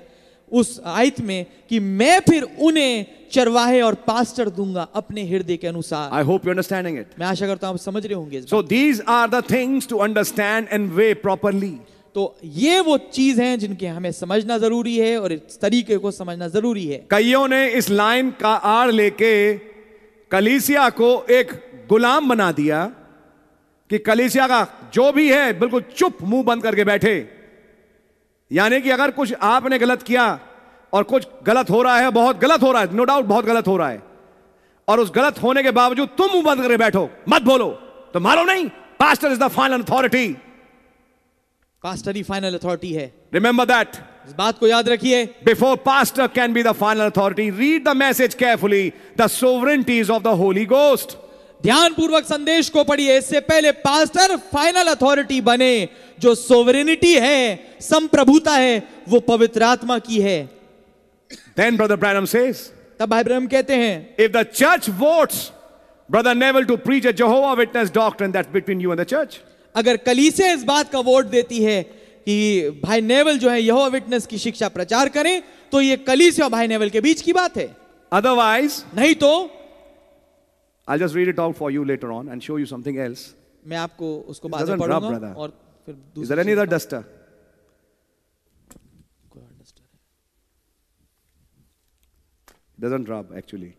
S3: उस आयत में कि मैं फिर उन्हें चरवाहे और पास्टर दूंगा अपने हृदय के अनुसार I hope you understanding it मैं आशा करता हूं आप समझ रहे होंगे so these are the things to understand and way properly तो ये वो चीज हैं जिनके हमें समझना जरूरी है और इस तरीके को समझना जरूरी है कईयों ने इस लाइन का
S2: आड़ लेके कलीसिया को एक गुलाम बना दिया कि कलीसिया का जो भी है बिल्कुल चुप मुंह बंद करके बैठे यानी कि अगर कुछ आपने गलत किया और कुछ गलत हो रहा है बहुत गलत हो रहा है नो no डाउट बहुत गलत हो रहा है और उस गलत होने के बावजूद तुम मुंह बंद करके बैठो मत बोलो तो मारो नहीं pastor is the final
S3: authority pastor ही फाइनल अथॉरिटी है
S2: रिमेंबर दैट इस बात को याद रखिए before pastor can be the final authority read the message carefully
S3: the sovereignties of the Holy Ghost ध्यान पूर्वक संदेश को पढ़िए इससे पहले पास्टर फाइनल अथॉरिटी बने जो सोवरेनिटी है संप्रभुता है वो पवित्र आत्मा की है Then Brother Branham says, तब भाई ब्रह्म कहते हैं if the church votes Brother Neville to preach a Jehovah Witness doctrine that's between you and the church. अगर कलीसे इस बात का वोट देती है कि भाई नेवल जो है यहोवा विटनेस की शिक्षा प्रचार करें तो ये कलीसे और भाई नेवल के बीच की बात है अदरवाइज नहीं तो
S2: I'll just read it out for you later on and show you something else.
S3: मैं आपको उसको बाद में पढ़ूंगा और फिर Is there any other
S2: duster? doesn't rob actually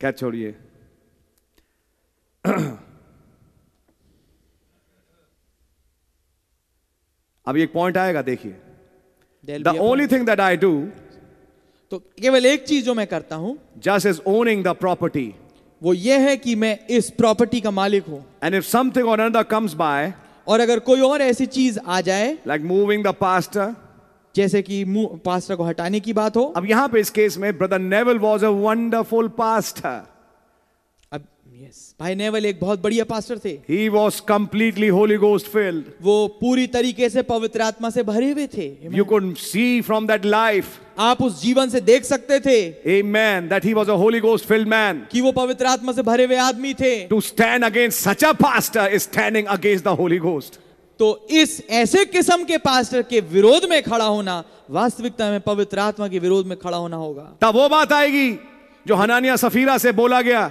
S2: क्या छोड़िए
S3: अब एक पॉइंट आएगा देखिए the only thing that I do तो केवल एक चीज जो मैं करता हूं just is owning the property वो ये है कि मैं इस प्रॉपर्टी का मालिक हूं and if something or another comes by और अगर कोई और ऐसी चीज आ जाए लाइक मूविंग द पास्टर जैसे कि पास्टर को हटाने की बात हो अब यहां पे इस केस में brother Neville was a wonderful pastor अब यस भाई नेवल एक बहुत बढ़िया पास्टर थे he was completely Holy Ghost filled वो पूरी तरीके से पवित्र आत्मा से भरे हुए थे you could see from that life आप उस जीवन से देख सकते थे Amen, that he was a Holy Ghost filled man. कि वो पवित्र आत्मा से भरे हुए आदमी थे to stand against such a pastor is standing against the Holy Ghost तो इस ऐसे किस्म के पास्टर के विरोध में खड़ा होना वास्तविकता में पवित्र आत्मा के विरोध में खड़ा होना होगा तब वो बात आएगी जो
S2: हनानिया सफीरा से बोला गया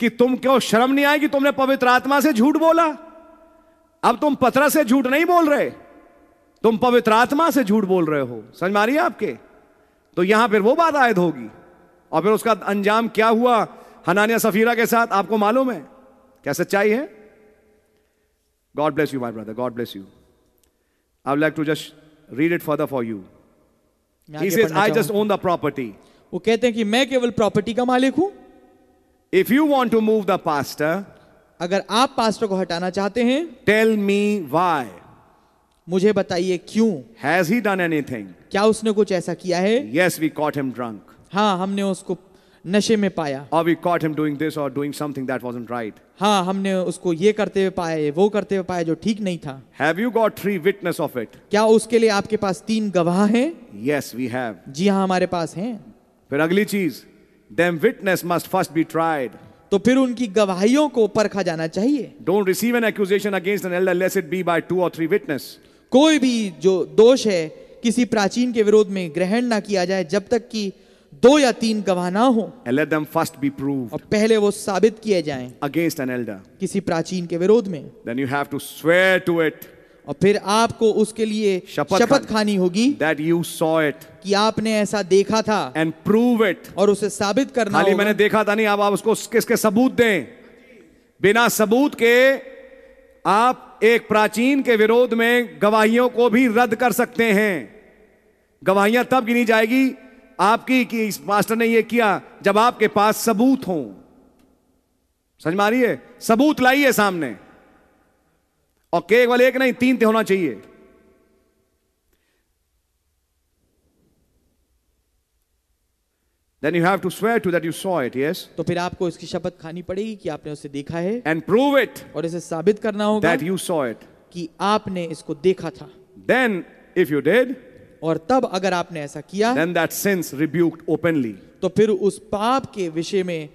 S2: कि तुम क्यों शर्म नहीं आएगी तुमने पवित्र आत्मा से झूठ बोला अब तुम पत्रा से झूठ नहीं बोल रहे तुम पवित्र आत्मा से झूठ बोल रहे हो समझ है आपके तो यहां फिर वो बात आयद होगी और फिर उसका अंजाम क्या हुआ हनानिया सफीरा के साथ आपको मालूम है क्या सच्चाई है God bless you, my brother. God bless you. I would like to just read it further
S3: for you. He says, I just own the property. वो कहते हैं कि मैं केवल प्रॉपर्टी का मालिक हूं if you want to move the pastor अगर आप पास्टर को हटाना चाहते हैं टेल मी वाई मुझे बताइए क्यों हैज ही डन एनीथिंग क्या उसने कुछ ऐसा किया है yes we caught him drunk हाँ हमने उसको नशे में पाया
S2: और we caught him doing this और doing something that wasn't right
S3: हाँ हमने उसको ये करते हुए पाया ये वो करते हुए पाया जो ठीक नहीं था
S2: have you got three witness of it
S3: क्या उसके लिए आपके पास तीन गवाह हैं
S2: यस वी हैव
S3: जी हाँ हमारे पास हैं
S2: फिर अगली चीज them
S3: witness must first be tried तो फिर उनकी गवाहियों को परखा जाना चाहिए don't receive an accusation against an elder less it be by two और थ्री विटनेस कोई भी जो दोष है किसी प्राचीन के विरोध में ग्रहण ना किया जाए जब तक कि दो या तीन गवाह ना हो let them first be proved. और पहले वो साबित किए जाएं against an elder. किसी प्राचीन के विरोध में Then you have to swear to it. और फिर आपको उसके लिए शपथ खानी होगी दैट यू सॉ इट कि आपने ऐसा देखा था एंड प्रूव इट और उसे साबित करना खाली मैंने देखा था नहीं आप, आप उसको किसके सबूत दें बिना सबूत के
S2: आप एक प्राचीन के विरोध में गवाहियों को भी रद्द कर सकते हैं गवाहियां तब गिनी जाएगी आपकी कि इस मास्टर ने ये किया जब आपके पास सबूत हो समझ है सबूत लाइए सामने और केक वाले एक नहीं तीन होना चाहिए
S3: Then you have to swear to that you saw it, yes? तो फिर आपको इसकी शपथ खानी पड़ेगी कि आपने उसे देखा है And prove it और इसे साबित करना होगा that you saw it. कि आपने इसको देखा था Then if you did, और तब अगर आपने ऐसा किया then that sins rebuked openly. तो फिर उस पाप के विषय में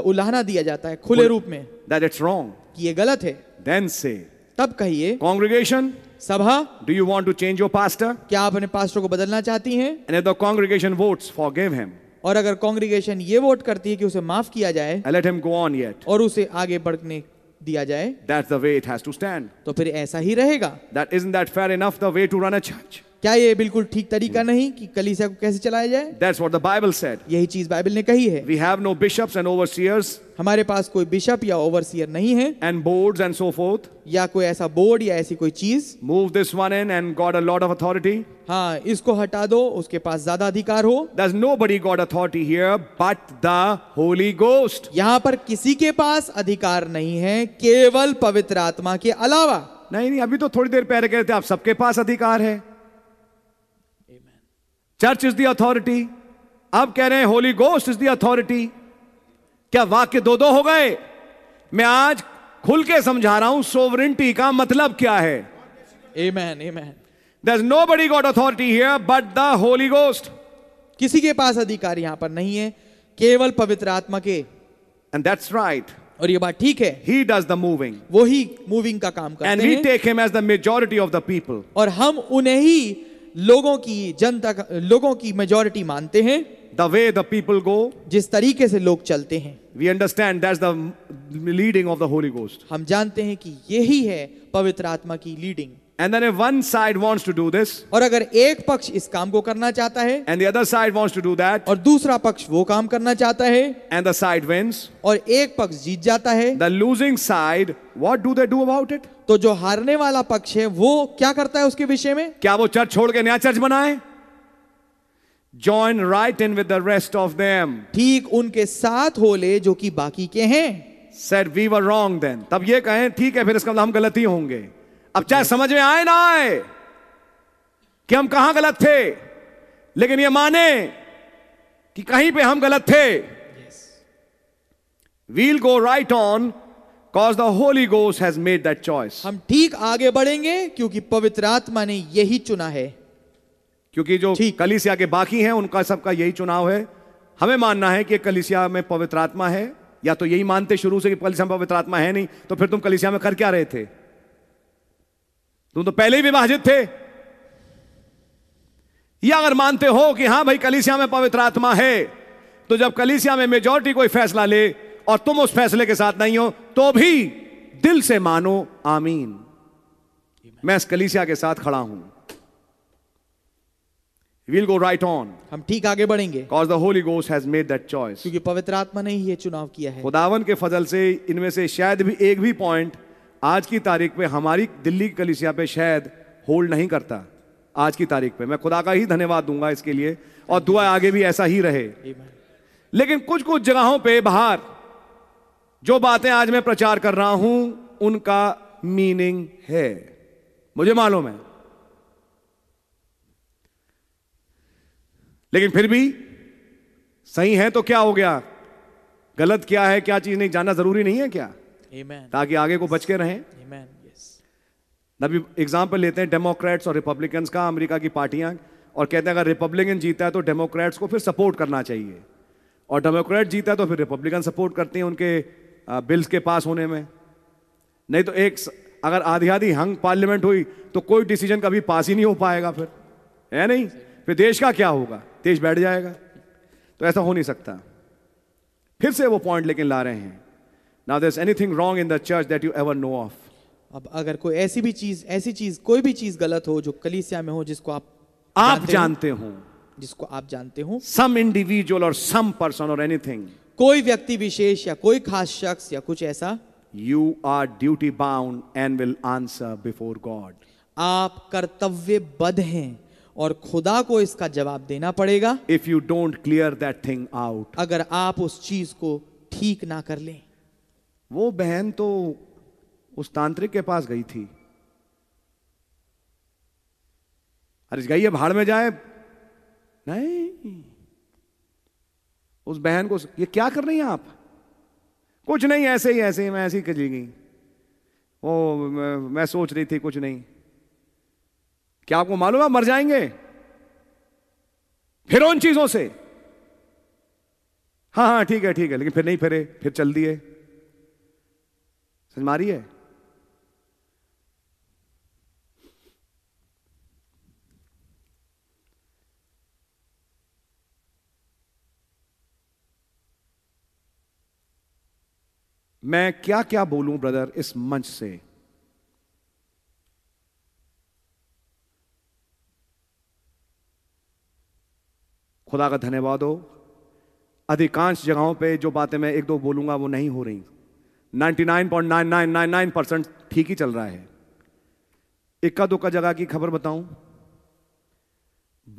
S3: उलाहना दिया जाता है खुले रूप में that it's wrong. कि ये गलत है then say, तब कहिए कांग्रेगेशन सभा do you want to change your pastor क्या आप अपने पास्टर को बदलना चाहती हैं And if the congregation votes, forgive him. और अगर कांग्रीगेशन ये वोट करती है कि उसे माफ किया जाए let him go on yet और उसे आगे बढ़ने दिया जाए that's the way it has to stand तो फिर ऐसा ही रहेगा that is that fair enough the way to run a church क्या ये बिल्कुल ठीक तरीका नहीं कि कलीसिया को कैसे चलाया जाए that's what the Bible said यही चीज बाइबल ने कही है we have no bishops and overseers हमारे पास कोई बिशप या ओवरसीयर नहीं है and boards and so forth या कोई ऐसा बोर्ड या ऐसी कोई चीज move this one in and got a lot of authority हाँ इसको हटा दो उसके पास ज्यादा अधिकार हो there's nobody got authority here but the Holy Ghost यहाँ पर किसी के पास अधिकार नहीं है केवल पवित्र आत्मा के अलावा नहीं नहीं अभी तो थोड़ी देर पहले कह रहे थे आप सबके पास अधिकार है
S2: चर्च इज दी अथॉरिटी अब कह रहे हैं Holy Ghost is the authority क्या वाक्य दो दो हो गए मैं आज खुल के समझा रहा हूं
S3: सोवरिंटी का मतलब क्या है Amen, amen. There's nobody got authority here but the Holy Ghost. किसी के पास अधिकार यहां पर नहीं है केवल पवित्र आत्मा के एंड दैट्स राइट और ये बात ठीक है ही डज द मूविंग वो ही मूविंग का काम करते हैं and take him as the majority of the people और हम उन्हें ही लोगों की जनता लोगों की मेजोरिटी मानते हैं the way the people go जिस तरीके से लोग चलते हैं we understand that's the leading of the holy ghost हम जानते हैं कि यही है पवित्र आत्मा की leading And then if one side wants to do this, और अगर एक पक्ष इस काम को करना चाहता है and the other side wants to do that, और दूसरा पक्ष वो काम करना चाहता है and the side wins, और एक पक्ष जीत जाता है the losing side, what do they do about it? तो जो हारने वाला पक्ष है वो क्या करता है उसके विषय में क्या वो चर्च छोड़ के नया चर्च बनाए join right in with the rest of them ठीक उनके साथ हो ले जो कि बाकी के हैं sir we were wrong then तब ये कहें ठीक है
S2: फिर इसका मतलब हम गलत ही होंगे अब चाहे समझ में आए ना आए कि हम कहां गलत थे लेकिन ये माने कि कहीं पे हम गलत थे
S3: we'll go right on Because the Holy Ghost has made that choice. हम ठीक आगे बढ़ेंगे क्योंकि पवित्र आत्मा ने यही चुना है
S2: क्योंकि जो कलिसिया के बाकी हैं उनका सबका यही चुनाव है हमें मानना है कि कलिसिया में पवित्र आत्मा है या तो यही मानते शुरू से कि कलिसिया में पवित्र आत्मा है नहीं तो फिर तुम कलिसिया में कर क्या रहे थे तुम तो पहले ही विभाजित थे या अगर मानते हो कि हां भाई कलिसिया में पवित्र आत्मा है तो जब कलिसिया में मेजोरिटी कोई फैसला ले और तुम उस फैसले के साथ नहीं हो तो भी दिल से मानो आमीन मैं इस कलीसिया के साथ खड़ा हूं
S3: विल गो राइट ऑन हम ठीक आगे बढ़ेंगे cause the Holy Ghost has made that choice क्योंकि पवित्र आत्मा ने ही ये चुनाव किया है खुदावन के फजल से इनमें से शायद भी एक भी पॉइंट
S2: आज की तारीख पे हमारी दिल्ली की कलिसिया पे शायद होल्ड नहीं करता आज की तारीख पे मैं खुदा का ही धन्यवाद दूंगा इसके लिए और दुआ आगे भी ऐसा ही रहे लेकिन कुछ कुछ जगहों पे बाहर जो बातें आज मैं प्रचार कर रहा हूं उनका मीनिंग है मुझे मालूम है लेकिन फिर भी सही है तो क्या हो गया गलत क्या है क्या चीज नहीं जानना जरूरी नहीं है क्या
S3: Amen. ताकि
S2: आगे को बच के रहें
S3: Amen. Yes.
S2: एग्जाम्पल लेते हैं डेमोक्रेट्स और रिपब्लिकन्स का अमेरिका की पार्टियां और कहते हैं अगर रिपब्लिकन जीता है तो डेमोक्रेट्स को फिर सपोर्ट करना चाहिए और डेमोक्रेट जीता है तो फिर रिपब्लिकन सपोर्ट करते हैं उनके बिल्स के पास होने में नहीं तो एक अगर आधी आधी हंग पार्लियामेंट हुई तो कोई डिसीजन कभी पास ही नहीं हो पाएगा फिर है नहीं फिर देश का क्या होगा देश बैठ जाएगा तो ऐसा हो नहीं सकता
S3: फिर से वो पॉइंट लेकिन ला रहे हैं now there anything wrong in the church that you ever know of अब अगर कोई ऐसी भी चीज ऐसी चीज कोई भी चीज गलत हो जो कलीसिया में हो जिसको आप आप जानते हो जिसको आप जानते हो सम इंडिविजुअल और सम पर्सन और एनीथिंग कोई व्यक्ति विशेष या कोई खास शख्स या कुछ ऐसा you are duty bound and will answer before God आप बद हैं और खुदा को इसका जवाब देना पड़ेगा if you don't clear that thing out अगर आप उस चीज को ठीक ना कर लें वो बहन तो उस
S2: तांत्रिक के पास गई थी अरे गई है भाड़ में जाए नहीं उस बहन को ये क्या कर रही हैं आप कुछ नहीं ऐसे ही ऐसे ही मैं ही कजी गई वो मैं सोच रही थी कुछ नहीं क्या आपको मालूम है मर जाएंगे फिर उन चीजों से हाँ हाँ ठीक है ठीक है लेकिन फिर नहीं फिरे फिर चल दिए समझ मारी है मैं क्या क्या बोलूं ब्रदर इस मंच से खुदा का धन्यवाद हो अधिकांश जगहों पे जो बातें मैं एक दो बोलूंगा वो नहीं हो रही 99.9999 परसेंट ठीक ही चल रहा है इक्का दुक्का जगह की खबर बताऊं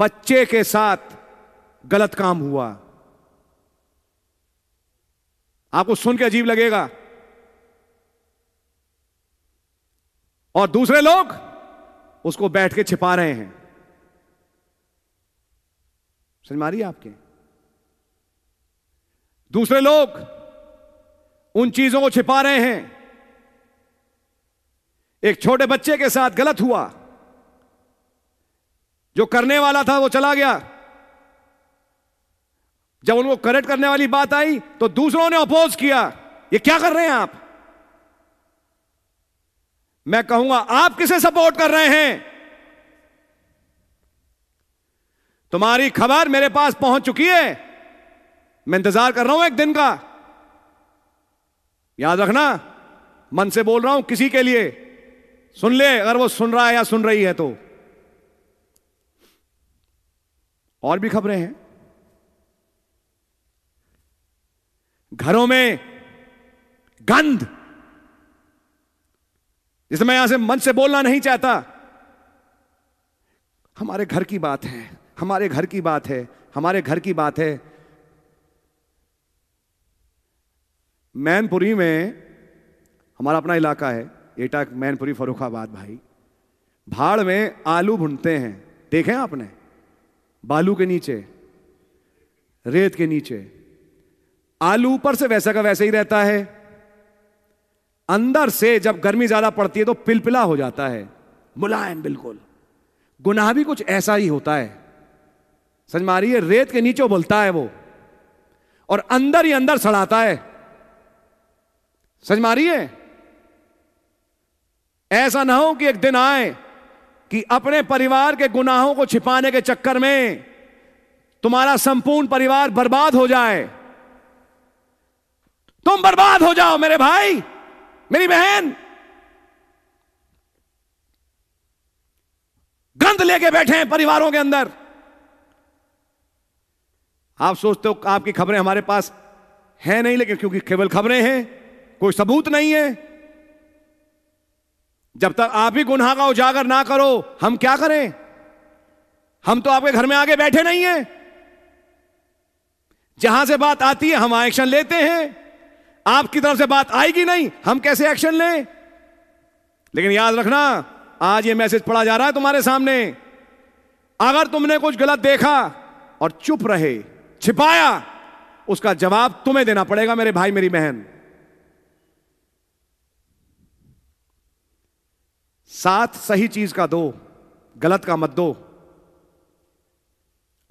S2: बच्चे के साथ गलत काम हुआ आपको सुन के अजीब लगेगा और दूसरे लोग उसको बैठ के छिपा रहे हैं समझ मारी आपके दूसरे लोग उन चीजों को छिपा रहे हैं एक छोटे बच्चे के साथ गलत हुआ जो करने वाला था वो चला गया जब उनको करेक्ट करने वाली बात आई तो दूसरों ने अपोज किया ये क्या कर रहे हैं आप मैं कहूंगा आप किसे सपोर्ट कर रहे हैं तुम्हारी खबर मेरे पास पहुंच चुकी है मैं इंतजार कर रहा हूं एक दिन का याद रखना मन से बोल रहा हूं किसी के लिए सुन ले अगर वो सुन रहा है या सुन रही है तो और भी खबरें हैं घरों में गंध जिसे मैं यहां से मन से बोलना नहीं चाहता हमारे घर की बात है हमारे घर की बात है हमारे घर की बात है मैनपुरी में हमारा अपना इलाका है एटा मैनपुरी फरुखाबाद भाई भाड़ में आलू भुनते हैं देखे आपने बालू के नीचे रेत के नीचे आलू ऊपर से वैसा का वैसा ही रहता है अंदर से जब गर्मी ज्यादा पड़ती है तो पिलपिला हो जाता है मुलायम बिल्कुल गुनाह भी कुछ ऐसा ही होता है समझ मारी है रेत के नीचे उबलता है वो और अंदर ही अंदर सड़ाता है समझ मारी है ऐसा ना हो कि एक दिन आए कि अपने परिवार के गुनाहों को छिपाने के चक्कर में तुम्हारा संपूर्ण परिवार बर्बाद हो जाए तुम बर्बाद हो जाओ मेरे भाई मेरी बहन गंद लेके बैठे हैं परिवारों के अंदर आप सोचते हो आपकी खबरें हमारे पास है नहीं लेकिन क्योंकि केवल खबरें हैं कोई सबूत नहीं है जब तक आप ही गुनाह का उजागर ना करो हम क्या करें हम तो आपके घर में आगे बैठे नहीं हैं जहां से बात आती है हम एक्शन लेते हैं आपकी तरफ से बात आएगी नहीं हम कैसे एक्शन लें लेकिन याद रखना आज ये मैसेज पढ़ा जा रहा है तुम्हारे सामने अगर तुमने कुछ गलत देखा और चुप रहे छिपाया उसका जवाब तुम्हें देना पड़ेगा मेरे भाई मेरी बहन साथ सही चीज का दो गलत का मत दो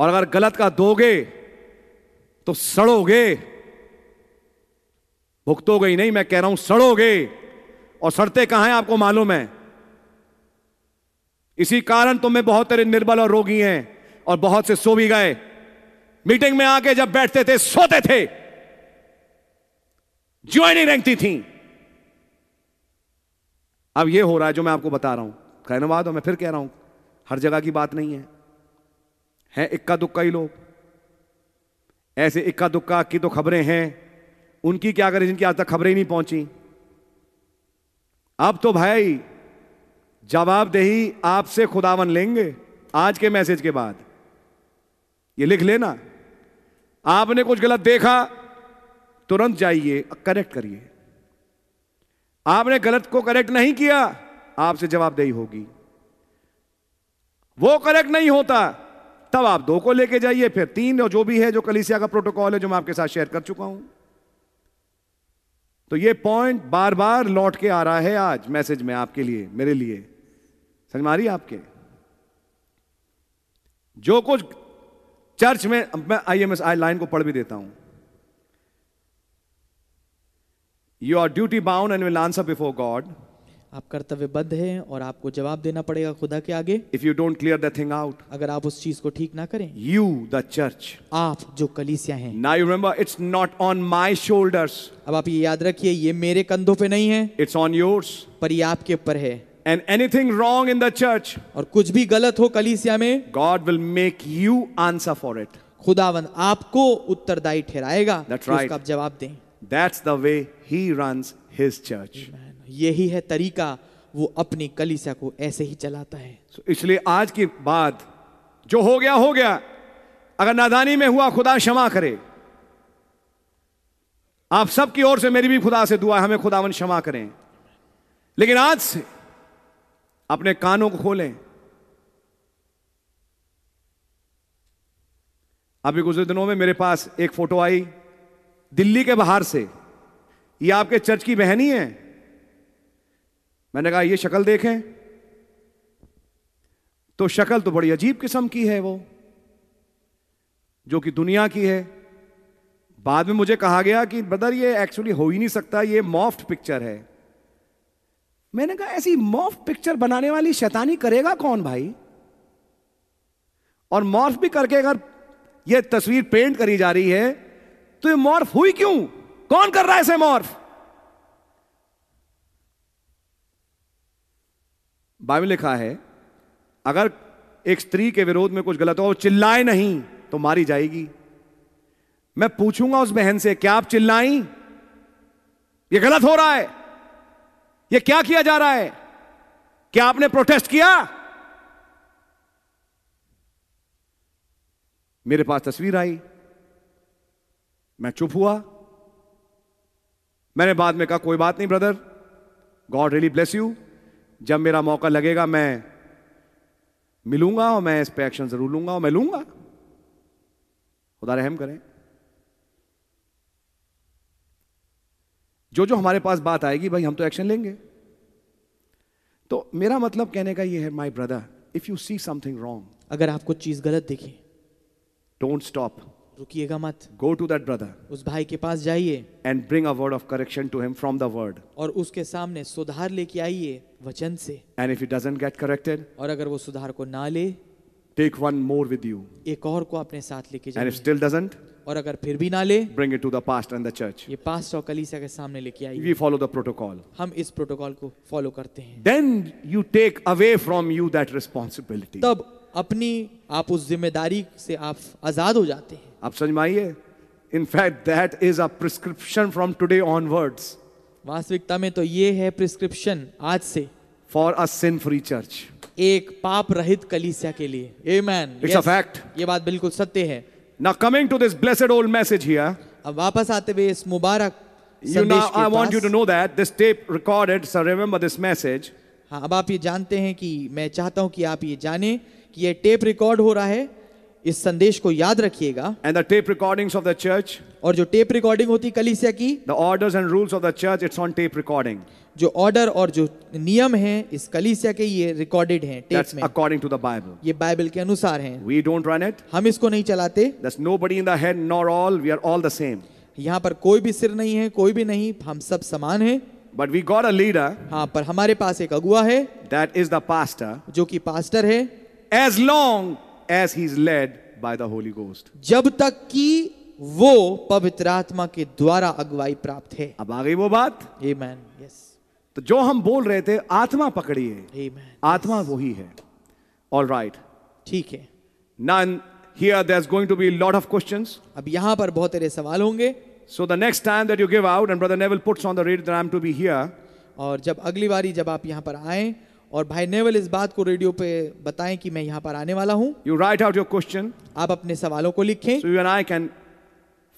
S2: और अगर गलत का दोगे तो सड़ोगे भुगतोगे ही नहीं मैं कह रहा हूं सड़ोगे और सड़ते कहां हैं आपको मालूम है इसी कारण तुम्हें बहुत तेरे निर्बल और रोगी हैं और बहुत से सो भी गए मीटिंग में आके जब बैठते थे सोते थे ज्वाइनिंग रहती थी अब यह हो रहा है जो मैं आपको बता रहा हूं धन्यवाद और मैं फिर कह रहा हूं हर जगह की बात नहीं है है इक्का दुक्का ही लोग ऐसे इक्का दुक्का की तो खबरें हैं उनकी क्या करें जिनकी आज तक खबरें नहीं पहुंची अब तो भाई जवाबदेही आपसे खुदावन लेंगे आज के मैसेज के बाद ये लिख लेना आपने कुछ गलत देखा तुरंत जाइए करेक्ट करिए आपने गलत को करेक्ट नहीं किया आपसे जवाबदेही होगी वो करेक्ट नहीं होता तब आप दो को लेके जाइए फिर तीन और जो भी है जो कलिसिया का प्रोटोकॉल है जो मैं आपके साथ शेयर कर चुका हूं तो ये पॉइंट बार बार लौट के आ रहा है आज मैसेज में आपके लिए मेरे लिए समझ मारी आपके जो कुछ चर्च में मैं आई एम एस आई लाइन को पढ़ भी देता हूं
S3: you are duty bound and will answer before God आप कर्तव्यबद्ध हैं और आपको जवाब देना पड़ेगा खुदा के आगे if you don't clear the thing out अगर आप उस चीज को ठीक ना करें यू द चर्च आप जो कलीसिया हैं now you remember it's not on my shoulders अब आप ये याद रखिए ये मेरे कंधों पे नहीं है इट्स ऑन योर्स पर ये आपके ऊपर है and anything wrong in the church और कुछ भी गलत हो कलीसिया में God will make you answer for it खुदावन आपको उत्तरदायी ठहराएगा right. उसका आप जवाब दें that's the way he run his church यही है तरीका वो अपनी कलिसिया को ऐसे ही चलाता है इसलिए आज की बात जो
S2: हो गया हो गया अगर नादानी में हुआ खुदा क्षमा करे आप सबकी ओर से मेरी भी खुदा से दुआ है हमें खुदावन क्षमा करें लेकिन आज से अपने कानों को खोलें अभी गुजरे दिनों में मेरे पास एक फोटो आई दिल्ली के बाहर से ये आपके चर्च की बहनी है मैंने कहा ये शक्ल देखें तो शक्ल तो बड़ी अजीब किस्म की है वो जो कि दुनिया की है बाद में मुझे कहा गया कि ब्रदर ये एक्चुअली हो ही नहीं सकता ये मॉफ्ट पिक्चर है मैंने कहा ऐसी मॉफ्ट पिक्चर बनाने वाली शैतानी करेगा कौन भाई और मॉर्फ भी करके अगर ये तस्वीर पेंट करी जा रही है तो ये मॉर्फ हुई क्यों कौन कर रहा है इसे मॉर्फ बाइबल लिखा है अगर एक स्त्री के विरोध में कुछ गलत हो और चिल्लाए नहीं तो मारी जाएगी मैं पूछूंगा उस बहन से क्या आप चिल्लाई ये गलत हो रहा है ये क्या किया जा रहा है क्या आपने प्रोटेस्ट किया मेरे पास तस्वीर आई मैं चुप हुआ मैंने बाद में कहा कोई बात नहीं brother God really bless you जब मेरा मौका लगेगा मैं मिलूंगा और मैं इस पर एक्शन जरूर लूंगा और मैं लूंगा खुदा रहम करें जो जो हमारे पास बात आएगी भाई हम तो एक्शन लेंगे
S3: तो मेरा मतलब कहने का ये है my brother if you see something wrong अगर आप कुछ चीज गलत देखें डोंट स्टॉप रुकिएगा मत गो टू दैट ब्रदर उस भाई के पास जाइए and bring a word of correction to him from the word और उसके सामने सुधार लेके आइए वचन से and if he doesn't get corrected और अगर वो सुधार को ना ले take one more with you एक और को अपने साथ लेके जाइए एंड इफ स्टिल डजंट और अगर फिर भी ना ले
S2: bring it to the pastor and the church ये
S3: पास्ट और कलीसिया के सामने लेके आइए वी
S2: फॉलो द प्रोटोकॉल
S3: हम इस प्रोटोकॉल को फॉलो करते हैं
S2: then you take away
S3: from you that responsibility तब अपनी आप उस जिम्मेदारी से आप आजाद हो जाते हैं आप समझ में in fact that is a prescription from today onwards वास्तविकता में तो ये है प्रिस्क्रिप्शन आज से for a sin free church एक पाप रहित कलीसिया के लिए amen it's a fact ये बात बिल्कुल सत्य है now coming to this blessed old message here अब वापस आते हुए इस मुबारक
S2: you know I want you to
S3: know that this tape recorded so remember this message हाँ अब आप ये जानते हैं कि मैं चाहता हूं कि आप ये जानें कि ये टेप रिकॉर्ड हो रहा है इस संदेश को याद रखिएगा and the tape recording of the church और जो टेप रिकॉर्डिंग होती कलिसिया की the order and rules of the church it's on tape recording जो ऑर्डर और जो नियम है इस कलिसिया के ये रिकॉर्डेड है टेप में अकॉर्डिंग टू द बाइबल ये बाइबल के अनुसार है वी डोंट रन इट हम इसको नहीं चलाते there's nobody in the head nor all we are all the same यहाँ पर कोई भी सिर नहीं है कोई भी नहीं हम सब समान हैं but we got a leader हाँ पर हमारे पास एक अगुआ है दैट इज द पास्टर जो कि पास्टर है as long as he is led by the Holy Ghost जब तक कि वो पवित्र आत्मा के द्वारा अगुवाई प्राप्त है अब आ गई वो बात Amen. Yes. तो जो हम बोल रहे थे आत्मा पकड़िए आत्मा yes. वही है ऑल राइट ठीक है none here there is going to be lot of question अब यहां पर बहुत सारे सवाल होंगे so the next time that you give out and brother Neville puts on the red that I am to be here और जब अगली बारी जब आप यहां पर आए और भाई नेवल इस बात को रेडियो पे बताएं कि मैं यहाँ पर आने वाला हूँ you write out your question आप अपने सवालों को लिखें so you and I can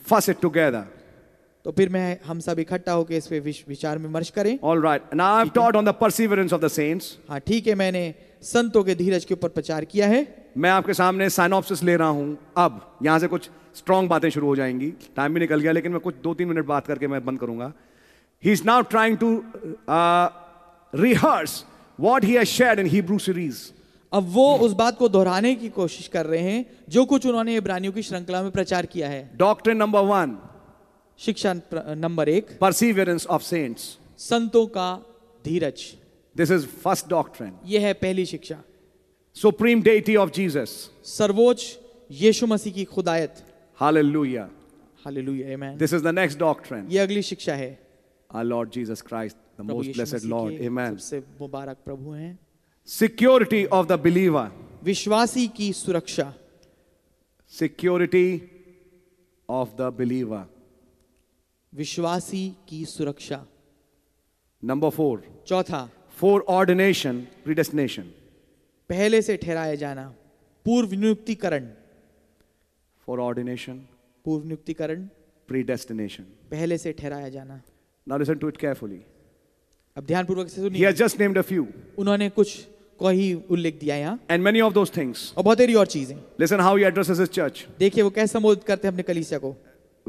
S3: fuss it together तो फिर मैं हम सब इकट्ठा होकर इस पे विचार विमर्श करें all right and I have taught on the perseverance of the saints हाँ ठीक है मैंने संतों के धीरज के ऊपर प्रचार किया है मैं आपके सामने साइनॉप्सिस ले रहा हूं अब यहां से कुछ स्ट्रांग बातें शुरू हो जाएंगी टाइम भी निकल गया लेकिन मैं कुछ दो
S2: तीन मिनट बात करके मैं बंद करूंगा he is now trying to rehearse
S3: what he has shared in Hebrew series. अब वो उस बात को दोहराने की कोशिश कर रहे हैं जो कुछ उन्होंने इब्रानियों की श्रृंखला में प्रचार किया है डॉक्ट्रिन नंबर वन शिक्षा नंबर एक परसिवरेंस ऑफ सेंट्स संतों का धीरज दिस इज फर्स्ट डॉक्ट्रिन यह है पहली शिक्षा सुप्रीम डेटी ऑफ जीसस सर्वोच्च यीशु मसीह की खुदायत हालेलुया हालेलुया this is the next doctrine ये अगली शिक्षा है our Lord Jesus Christ the most blessed Lord. Amen. सबसे मुबारक प्रभु हैं. Security of the believer. विश्वासी की सुरक्षा. Security of the believer. विश्वासी की सुरक्षा. Number four. चौथा. Foreordination, predestination. पहले से ठहराया जाना. पूर्व नियुक्तिकरण.
S2: Foreordination.
S3: पूर्व नियुक्तिकरण.
S2: Predestination.
S3: पहले से ठहराया जाना.
S2: Now listen to it carefully.
S3: अब ध्यानपूर्वक से सुनिए। He has just named a few. उन्होंने कुछ को ही उल्लेख दिया यहाँ And many of those things. और बहुत सारी और चीजें Listen how he addresses his church. देखिए वो कैसे संबोधित करते हैं अपने कलीसिया को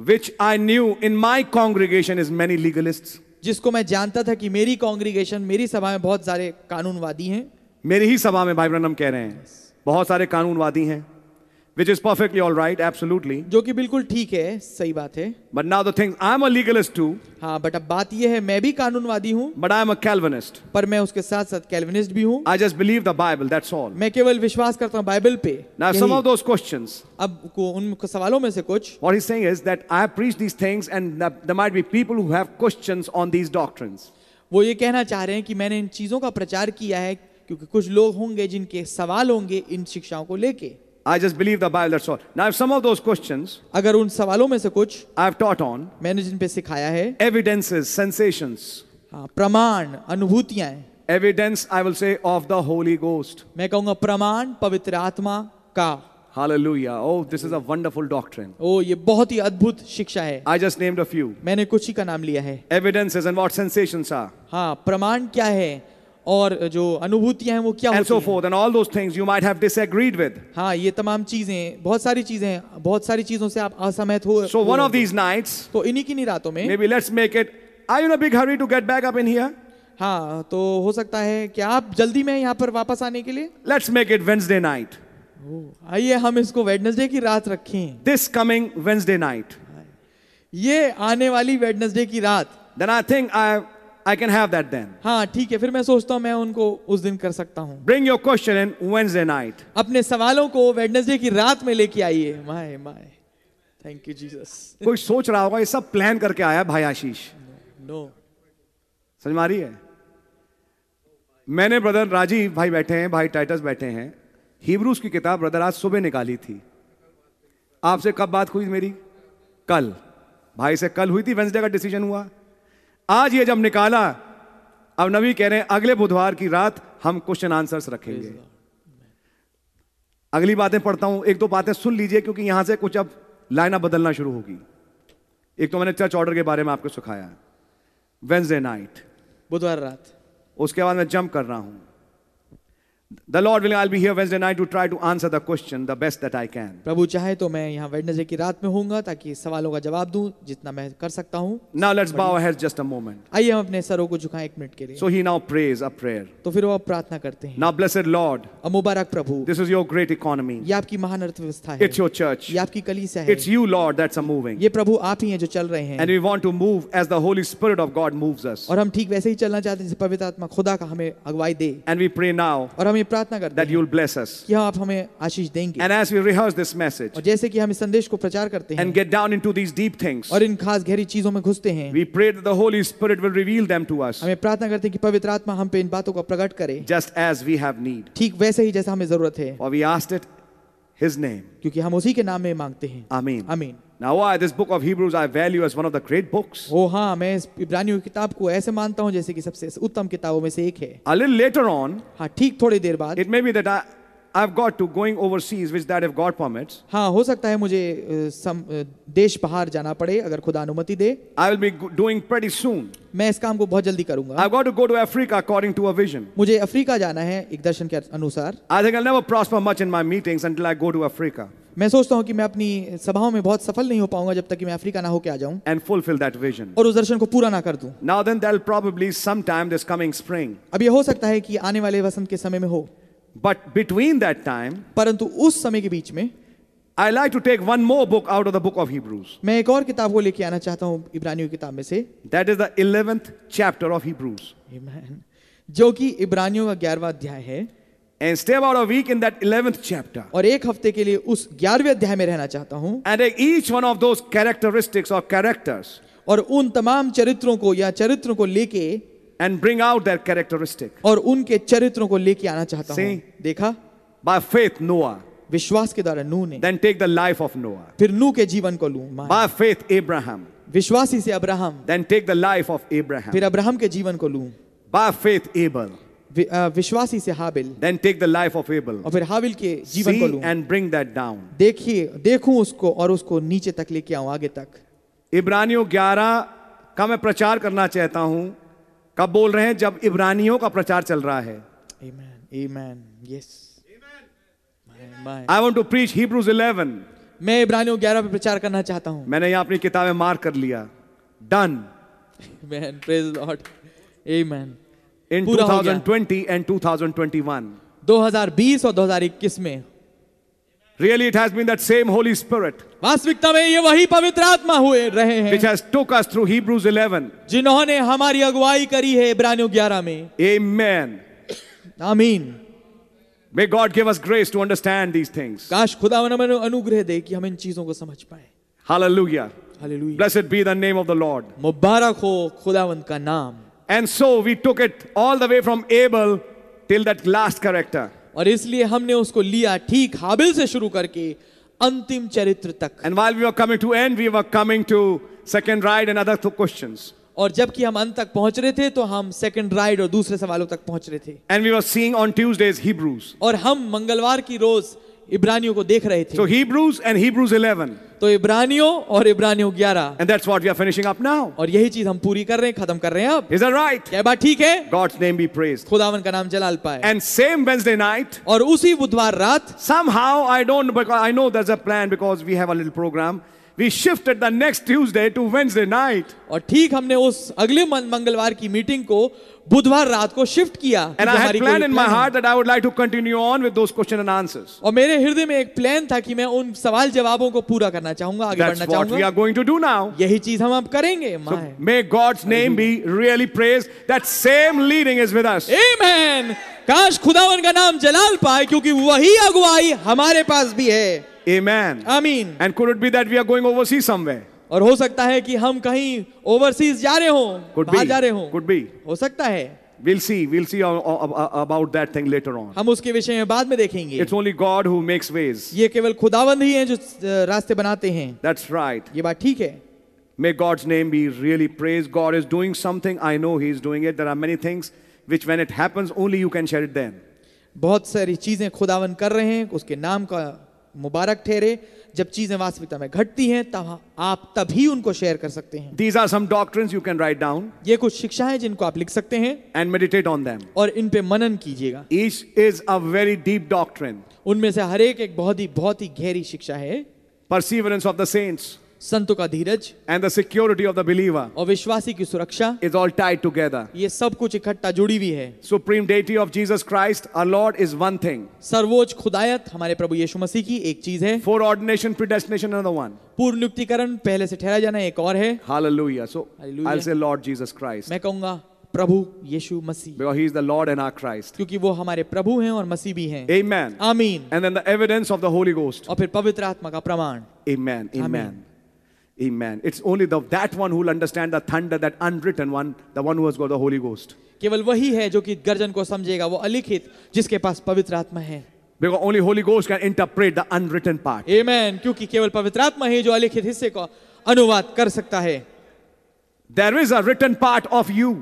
S3: which I knew in my congregation is many legalists. जिसको मैं जानता था कि मेरी कांग्रीगेशन मेरी सभा में बहुत सारे कानूनवादी हैं मेरी ही सभा में भाई ब्रनम कह रहे हैं बहुत सारे कानूनवादी हैं Which is perfectly all right, absolutely. जो कि बिल्कुल ठीक है सही बात है But now the thing, I'm a legalist too, हाँ but अब बात यह है मैं भी कानूनवादी हूँ but I'm a Calvinist. पर मैं उसके साथ साथ Calvinist भी हूँ I just believe the Bible, that's all. मैं केवल विश्वास करता हूँ बाइबल पे Now, some of those questions, अब को उन सवालों में से कुछ what he's saying is that I preach these things and there might be people who have questions on these doctrines. वो ये कहना चाह रहे हैं कि मैंने इन चीजों का प्रचार किया है क्योंकि कुछ लोग होंगे जिनके सवाल होंगे इन शिक्षाओं को लेके I just believe the Bible, that's all. Now, if some of those questions, अगर उन सवालों में से कुछ I've taught on मैंने जिन पे सिखाया है evidences, sensations, हाँ, प्रमाण अनुभूतियां evidence, I will say, of the Holy Ghost. मैं कहूंगा प्रमाण पवित्र आत्मा का Hallelujah. Oh, this is a wonderful doctrine. ओ ये बहुत ही अद्भुत शिक्षा है I just named a few. मैंने कुछ ही का नाम लिया है Evidences and what sensations are. हाँ प्रमाण क्या है और जो अनुभूतियां हैं वो क्या होती so forth, हैं and all those things you might have disagreed with हाँ ये तमाम चीजें बहुत सारी चीजें बहुत सारी चीजों से आप असहमत हो so one of these nights तो इन्हीं की रातों में maybe let's make it are you in a big hurry to get back up in here हाँ तो हो सकता है कि आप जल्दी में यहाँ पर वापस आने के लिए let's make it Wednesday night आइए हम इसको वेडनेसडे की रात रखें दिस कमिंग वेडनेसडे नाइट ये आने वाली वेडनेसडे की रात then I think I I can have that then. हाँ ठीक है फिर मैं सोचता हूँ मैं उनको उस दिन कर सकता हूँ Bring your question in Wednesday night. अपने सवालों को वेडनेसडे की रात में लेके आइए माए माय थैंक यू जीसस कोई सोच रहा होगा ये सब प्लान करके
S2: आया भाई आशीष नो no. समझ में आ रही है मैंने ब्रदर राजीव भाई बैठे हैं भाई टाइटस बैठे हैं हिब्रूस की किताब ब्रदर आज सुबह निकाली थी आपसे कब बात हुई मेरी कल भाई से कल हुई थी वेंसडे का डिसीजन हुआ आज ये जब निकाला अब नबी कह रहे हैं अगले बुधवार की रात हम क्वेश्चन आंसर्स रखेंगे अगली बातें पढ़ता हूं एक दो बातें सुन लीजिए क्योंकि यहां से कुछ अब लाइना बदलना शुरू होगी एक तो मैंने चर्च ऑर्डर के बारे में आपको सिखाया वेंसडे नाइट बुधवार रात उसके बाद मैं जंप
S3: कर रहा हूं The Lord willing, I'll be here Wednesday night to try to answer the question the best that I can. प्रभु चाहे तो मैं यहाँ वेडनेसडे की रात में होऊंगा ताकि सवालों का जवाब दूं जितना मैं कर सकता हूँ. Now let's bow our
S2: heads just a moment.
S3: आइए हम अपने सरों को झुकाएं एक मिनट के लिए. So he
S2: now prays a prayer.
S3: तो फिर वो अब प्रार्थना करते हैं.
S2: Now blessed Lord. अब मुबारक प्रभु. This is your great economy.
S3: ये आपकी महान अर्थव्यवस्था है. It's your church. ये आपकी कलीसिया है. It's
S2: you Lord that's a moving.
S3: ये प्रभु आप ही हैं जो चल रहे हैं. And
S2: we want to move as the Holy Spirit of God moves us. और
S3: हम ठीक वैसे ही चलना चाहते हैं जैसे पवित्र आत्मा खुदा का हमें अगुवाई दे. And we pray now. और हम हम ये प्रार्थना करते that हैं you will bless us. कि आप हमें आशीष देंगे And as we rehearse this message और जैसे कि हम इस संदेश को प्रचार करते हैं and get down into these deep things, और इन खास गहरी चीजों में घुसते हैं we pray that the Holy Spirit will reveal them to us. हमें प्रार्थना करते हैं कि पवित्र आत्मा हम पे इन बातों को प्रकट करे just as we have need. ठीक वैसे ही जैसा हमें जरूरत है For we asked it His name. क्योंकि हम उसी के नाम में मांगते हैं Amen. Amen. Now why this book of Hebrews I value as one of the great books. ओ हाँ मैं इस इब्रानियों की किताब को ऐसे मानता हूँ जैसे कि सबसे उत्तम किताबों में से एक है. A little later on. हाँ ठीक थोड़ी देर बाद. It may be that I I've got to going overseas which that if God permits. हाँ हो सकता है मुझे सम देश बाहर जाना पड़े अगर खुदा अनुमति दे. I will be doing pretty soon. मैं इस काम को बहुत जल्दी करूंगा. I've got to go to Africa according to a vision. मुझे अफ्रीका जाना है एक दर्शन के अनुसार.
S2: I think I'll never prosper much in my meetings until I go to Africa.
S3: मैं सोचता हूं कि मैं अपनी सभाओं में बहुत सफल नहीं हो पाऊंगा जब तक कि मैं अफ्रीका ना होकर आ जाऊं एंड फुलफिल दैट विजन और उस दर्शन को पूरा ना कर दूं now then that probably some time this coming spring अब ये हो सकता है कि आने वाले वसंत के समय में हो बट बिटवीन दैट टाइम परंतु उस समय के बीच में I like to take one more book out of the book of Hebrews मैं एक और किताब को लेके आना चाहता हूं इब्रानियों किताब में से. That is the 11th chapter of Hebrews Amen. जो कि इब्रानियों का 11वां अध्याय है. And stay about a week in that 11th chapter. और एक हफ्ते के लिए उस 11वें अध्याय में रहना चाहता हूं. And each one of those characteristics or characters. और उन तमाम चरित्रों को या चरित्रों को लेके and bring out their characteristic. और उनके चरित्रों को लेके आना चाहता हूं. देखा? By faith Noah. विश्वास के द्वारा नूह ने. Then take the life of Noah. फिर नूह के जीवन को लूं. By faith Abraham. विश्वासी से Abraham. Then take the life of Abraham. फिर अब्राहम के जीवन को लूं. By faith Abel. विश्वासी से हाबिल then take the life of Abel और फिर हाबिल के जीवन को लूं एंड ब्रिंग दैट डाउन देखिए देखूं उसको और उसको नीचे तक लेके आऊं आगे तक इब्रानियों 11 का मैं प्रचार करना चाहता हूं कब बोल रहे हैं जब इब्रानियों का प्रचार चल रहा है आमेन आमेन yes I want to preach Hebrews 11 मैं इब्रानियों 11 पे प्रचार करना चाहता हूं मैंने यहां अपनी किताबें मार्क कर लिया डन आमेन प्रेज द लॉर्ड आमेन in 2020 and 2021 2020 और 2021 में Really, it has been that same Holy Spirit. वास्तविकता में ये वही पवित्र आत्मा हुए रहे हैं which has took us through Hebrews 11. जिन्होंने हमारी अगुवाई करी है इब्रानियों 11 में Amen. आमीन May God give us grace to understand these things. काश खुदा हमें अनुग्रह दे कि हम इन चीजों को समझ पाए Hallelujah. Hallelujah. Blessed be the name of the Lord. मुबारक हो खुदावंत का नाम And so we took it all the way from Abel till that last character. और इसलिए हमने उसको लिया ठीक हाबिल से शुरू करके अंतिम चरित्र तक And while we were coming to end, we were coming to second ride and other two questions. और जबकि हम अंत तक पहुंच रहे थे तो हम सेकंड राइड और दूसरे सवालों तक पहुंच रहे थे And we were seeing on Tuesdays Hebrews. और हम मंगलवार की रोज इब्रानियों को देख रहे थे सो हिब्रूज एंड हिब्रूज 11 तो इब्रानियों और इब्रानियों 11 and that's what we are finishing up now और यही चीज हम पूरी कर रहे हैं खत्म कर रहे हैं अब इज दैट राइट क्या बात ठीक है गॉड्स नेम बी प्रेज्ड खुदावन का नाम जलाल पाए एंड सेम वेडनेसडे नाइट और उसी बुधवार रात somehow I don't because I know there a plan because we have a little programme we shifted the next Tuesday to Wednesday night और ठीक हमने उस अगले मंगलवार की मीटिंग को बुधवार रात को शिफ्ट किया and I had plan in my heart that I would like to continue on with those question and answers और मेरे हृदय में एक प्लान था कि मैं उन सवाल जवाबों को पूरा करना चाहूंगा आगे बढ़ना चाहूंगा we are going to do now यही चीज हम अब करेंगे may God's name be really praise that same leading is with us आमेन काश खुदावन का नाम जलाल पाए क्योंकि वही अगुवाई हमारे पास भी है Amen. Amen. And could it be that we are going overseas somewhere? और हो सकता है कि हम कहीं ओवरसीज जा रहे हों बाहर जा रहे हों कुछ भी हो सकता है We'll see. We'll see about that thing later on. हम उसके विषय में बाद में देखेंगे. It's only God who makes ways. ये केवल खुदावंद ही हैं जो रास्ते बनाते हैं. That's right. ये बात ठीक है. May God's name be
S2: really praised. God is doing something. I know He is doing it. There are many things which, when it happens, only
S3: you can share it then. बहुत सारी चीजें खुदावन कर रहे हैं उसके नाम का मुबारक ठहरे जब चीजें वास्तविकता में घटती हैं तब हाँ, आप तभी उनको शेयर कर सकते हैं these are some doctrines you can write down ये कुछ शिक्षा है जिनको आप लिख सकते हैं एंड मेडिटेट ऑन देम और इन पे मनन कीजिएगा each is a very deep doctrine उनमें से हर एक एक बहुत ही बहुत ही गहरी शिक्षा है परसिवरेंस ऑफ द सेंट्स संतों का धीरज and the security of the believer और विश्वासी की सुरक्षा इज ऑल टाइड टुगेदर ये सब कुछ इकट्ठा जुड़ी हुई है supreme deity of Jesus Christ a Lord is one thing सर्वोच्च खुदायत हमारे प्रभु यीशु मसीह की एक चीज है foreordination predestination another one पूर्ण नियुक्तिकरण पहले से ठहरा जाना एक और है हालेलुया so I will say Lord Jesus Christ मैं कहूंगा प्रभु यीशु मसीह because he is the Lord and our Christ क्योंकि वो हमारे प्रभु हैं और मसीह भी हैं आमीन amen and then the evidence of the holy ghost और फिर पवित्र आत्मा का प्रमाण आमीन आमीन Amen. It's only the, that one who will understand
S2: the thunder, that unwritten one, the one who has got the Holy Ghost.
S3: केवल वही है जो कि गर्जन को समझेगा वो अलिखित जिसके पास पवित्र आत्मा है Because only Holy Ghost can interpret the unwritten part. Amen. क्योंकि केवल पवित्र आत्मा ही जो अलिखित हिस्से को अनुवाद कर सकता है There is a written part of you.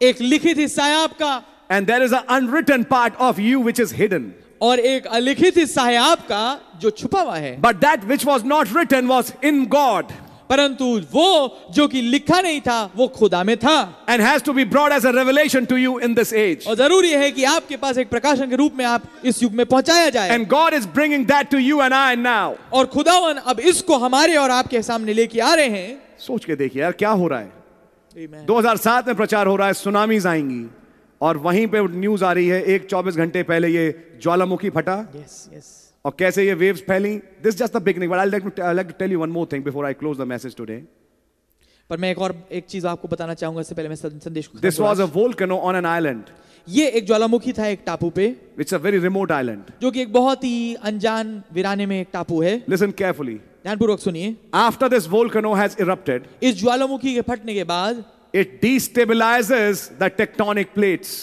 S3: एक लिखित हिस्सा है आपका And there is an unwritten part of you which is hidden. और एक अलिखित हिस्सा है आपका जो छुपा हुआ है But that which was not written was in God. परंतु वो जो कि लिखा नहीं था वो खुदा में था and has to be brought as a revelation to you in this age और जरूरी है कि आपके पास एक प्रकाशन के रूप में आप इस युग में पहुंचाया जाए and God is bringing that to you and I now और खुदावन अब इसको हमारे और आपके सामने लेके आ रहे हैं सोच के देखिए यार क्या हो रहा है दो हजार सात में प्रचार हो रहा है सुनामीज आएंगी और वहीं पे न्यूज आ रही
S2: है एक चौबीस घंटे पहले ये ज्वालामुखी फटा
S3: yes, yes.
S2: और कैसे ये वेव्स फैली this just the beginning but I like to like to tell you one more thing before I close the message today
S3: पर मैं एक और एक चीज आपको बताना चाहूंगा इससे पहले मैं संदेश को this was a volcano on an island ये एक ज्वालामुखी था एक टापू पे it's a very remote island जो कि एक बहुत ही अनजान वीराने में एक टापू है लिसन केयरफुली ध्यानपूर्वक सुनिए after this volcano has erupted इस ज्वालामुखी के फटने के बाद it destabilises the tectonic plates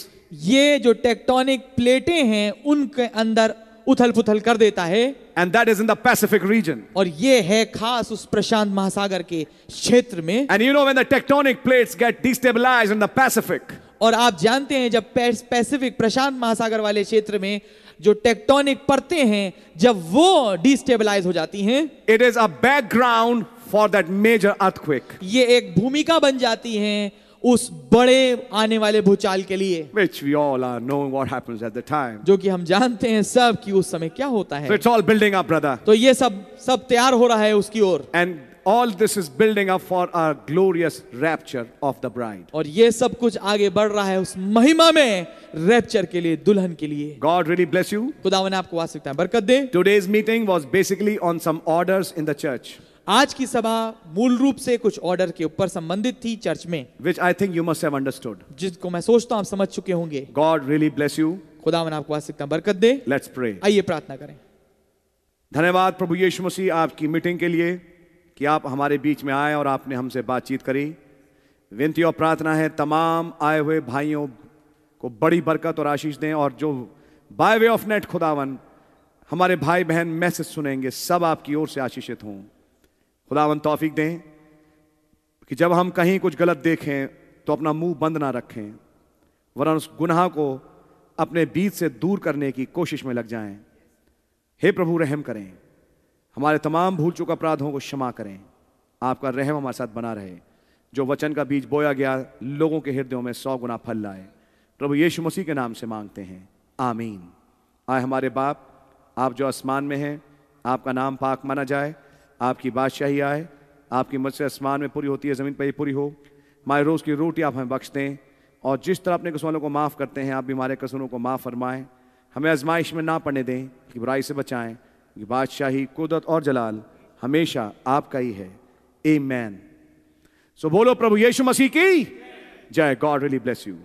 S3: ये जो टेक्टोनिक प्लेटें हैं उनके अंदर उथल पुथल कर देता है and that is in the Pacific region और ये है खास उस प्रशांत महासागर के क्षेत्र में and you know when the tectonic plates get destabilised in the Pacific और आप जानते हैं जब पैसिफिक प्रशांत महासागर वाले क्षेत्र में जो टेक्टोनिक परतें हैं जब वो डिस्टेबलाइज हो जाती हैं it is a background for that major earthquake ये एक भूमिका बन जाती हैं उस बड़े आने वाले भूचाल के लिए which we all are knowing what happens at the time जो कि हम जानते हैं सब कि उस समय क्या होता है so it's all building up brother तो ये सब सब तैयार हो रहा है उसकी ओर and all this is building up for our glorious rapture of the bride और ये सब कुछ आगे बढ़ रहा है उस महिमा में रैप्चर के लिए दुल्हन के लिए God really bless you खुदा खुदावन आपको वास्तविकता बरकत दे today's meeting was basically on some orders in the church आज की सभा मूल रूप से कुछ ऑर्डर के ऊपर संबंधित थी चर्च में which I think you must have understood जिसको मैं सोचता हूं आप समझ चुके होंगे गॉड रियली ब्लेस यू मन आपको आज बरकत दे लेट्स प्रे आइए प्रार्थना करें धन्यवाद प्रभु
S2: यीशु मसीह आपकी मीटिंग के लिए कि आप हमारे बीच में आए और आपने हमसे बातचीत करी विनती और प्रार्थना है तमाम आए हुए भाइयों को बड़ी बरकत और आशीष दें और जो बाय वे ऑफ नेट खुदावन हमारे भाई बहन मैसेज सुनेंगे सब आपकी ओर से आशीषित हों खुदावन तौफीक दें कि जब हम कहीं कुछ गलत देखें तो अपना मुंह बंद ना रखें वरन उस गुनाह को अपने बीच से दूर करने की कोशिश में लग जाएं। हे प्रभु रहम करें हमारे तमाम भूल चुक अपराधों को क्षमा करें आपका रहम हमारे साथ बना रहे जो वचन का बीज बोया गया लोगों के हृदयों में सौ गुना फल लाए प्रभु यीशु मसीह के नाम से मांगते हैं आमीन आए हमारे बाप आप जो आसमान में हैं आपका नाम पाक माना जाए आपकी बादशाही आए आपकी मदद आसमान में पूरी होती है ज़मीन पर ही पूरी हो हमारे रोज़ की रोटी आप हमें बख्श दें और जिस तरह अपने कसूरों को माफ़ करते हैं आप भी हमारे कसूरों को माफ़ फरमाएँ हमें आजमाइश में ना पड़ने दें कि बुराई से बचाएँ कि बादशाही कुदरत और जलाल हमेशा आपका ही है ए मैन सो बोलो प्रभु यीशु मसीह की जय गॉड रियली ब्लेस यू